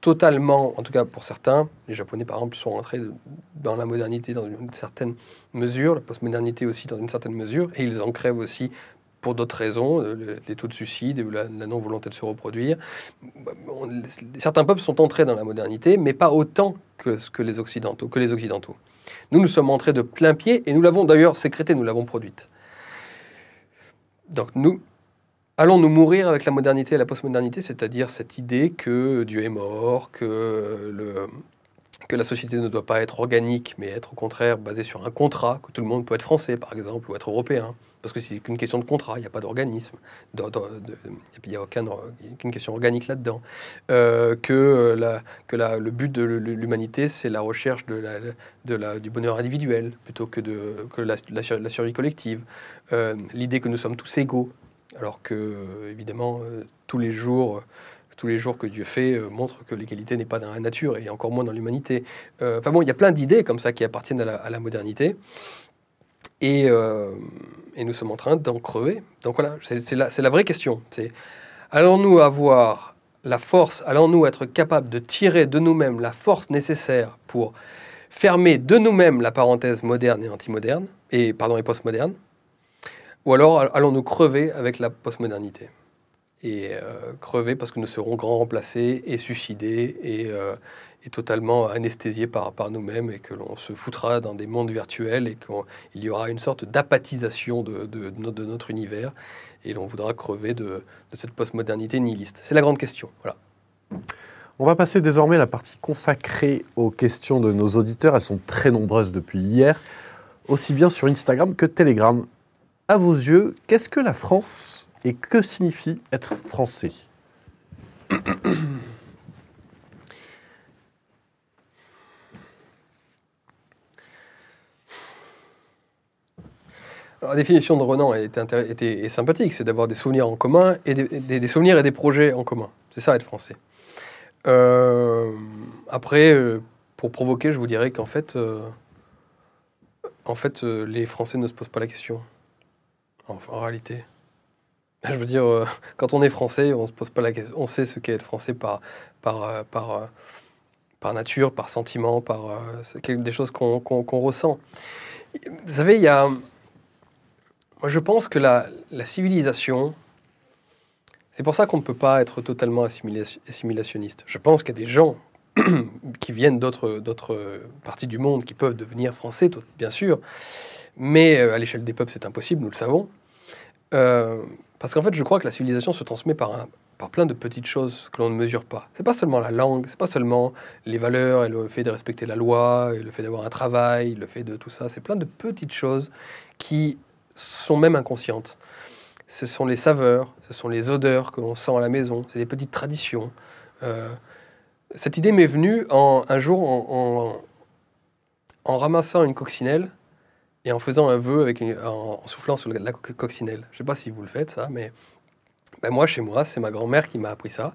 totalement, en tout cas pour certains, les Japonais par exemple sont entrés dans la modernité dans une certaine mesure, la postmodernité aussi dans une certaine mesure, et ils en crèvent aussi pour d'autres raisons, euh, les taux de suicide ou la, non-volonté de se reproduire. certains peuples sont entrés dans la modernité, mais pas autant que, que, les occidentaux, que les Occidentaux. Nous, nous sommes entrés de plein pied et nous l'avons d'ailleurs sécrétée, nous l'avons produite. Donc nous, Allons-nous mourir avec la modernité et la postmodernité, c'est-à-dire cette idée que Dieu est mort, que, le, que la société ne doit pas être organique, mais être au contraire basée sur un contrat, que tout le monde peut être français par exemple, ou être européen parce que c'est qu'une question de contrat, il n'y a pas d'organisme, il n'y a aucune question organique là-dedans, euh, que, euh, que le but de l'humanité, c'est la recherche de la, du bonheur individuel plutôt que de la, survie collective, euh, l'idée que nous sommes tous égaux, alors que, évidemment, tous les jours tous les jours que Dieu fait montre montrent que l'égalité n'est pas dans la nature et encore moins dans l'humanité. Enfin bon, il y a plein d'idées comme ça qui appartiennent à la, modernité. Et, et nous sommes en train d'en crever. Donc voilà, c'est la, vraie question. C'est allons-nous avoir la force, allons-nous être capables de tirer de nous-mêmes la force nécessaire pour fermer de nous-mêmes la parenthèse moderne et antimoderne, et pardon et postmoderne, ou alors allons-nous crever avec la postmodernité et euh, crever parce que nous serons grands remplacés et suicidés et, euh, est totalement anesthésié par, par nous-mêmes et que l'on se foutra dans des mondes virtuels et qu'il y aura une sorte d'apathisation de, de, notre univers et l'on voudra crever de, de cette postmodernité nihiliste. C'est la grande question. Voilà. On va passer désormais à la partie consacrée aux questions de nos auditeurs. Elles sont très nombreuses depuis hier, aussi bien sur Instagram que Telegram. À vos yeux, qu'est-ce que la France et que signifie être français la définition de Renan était, est sympathique, c'est d'avoir des souvenirs en commun et des, souvenirs et des projets en commun. C'est ça être français. Euh, après, euh, pour provoquer, je vous dirais qu'en fait, euh, en fait, les Français ne se posent pas la question. En, réalité, <laughs> je veux dire, quand on est Français, on se pose pas la question. On sait ce qu'est être Français par par par nature, par sentiment, par des choses qu'on ressent. Vous savez, il y a je pense que la, civilisation, c'est pour ça qu'on ne peut pas être totalement assimilationniste. Je pense qu'il y a des gens <clears throat> qui viennent d'autres parties du monde qui peuvent devenir français, bien sûr, mais euh, à l'échelle des peuples, c'est impossible, nous le savons. Euh, parce qu'en fait, je crois que la civilisation se transmet par, par plein de petites choses que l'on ne mesure pas. C'est pas seulement la langue, c'est pas seulement les valeurs et le fait de respecter la loi, et le fait d'avoir un travail, le fait de tout ça. C'est plein de petites choses qui sont même inconscientes. Ce sont les saveurs, ce sont les odeurs que l'on sent à la maison, c'est des petites traditions. Euh, cette idée m'est venue un jour en, ramassant une coccinelle et en faisant un vœu avec en, soufflant sur la coccinelle. Je ne sais pas si vous le faites, ça, mais ben moi, chez moi, c'est ma grand-mère qui m'a appris ça.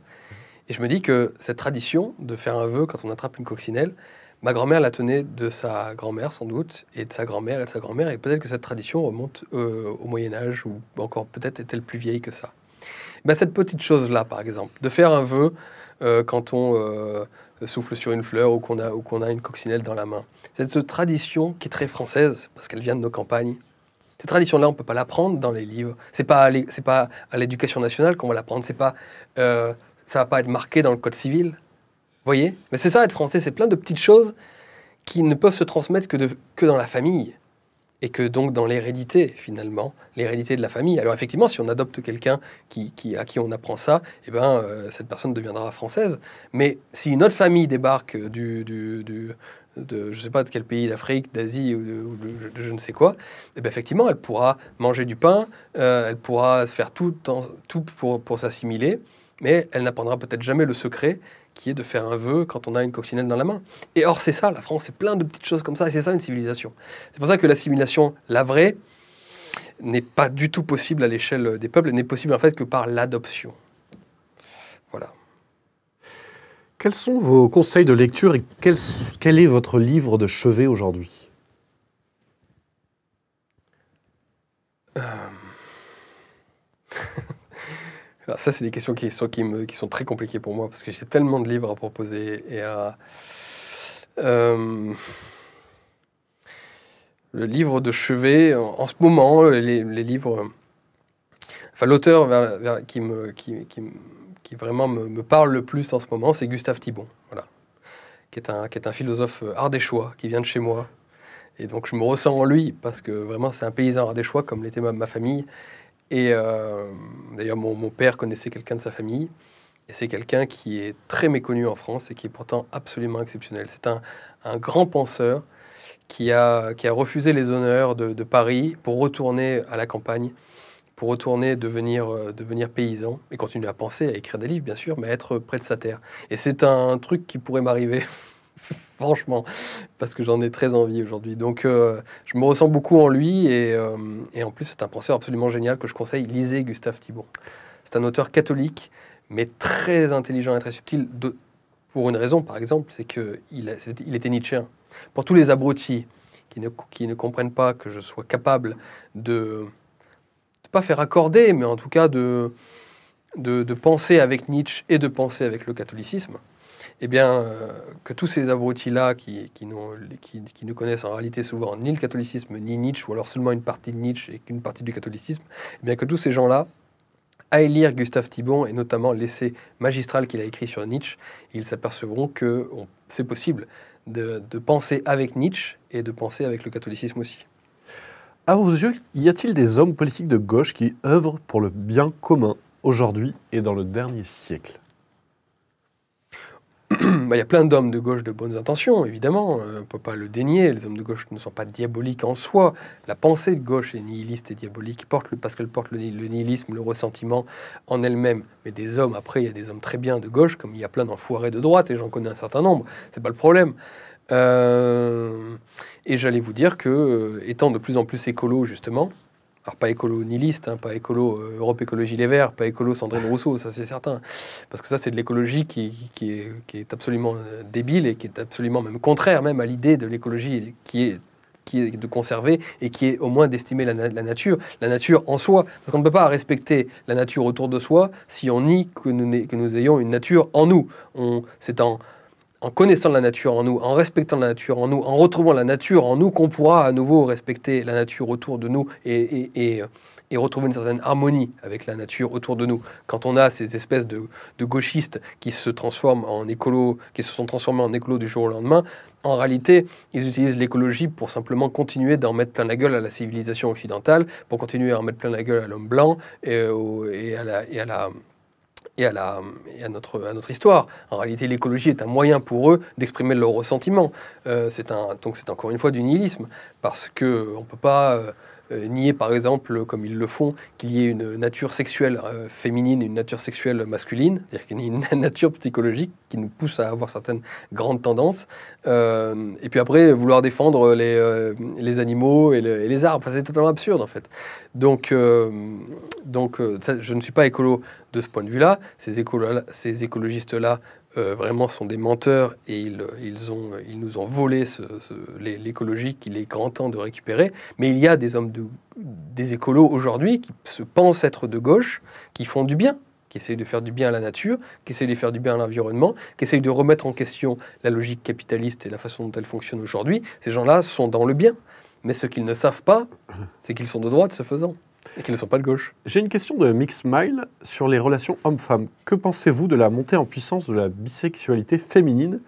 Et je me dis que cette tradition de faire un vœu quand on attrape une coccinelle, Ma grand-mère la tenait de sa grand-mère, sans doute, et de sa grand-mère, et de sa grand-mère, et peut-être que cette tradition remonte euh, au Moyen-Âge, ou encore peut-être est-elle plus vieille que ça. Ben, cette petite chose-là, par exemple, de faire un vœu euh, quand on euh, souffle sur une fleur ou qu'on a, une coccinelle dans la main. Cette tradition qui est très française, parce qu'elle vient de nos campagnes, cette tradition-là, on ne peut pas l'apprendre dans les livres. C'est pas pas à l'éducation nationale qu'on va l'apprendre. C'est pas, ça va pas être marqué dans le code civil voyez Mais c'est ça être français, c'est plein de petites choses qui ne peuvent se transmettre que, que dans la famille et que donc dans l'hérédité finalement, l'hérédité de la famille. Alors effectivement, si on adopte quelqu'un à qui on apprend ça, eh ben, euh, cette personne deviendra française. Mais si une autre famille débarque du, de, je ne sais pas de quel pays d'Afrique, d'Asie ou, de, je ne sais quoi, eh ben effectivement, elle pourra manger du pain, euh, elle pourra faire tout, tout pour, pour s'assimiler, mais elle n'apprendra peut-être jamais le secret qui est de faire un vœu quand on a une coccinelle dans la main. Et or, c'est ça, la France, c'est plein de petites choses comme ça, et c'est ça une civilisation. C'est pour ça que l'assimilation, la vraie, n'est pas du tout possible à l'échelle des peuples, n'est possible en fait que par l'adoption. Voilà. Quels sont vos conseils de lecture et quel, quel est votre livre de chevet aujourd'hui euh ça, c'est des questions qui sont, très compliquées pour moi parce que j'ai tellement de livres à proposer et euh, le livre de chevet, en, ce moment, les, livres... Enfin, l'auteur qui, me, vraiment me, parle le plus en ce moment, c'est Gustave Thibon, voilà, qui, est un, philosophe ardéchois, qui vient de chez moi. Et donc je me ressens en lui, parce que vraiment c'est un paysan ardéchois, comme l'était ma famille. Et euh, d'ailleurs, mon, père connaissait quelqu'un de sa famille. Et c'est quelqu'un qui est très méconnu en France et qui est pourtant absolument exceptionnel. C'est un, un, grand penseur qui a, qui a refusé les honneurs de, Paris pour retourner à la campagne, pour retourner devenir, euh, devenir paysan et continuer à penser, à écrire des livres, bien sûr, mais être près de sa terre. Et c'est un truc qui pourrait m'arriver. <laughs> <laughs> franchement, parce que j'en ai très envie aujourd'hui. Donc, euh, je me ressens beaucoup en lui euh, et, en plus, c'est un penseur absolument génial que je conseille. Lisez Gustave Thibault. C'est un auteur catholique, mais très intelligent et très subtil. pour une raison, par exemple, c'est qu'il il était nietzsche. Pour tous les abrutis qui ne, comprennent pas que je sois capable de. de pas faire accorder, mais en tout cas de, de penser avec Nietzsche et de penser avec le catholicisme, eh bien, euh, que tous ces abrutis-là, qui, ne connaissent en réalité souvent ni le catholicisme, ni Nietzsche, ou alors seulement une partie de Nietzsche et qu'une partie du catholicisme, eh bien, que tous ces gens-là aillent lire Gustave Thibon et notamment l'essai magistral qu'il a écrit sur Nietzsche, ils s'apercevront que c'est possible de, de penser avec Nietzsche et de penser avec le catholicisme aussi. À vos yeux, y a-t-il des hommes politiques de gauche qui œuvrent pour le bien commun aujourd'hui et dans le dernier siècle bah, il y a plein d'hommes de gauche de bonnes intentions, évidemment, euh, on ne peut pas le dénier, les hommes de gauche ne sont pas diaboliques en soi, la pensée de gauche est nihiliste et diabolique parce qu'elle porte le, nihilisme, le ressentiment en elle-même. Mais des hommes, après, il y a des hommes très bien de gauche, comme il y a plein d'enfoirés de droite, et j'en connais un certain nombre, c'est pas le problème. Euh, et j'allais vous dire que, euh, étant de plus en plus écolo, justement, alors pas écolo nihiliste, hein, pas écolo euh, Europe Écologie Les Verts, pas écolo Sandrine Rousseau, ça c'est certain. Parce que ça c'est de l'écologie qui, qui, est, absolument euh, débile et qui est absolument même contraire même à l'idée de l'écologie qui est, qui est de conserver et qui est au moins d'estimer la, nature, la nature en soi. Parce qu'on ne peut pas respecter la nature autour de soi si on nie que nous, que ayons une nature en nous. C'est en en connaissant la nature en nous, en respectant la nature en nous, en retrouvant la nature en nous, qu'on pourra à nouveau respecter la nature autour de nous et, euh, retrouver une certaine harmonie avec la nature autour de nous. Quand on a ces espèces de, gauchistes qui se transforment en qui se sont transformés en écolos du jour au lendemain, en réalité, ils utilisent l'écologie pour simplement continuer d'en mettre plein la gueule à la civilisation occidentale, pour continuer à en mettre plein la gueule à l'homme blanc euh, et, à la et, à, la, notre, notre histoire. En réalité, l'écologie est un moyen pour eux d'exprimer leur ressentiment. Euh, c'est un, donc c'est encore une fois du nihilisme, parce qu'on ne peut pas... Euh, euh, nier, par exemple, comme ils le font, qu'il y ait une nature sexuelle euh, féminine et une nature sexuelle masculine, c'est-à-dire qu'il y a une <laughs> nature psychologique qui nous pousse à avoir certaines grandes tendances. Euh, et puis après, vouloir défendre les, animaux et, les arbres, c'est totalement absurde, en fait. Donc, donc je ne suis pas écolo de ce point de vue-là. Ces, ces écologistes-là euh, vraiment sont des menteurs et ils, ont, ils nous ont volé l'écologie qu'il est grand temps de récupérer. Mais il y a des hommes, des écolos aujourd'hui qui se pensent être de gauche, qui font du bien qui essayent de faire du bien à la nature, qui essayent de faire du bien à l'environnement, qui essayent de remettre en question la logique capitaliste et la façon dont elle fonctionne aujourd'hui, ces gens-là sont dans le bien. Mais ce qu'ils ne savent pas, c'est qu'ils sont de droite, ce faisant. Et ne sont pas de gauche. J'ai une question de Mix Mile sur les relations hommes-femmes. Que pensez-vous de la montée en puissance de la bisexualité féminine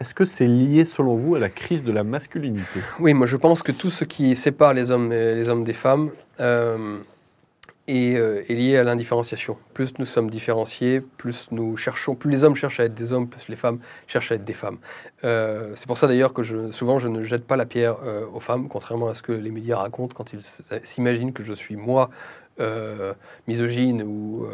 est-ce que c'est lié, selon vous, à la crise de la masculinité Oui, moi je pense que tout ce qui sépare les hommes, les hommes des femmes, euh, est, euh, lié à l'indifférenciation. Plus nous sommes différenciés, plus nous cherchons, plus les hommes cherchent à être des hommes, plus les femmes cherchent à être des femmes. Euh, c'est pour ça d'ailleurs que je, souvent je ne jette pas la pierre euh, aux femmes, contrairement à ce que les médias racontent quand ils s'imaginent que je suis moi misogyne ou,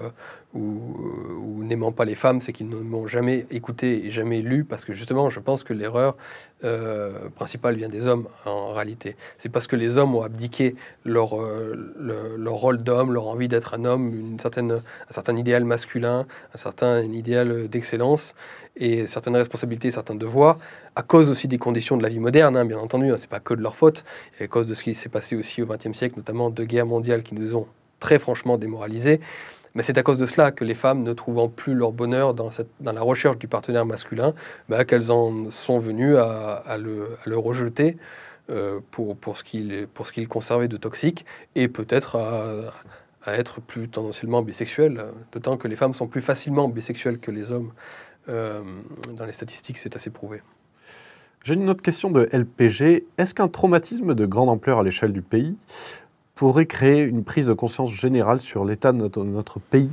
euh, ou, n'aimant pas les femmes, c'est qu'ils ne m'ont jamais écouté et jamais lu, parce que justement, je pense que l'erreur euh, principale vient des hommes, en réalité. C'est parce que les hommes ont abdiqué euh, leur, rôle d'homme, leur envie d'être un homme, une certaine, un certain idéal masculin, un certain idéal d'excellence, et certaines responsabilités, certains devoirs, à cause aussi des conditions de la vie moderne, hein, bien entendu, hein, c'est pas que de leur faute, et à cause de ce qui s'est passé aussi au XXe siècle, notamment deux guerres mondiales qui nous ont très franchement démoralisés. Mais c'est à cause de cela que les femmes, ne trouvant plus leur bonheur dans, la recherche du partenaire masculin, bah, qu'elles en sont venues à, le, rejeter euh, pour, ce qu'il qu conservait de toxique et peut-être à, être plus tendanciellement bisexuel, d'autant que les femmes sont plus facilement bisexuelles que les hommes. Euh, dans les statistiques, c'est assez prouvé. J'ai une autre question de LPG. Est-ce qu'un traumatisme de grande ampleur à l'échelle du pays pourrait créer une prise de conscience générale sur l'état de notre, pays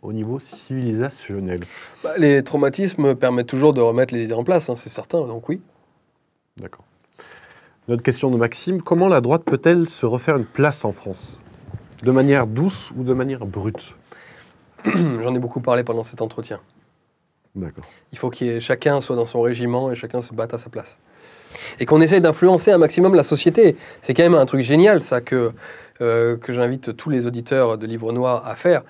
au niveau civilisationnel bah, Les traumatismes permettent toujours de remettre les idées en place, hein, c'est certain, donc oui. D'accord. Notre question de Maxime, comment la droite peut-elle se refaire une place en France De manière douce ou de manière brute <clears throat> J'en ai beaucoup parlé pendant cet entretien. D'accord. Il faut que chacun soit dans son régiment et chacun se batte à sa place et qu'on essaye d'influencer un maximum la société. C'est quand même un truc génial, ça, que, euh, que j'invite tous les auditeurs de Livre Noir à faire.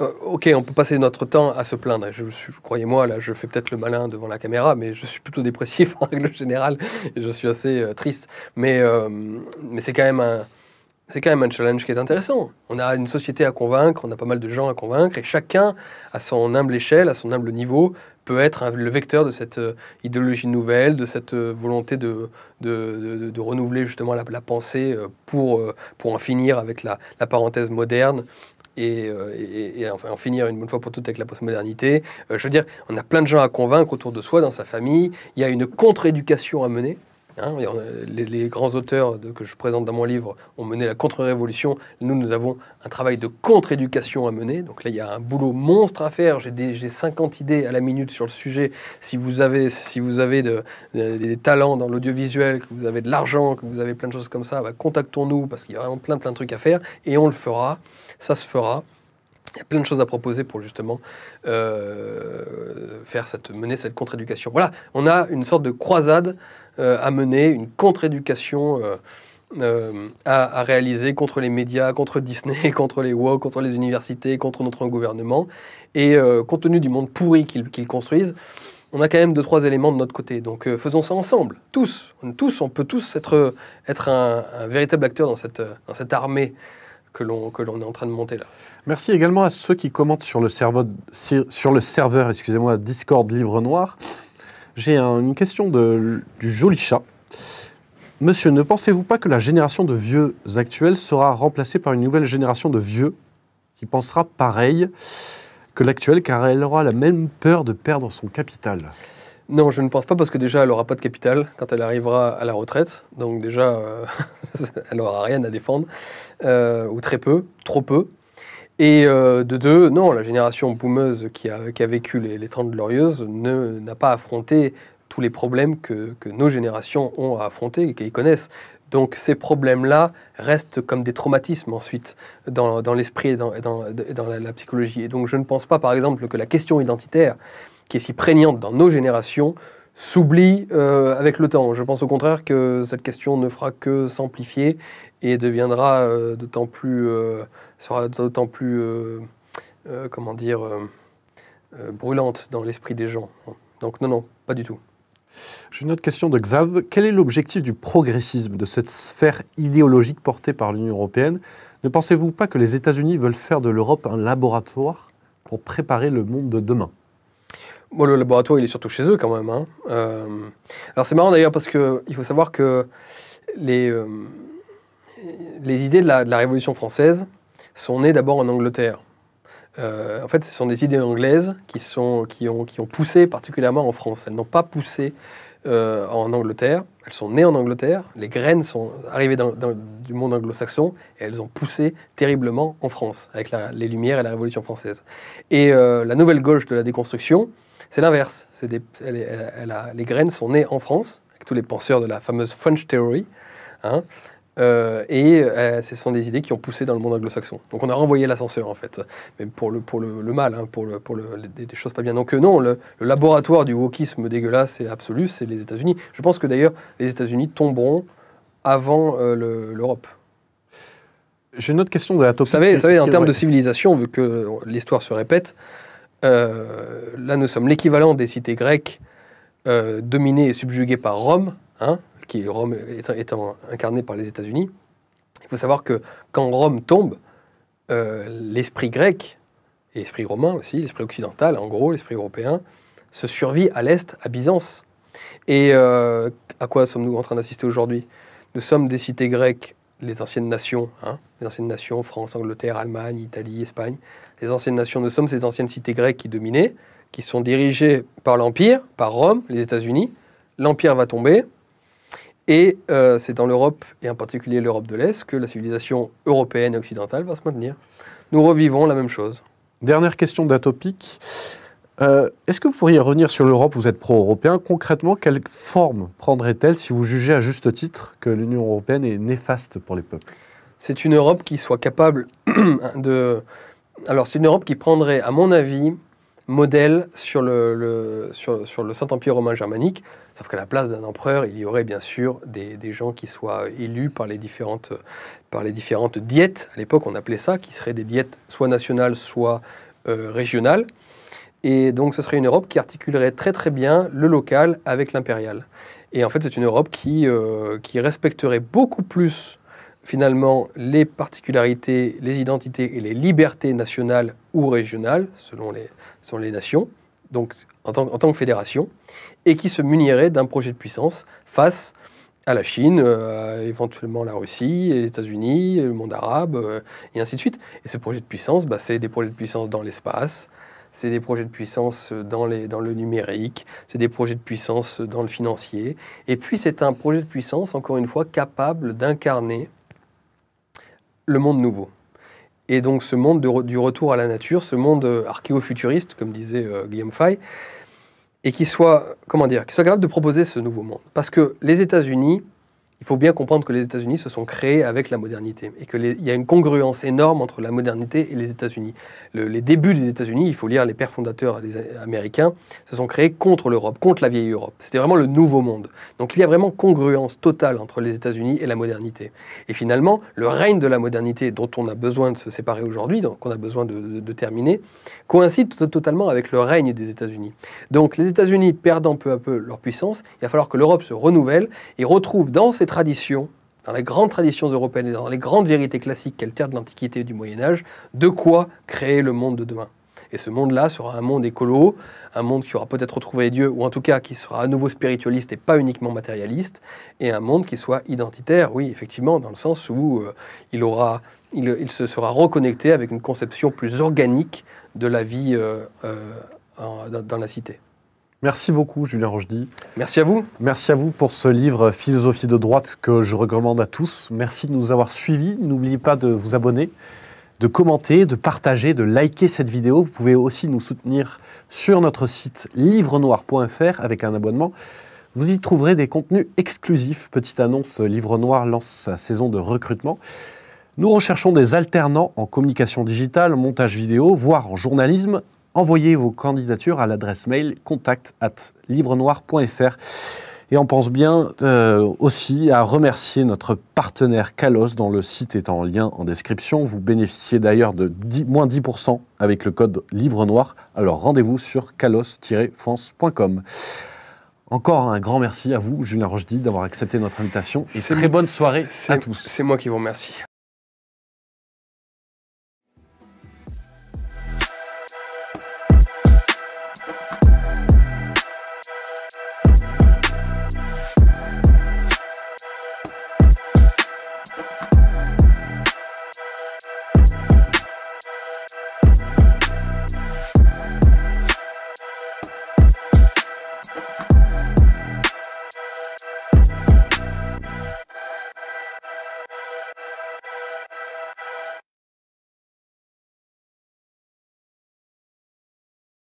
Euh, ok, on peut passer notre temps à se plaindre. Je, Croyez-moi, là, je fais peut-être le malin devant la caméra, mais je suis plutôt dépressif <laughs> en règle générale, et je suis assez euh, triste. Mais, mais c'est quand même un c'est quand même un challenge qui est intéressant. On a une société à convaincre, on a pas mal de gens à convaincre, et chacun, à son humble échelle, à son humble niveau, peut être le vecteur de cette euh, idéologie nouvelle, de cette euh, volonté de, de, de, renouveler justement la, pensée euh, pour, pour en finir avec la, la parenthèse moderne et, enfin, en finir une bonne fois pour toutes avec la postmodernité. je veux dire, on a plein de gens à convaincre autour de soi, dans sa famille. Il y a une contre-éducation à mener Hein, les, grands auteurs que je présente dans mon livre ont mené la contre-révolution. Nous, nous avons un travail de contre-éducation à mener. Donc là, il y a un boulot monstre à faire. J'ai 50 idées à la minute sur le sujet. Si vous avez, si vous avez des talents dans l'audiovisuel, que vous avez de l'argent, que vous avez plein de choses comme ça, bah, contactons-nous parce qu'il y a vraiment plein, plein de trucs à faire. Et on le fera. Ça se fera. Il y a plein de choses à proposer pour justement euh, faire cette, mener cette contre-éducation. Voilà, on a une sorte de croisade à euh, mener, une contre-éducation euh, euh, à, réaliser contre les médias, contre Disney, <laughs> contre les WOW, contre les universités, contre notre gouvernement. Et compte tenu du monde pourri qu'ils construisent, on a quand même deux, trois éléments de notre côté. Donc faisons ça ensemble, tous. On, tous, on peut tous être, être un, véritable acteur dans cette, cette armée que l'on est en train de monter là. Merci également à ceux qui commentent sur le, serveur, sur le serveur excusez-moi, Discord Livre Noir. J'ai une question du joli chat. Monsieur, ne pensez-vous pas que la génération de vieux actuels sera remplacée par une nouvelle génération de vieux qui pensera pareil que l'actuelle car elle aura la même peur de perdre son capital non, je ne pense pas parce que déjà, elle n'aura pas de capital quand elle arrivera à la retraite. Donc déjà, euh, <laughs> elle n'aura rien à défendre, euh, ou très peu, trop peu. Et euh, de deux, non, la génération boumeuse qui a, vécu les, les 30 glorieuses n'a pas affronté tous les problèmes que, nos générations ont à affronter et qu'elles connaissent. Donc ces problèmes-là restent comme des traumatismes ensuite dans, l'esprit et dans, la, psychologie. Et donc je ne pense pas par exemple que la question identitaire, qui est si prégnante dans nos générations, s'oublie euh, avec le temps. Je pense au contraire que cette question ne fera que s'amplifier et deviendra euh, d'autant plus, euh, sera d'autant plus, euh, comment dire, brûlante dans l'esprit des gens. Donc non, non, pas du tout. J'ai une autre question de Xav. Quel est l'objectif du progressisme, de cette sphère idéologique portée par l'Union européenne Ne pensez-vous pas que les États-Unis veulent faire de l'Europe un laboratoire pour préparer le monde de demain Bon, le laboratoire, il est surtout chez eux quand même. Hein. Alors c'est marrant d'ailleurs parce qu'il faut savoir que les, les idées de la, Révolution française sont nées d'abord en Angleterre. Euh, en fait, ce sont des idées anglaises qui, ont, poussé particulièrement en France. Elles n'ont pas poussé euh, en Angleterre. Elles sont nées en Angleterre. Les graines sont arrivées du monde anglo-saxon et elles ont poussé terriblement en France avec les Lumières et la Révolution française. Et euh, la nouvelle gauche de la déconstruction, c'est l'inverse. les graines sont nées en France avec tous les penseurs de la fameuse French Theory. Hein. Euh, et euh, ce sont des idées qui ont poussé dans le monde anglo-saxon. Donc on a renvoyé l'ascenseur en fait, pour le, pour le, mal, hein, pour, pour des, choses pas bien. Donc euh, non, le, laboratoire du wokisme dégueulasse et absolu, c'est les États-Unis. Je pense que d'ailleurs les États-Unis tomberont avant l'Europe. J'ai une autre question de la top Vous savez, vous savez en termes de civilisation, vu que l'histoire se répète, là nous sommes l'équivalent des cités grecques dominées et subjuguées par Rome. Hein qui Rome étant, incarné par les États-Unis, il faut savoir que quand Rome tombe, euh, l'esprit grec, et l'esprit romain aussi, l'esprit occidental, en gros, l'esprit européen, se survit à l'Est, à Byzance. Et euh, à quoi sommes-nous en train d'assister aujourd'hui Nous sommes des cités grecques, les anciennes nations, hein, les anciennes nations, France, Angleterre, Allemagne, Italie, Espagne, les anciennes nations, nous sommes ces anciennes cités grecques qui dominaient, qui sont dirigées par l'Empire, par Rome, les États-Unis. L'Empire va tomber, et euh, c'est dans l'Europe, et en particulier l'Europe de l'Est, que la civilisation européenne et occidentale va se maintenir. Nous revivons la même chose. Dernière question d'atopique. Euh, est-ce que vous pourriez revenir sur l'Europe Vous êtes pro-européen. Concrètement, quelle forme prendrait-elle si vous jugez à juste titre que l'Union européenne est néfaste pour les peuples C'est une Europe qui soit capable <clears throat> de... Alors, c'est une Europe qui prendrait, à mon avis, modèle sur le, sur, le Saint-Empire romain germanique, sauf qu'à la place d'un empereur, il y aurait bien sûr des, des, gens qui soient élus par les différentes, par les différentes diètes, à l'époque on appelait ça, qui seraient des diètes soit nationales, soit euh, régionales. Et donc ce serait une Europe qui articulerait très très bien le local avec l'impérial. Et en fait c'est une Europe qui, euh, qui respecterait beaucoup plus finalement les particularités, les identités et les libertés nationales ou régionales, selon les, les nations, donc en tant, que fédération, et qui se munirait d'un projet de puissance face à la Chine, euh, éventuellement la Russie, les États-Unis, le monde arabe, euh, et ainsi de suite. Et ce projet de puissance, bah, c'est des projets de puissance dans l'espace, c'est des projets de puissance dans, les, dans le numérique, c'est des projets de puissance dans le financier. Et puis c'est un projet de puissance, encore une fois, capable d'incarner le monde nouveau. Et donc ce monde du retour à la nature, ce monde euh, archéo-futuriste, comme disait euh, Guillaume Fay, et qui soit, comment dire, qui soit capable de proposer ce nouveau monde. Parce que les États-Unis il faut bien comprendre que les États-Unis se sont créés avec la modernité et qu'il y a une congruence énorme entre la modernité et les États-Unis. les débuts des États-Unis, il faut lire les pères fondateurs des américains, se sont créés contre l'Europe, contre la vieille Europe. C'était vraiment le nouveau monde. Donc il y a vraiment congruence totale entre les États-Unis et la modernité. Et finalement, le règne de la modernité dont on a besoin de se séparer aujourd'hui, qu'on a besoin de, terminer, coïncide totalement avec le règne des États-Unis. Donc les États-Unis perdant peu à peu leur puissance, il va falloir que l'Europe se renouvelle et retrouve dans ses traditions, dans les grandes traditions européennes et dans les grandes vérités classiques qu'elles tirent de l'Antiquité et du Moyen Âge, de quoi créer le monde de demain. Et ce monde-là sera un monde écolo, un monde qui aura peut-être retrouvé Dieu, ou en tout cas qui sera à nouveau spiritualiste et pas uniquement matérialiste, et un monde qui soit identitaire, oui, effectivement, dans le sens où euh, il, aura, il, se sera reconnecté avec une conception plus organique de la vie euh, euh, dans la cité. Merci beaucoup, Julien Rochdy. Merci à vous. Merci à vous pour ce livre Philosophie de droite que je recommande à tous. Merci de nous avoir suivis. N'oubliez pas de vous abonner, de commenter, de partager, de liker cette vidéo. Vous pouvez aussi nous soutenir sur notre site livrenoir.fr avec un abonnement. Vous y trouverez des contenus exclusifs. Petite annonce, Livre Noir lance sa saison de recrutement. Nous recherchons des alternants en communication digitale, montage vidéo, voire en journalisme envoyez vos candidatures à l'adresse mail contact at livrenoir.fr. Et on pense bien euh, aussi à remercier notre partenaire Kalos, dont le site est en lien en description. Vous bénéficiez d'ailleurs de moins 10% avec le code Livre Noir. Alors rendez-vous sur kalos-france.com. Encore un grand merci à vous, Julien Rochdy, d'avoir accepté notre invitation. Et très bonne soirée à tous. C'est moi qui vous remercie.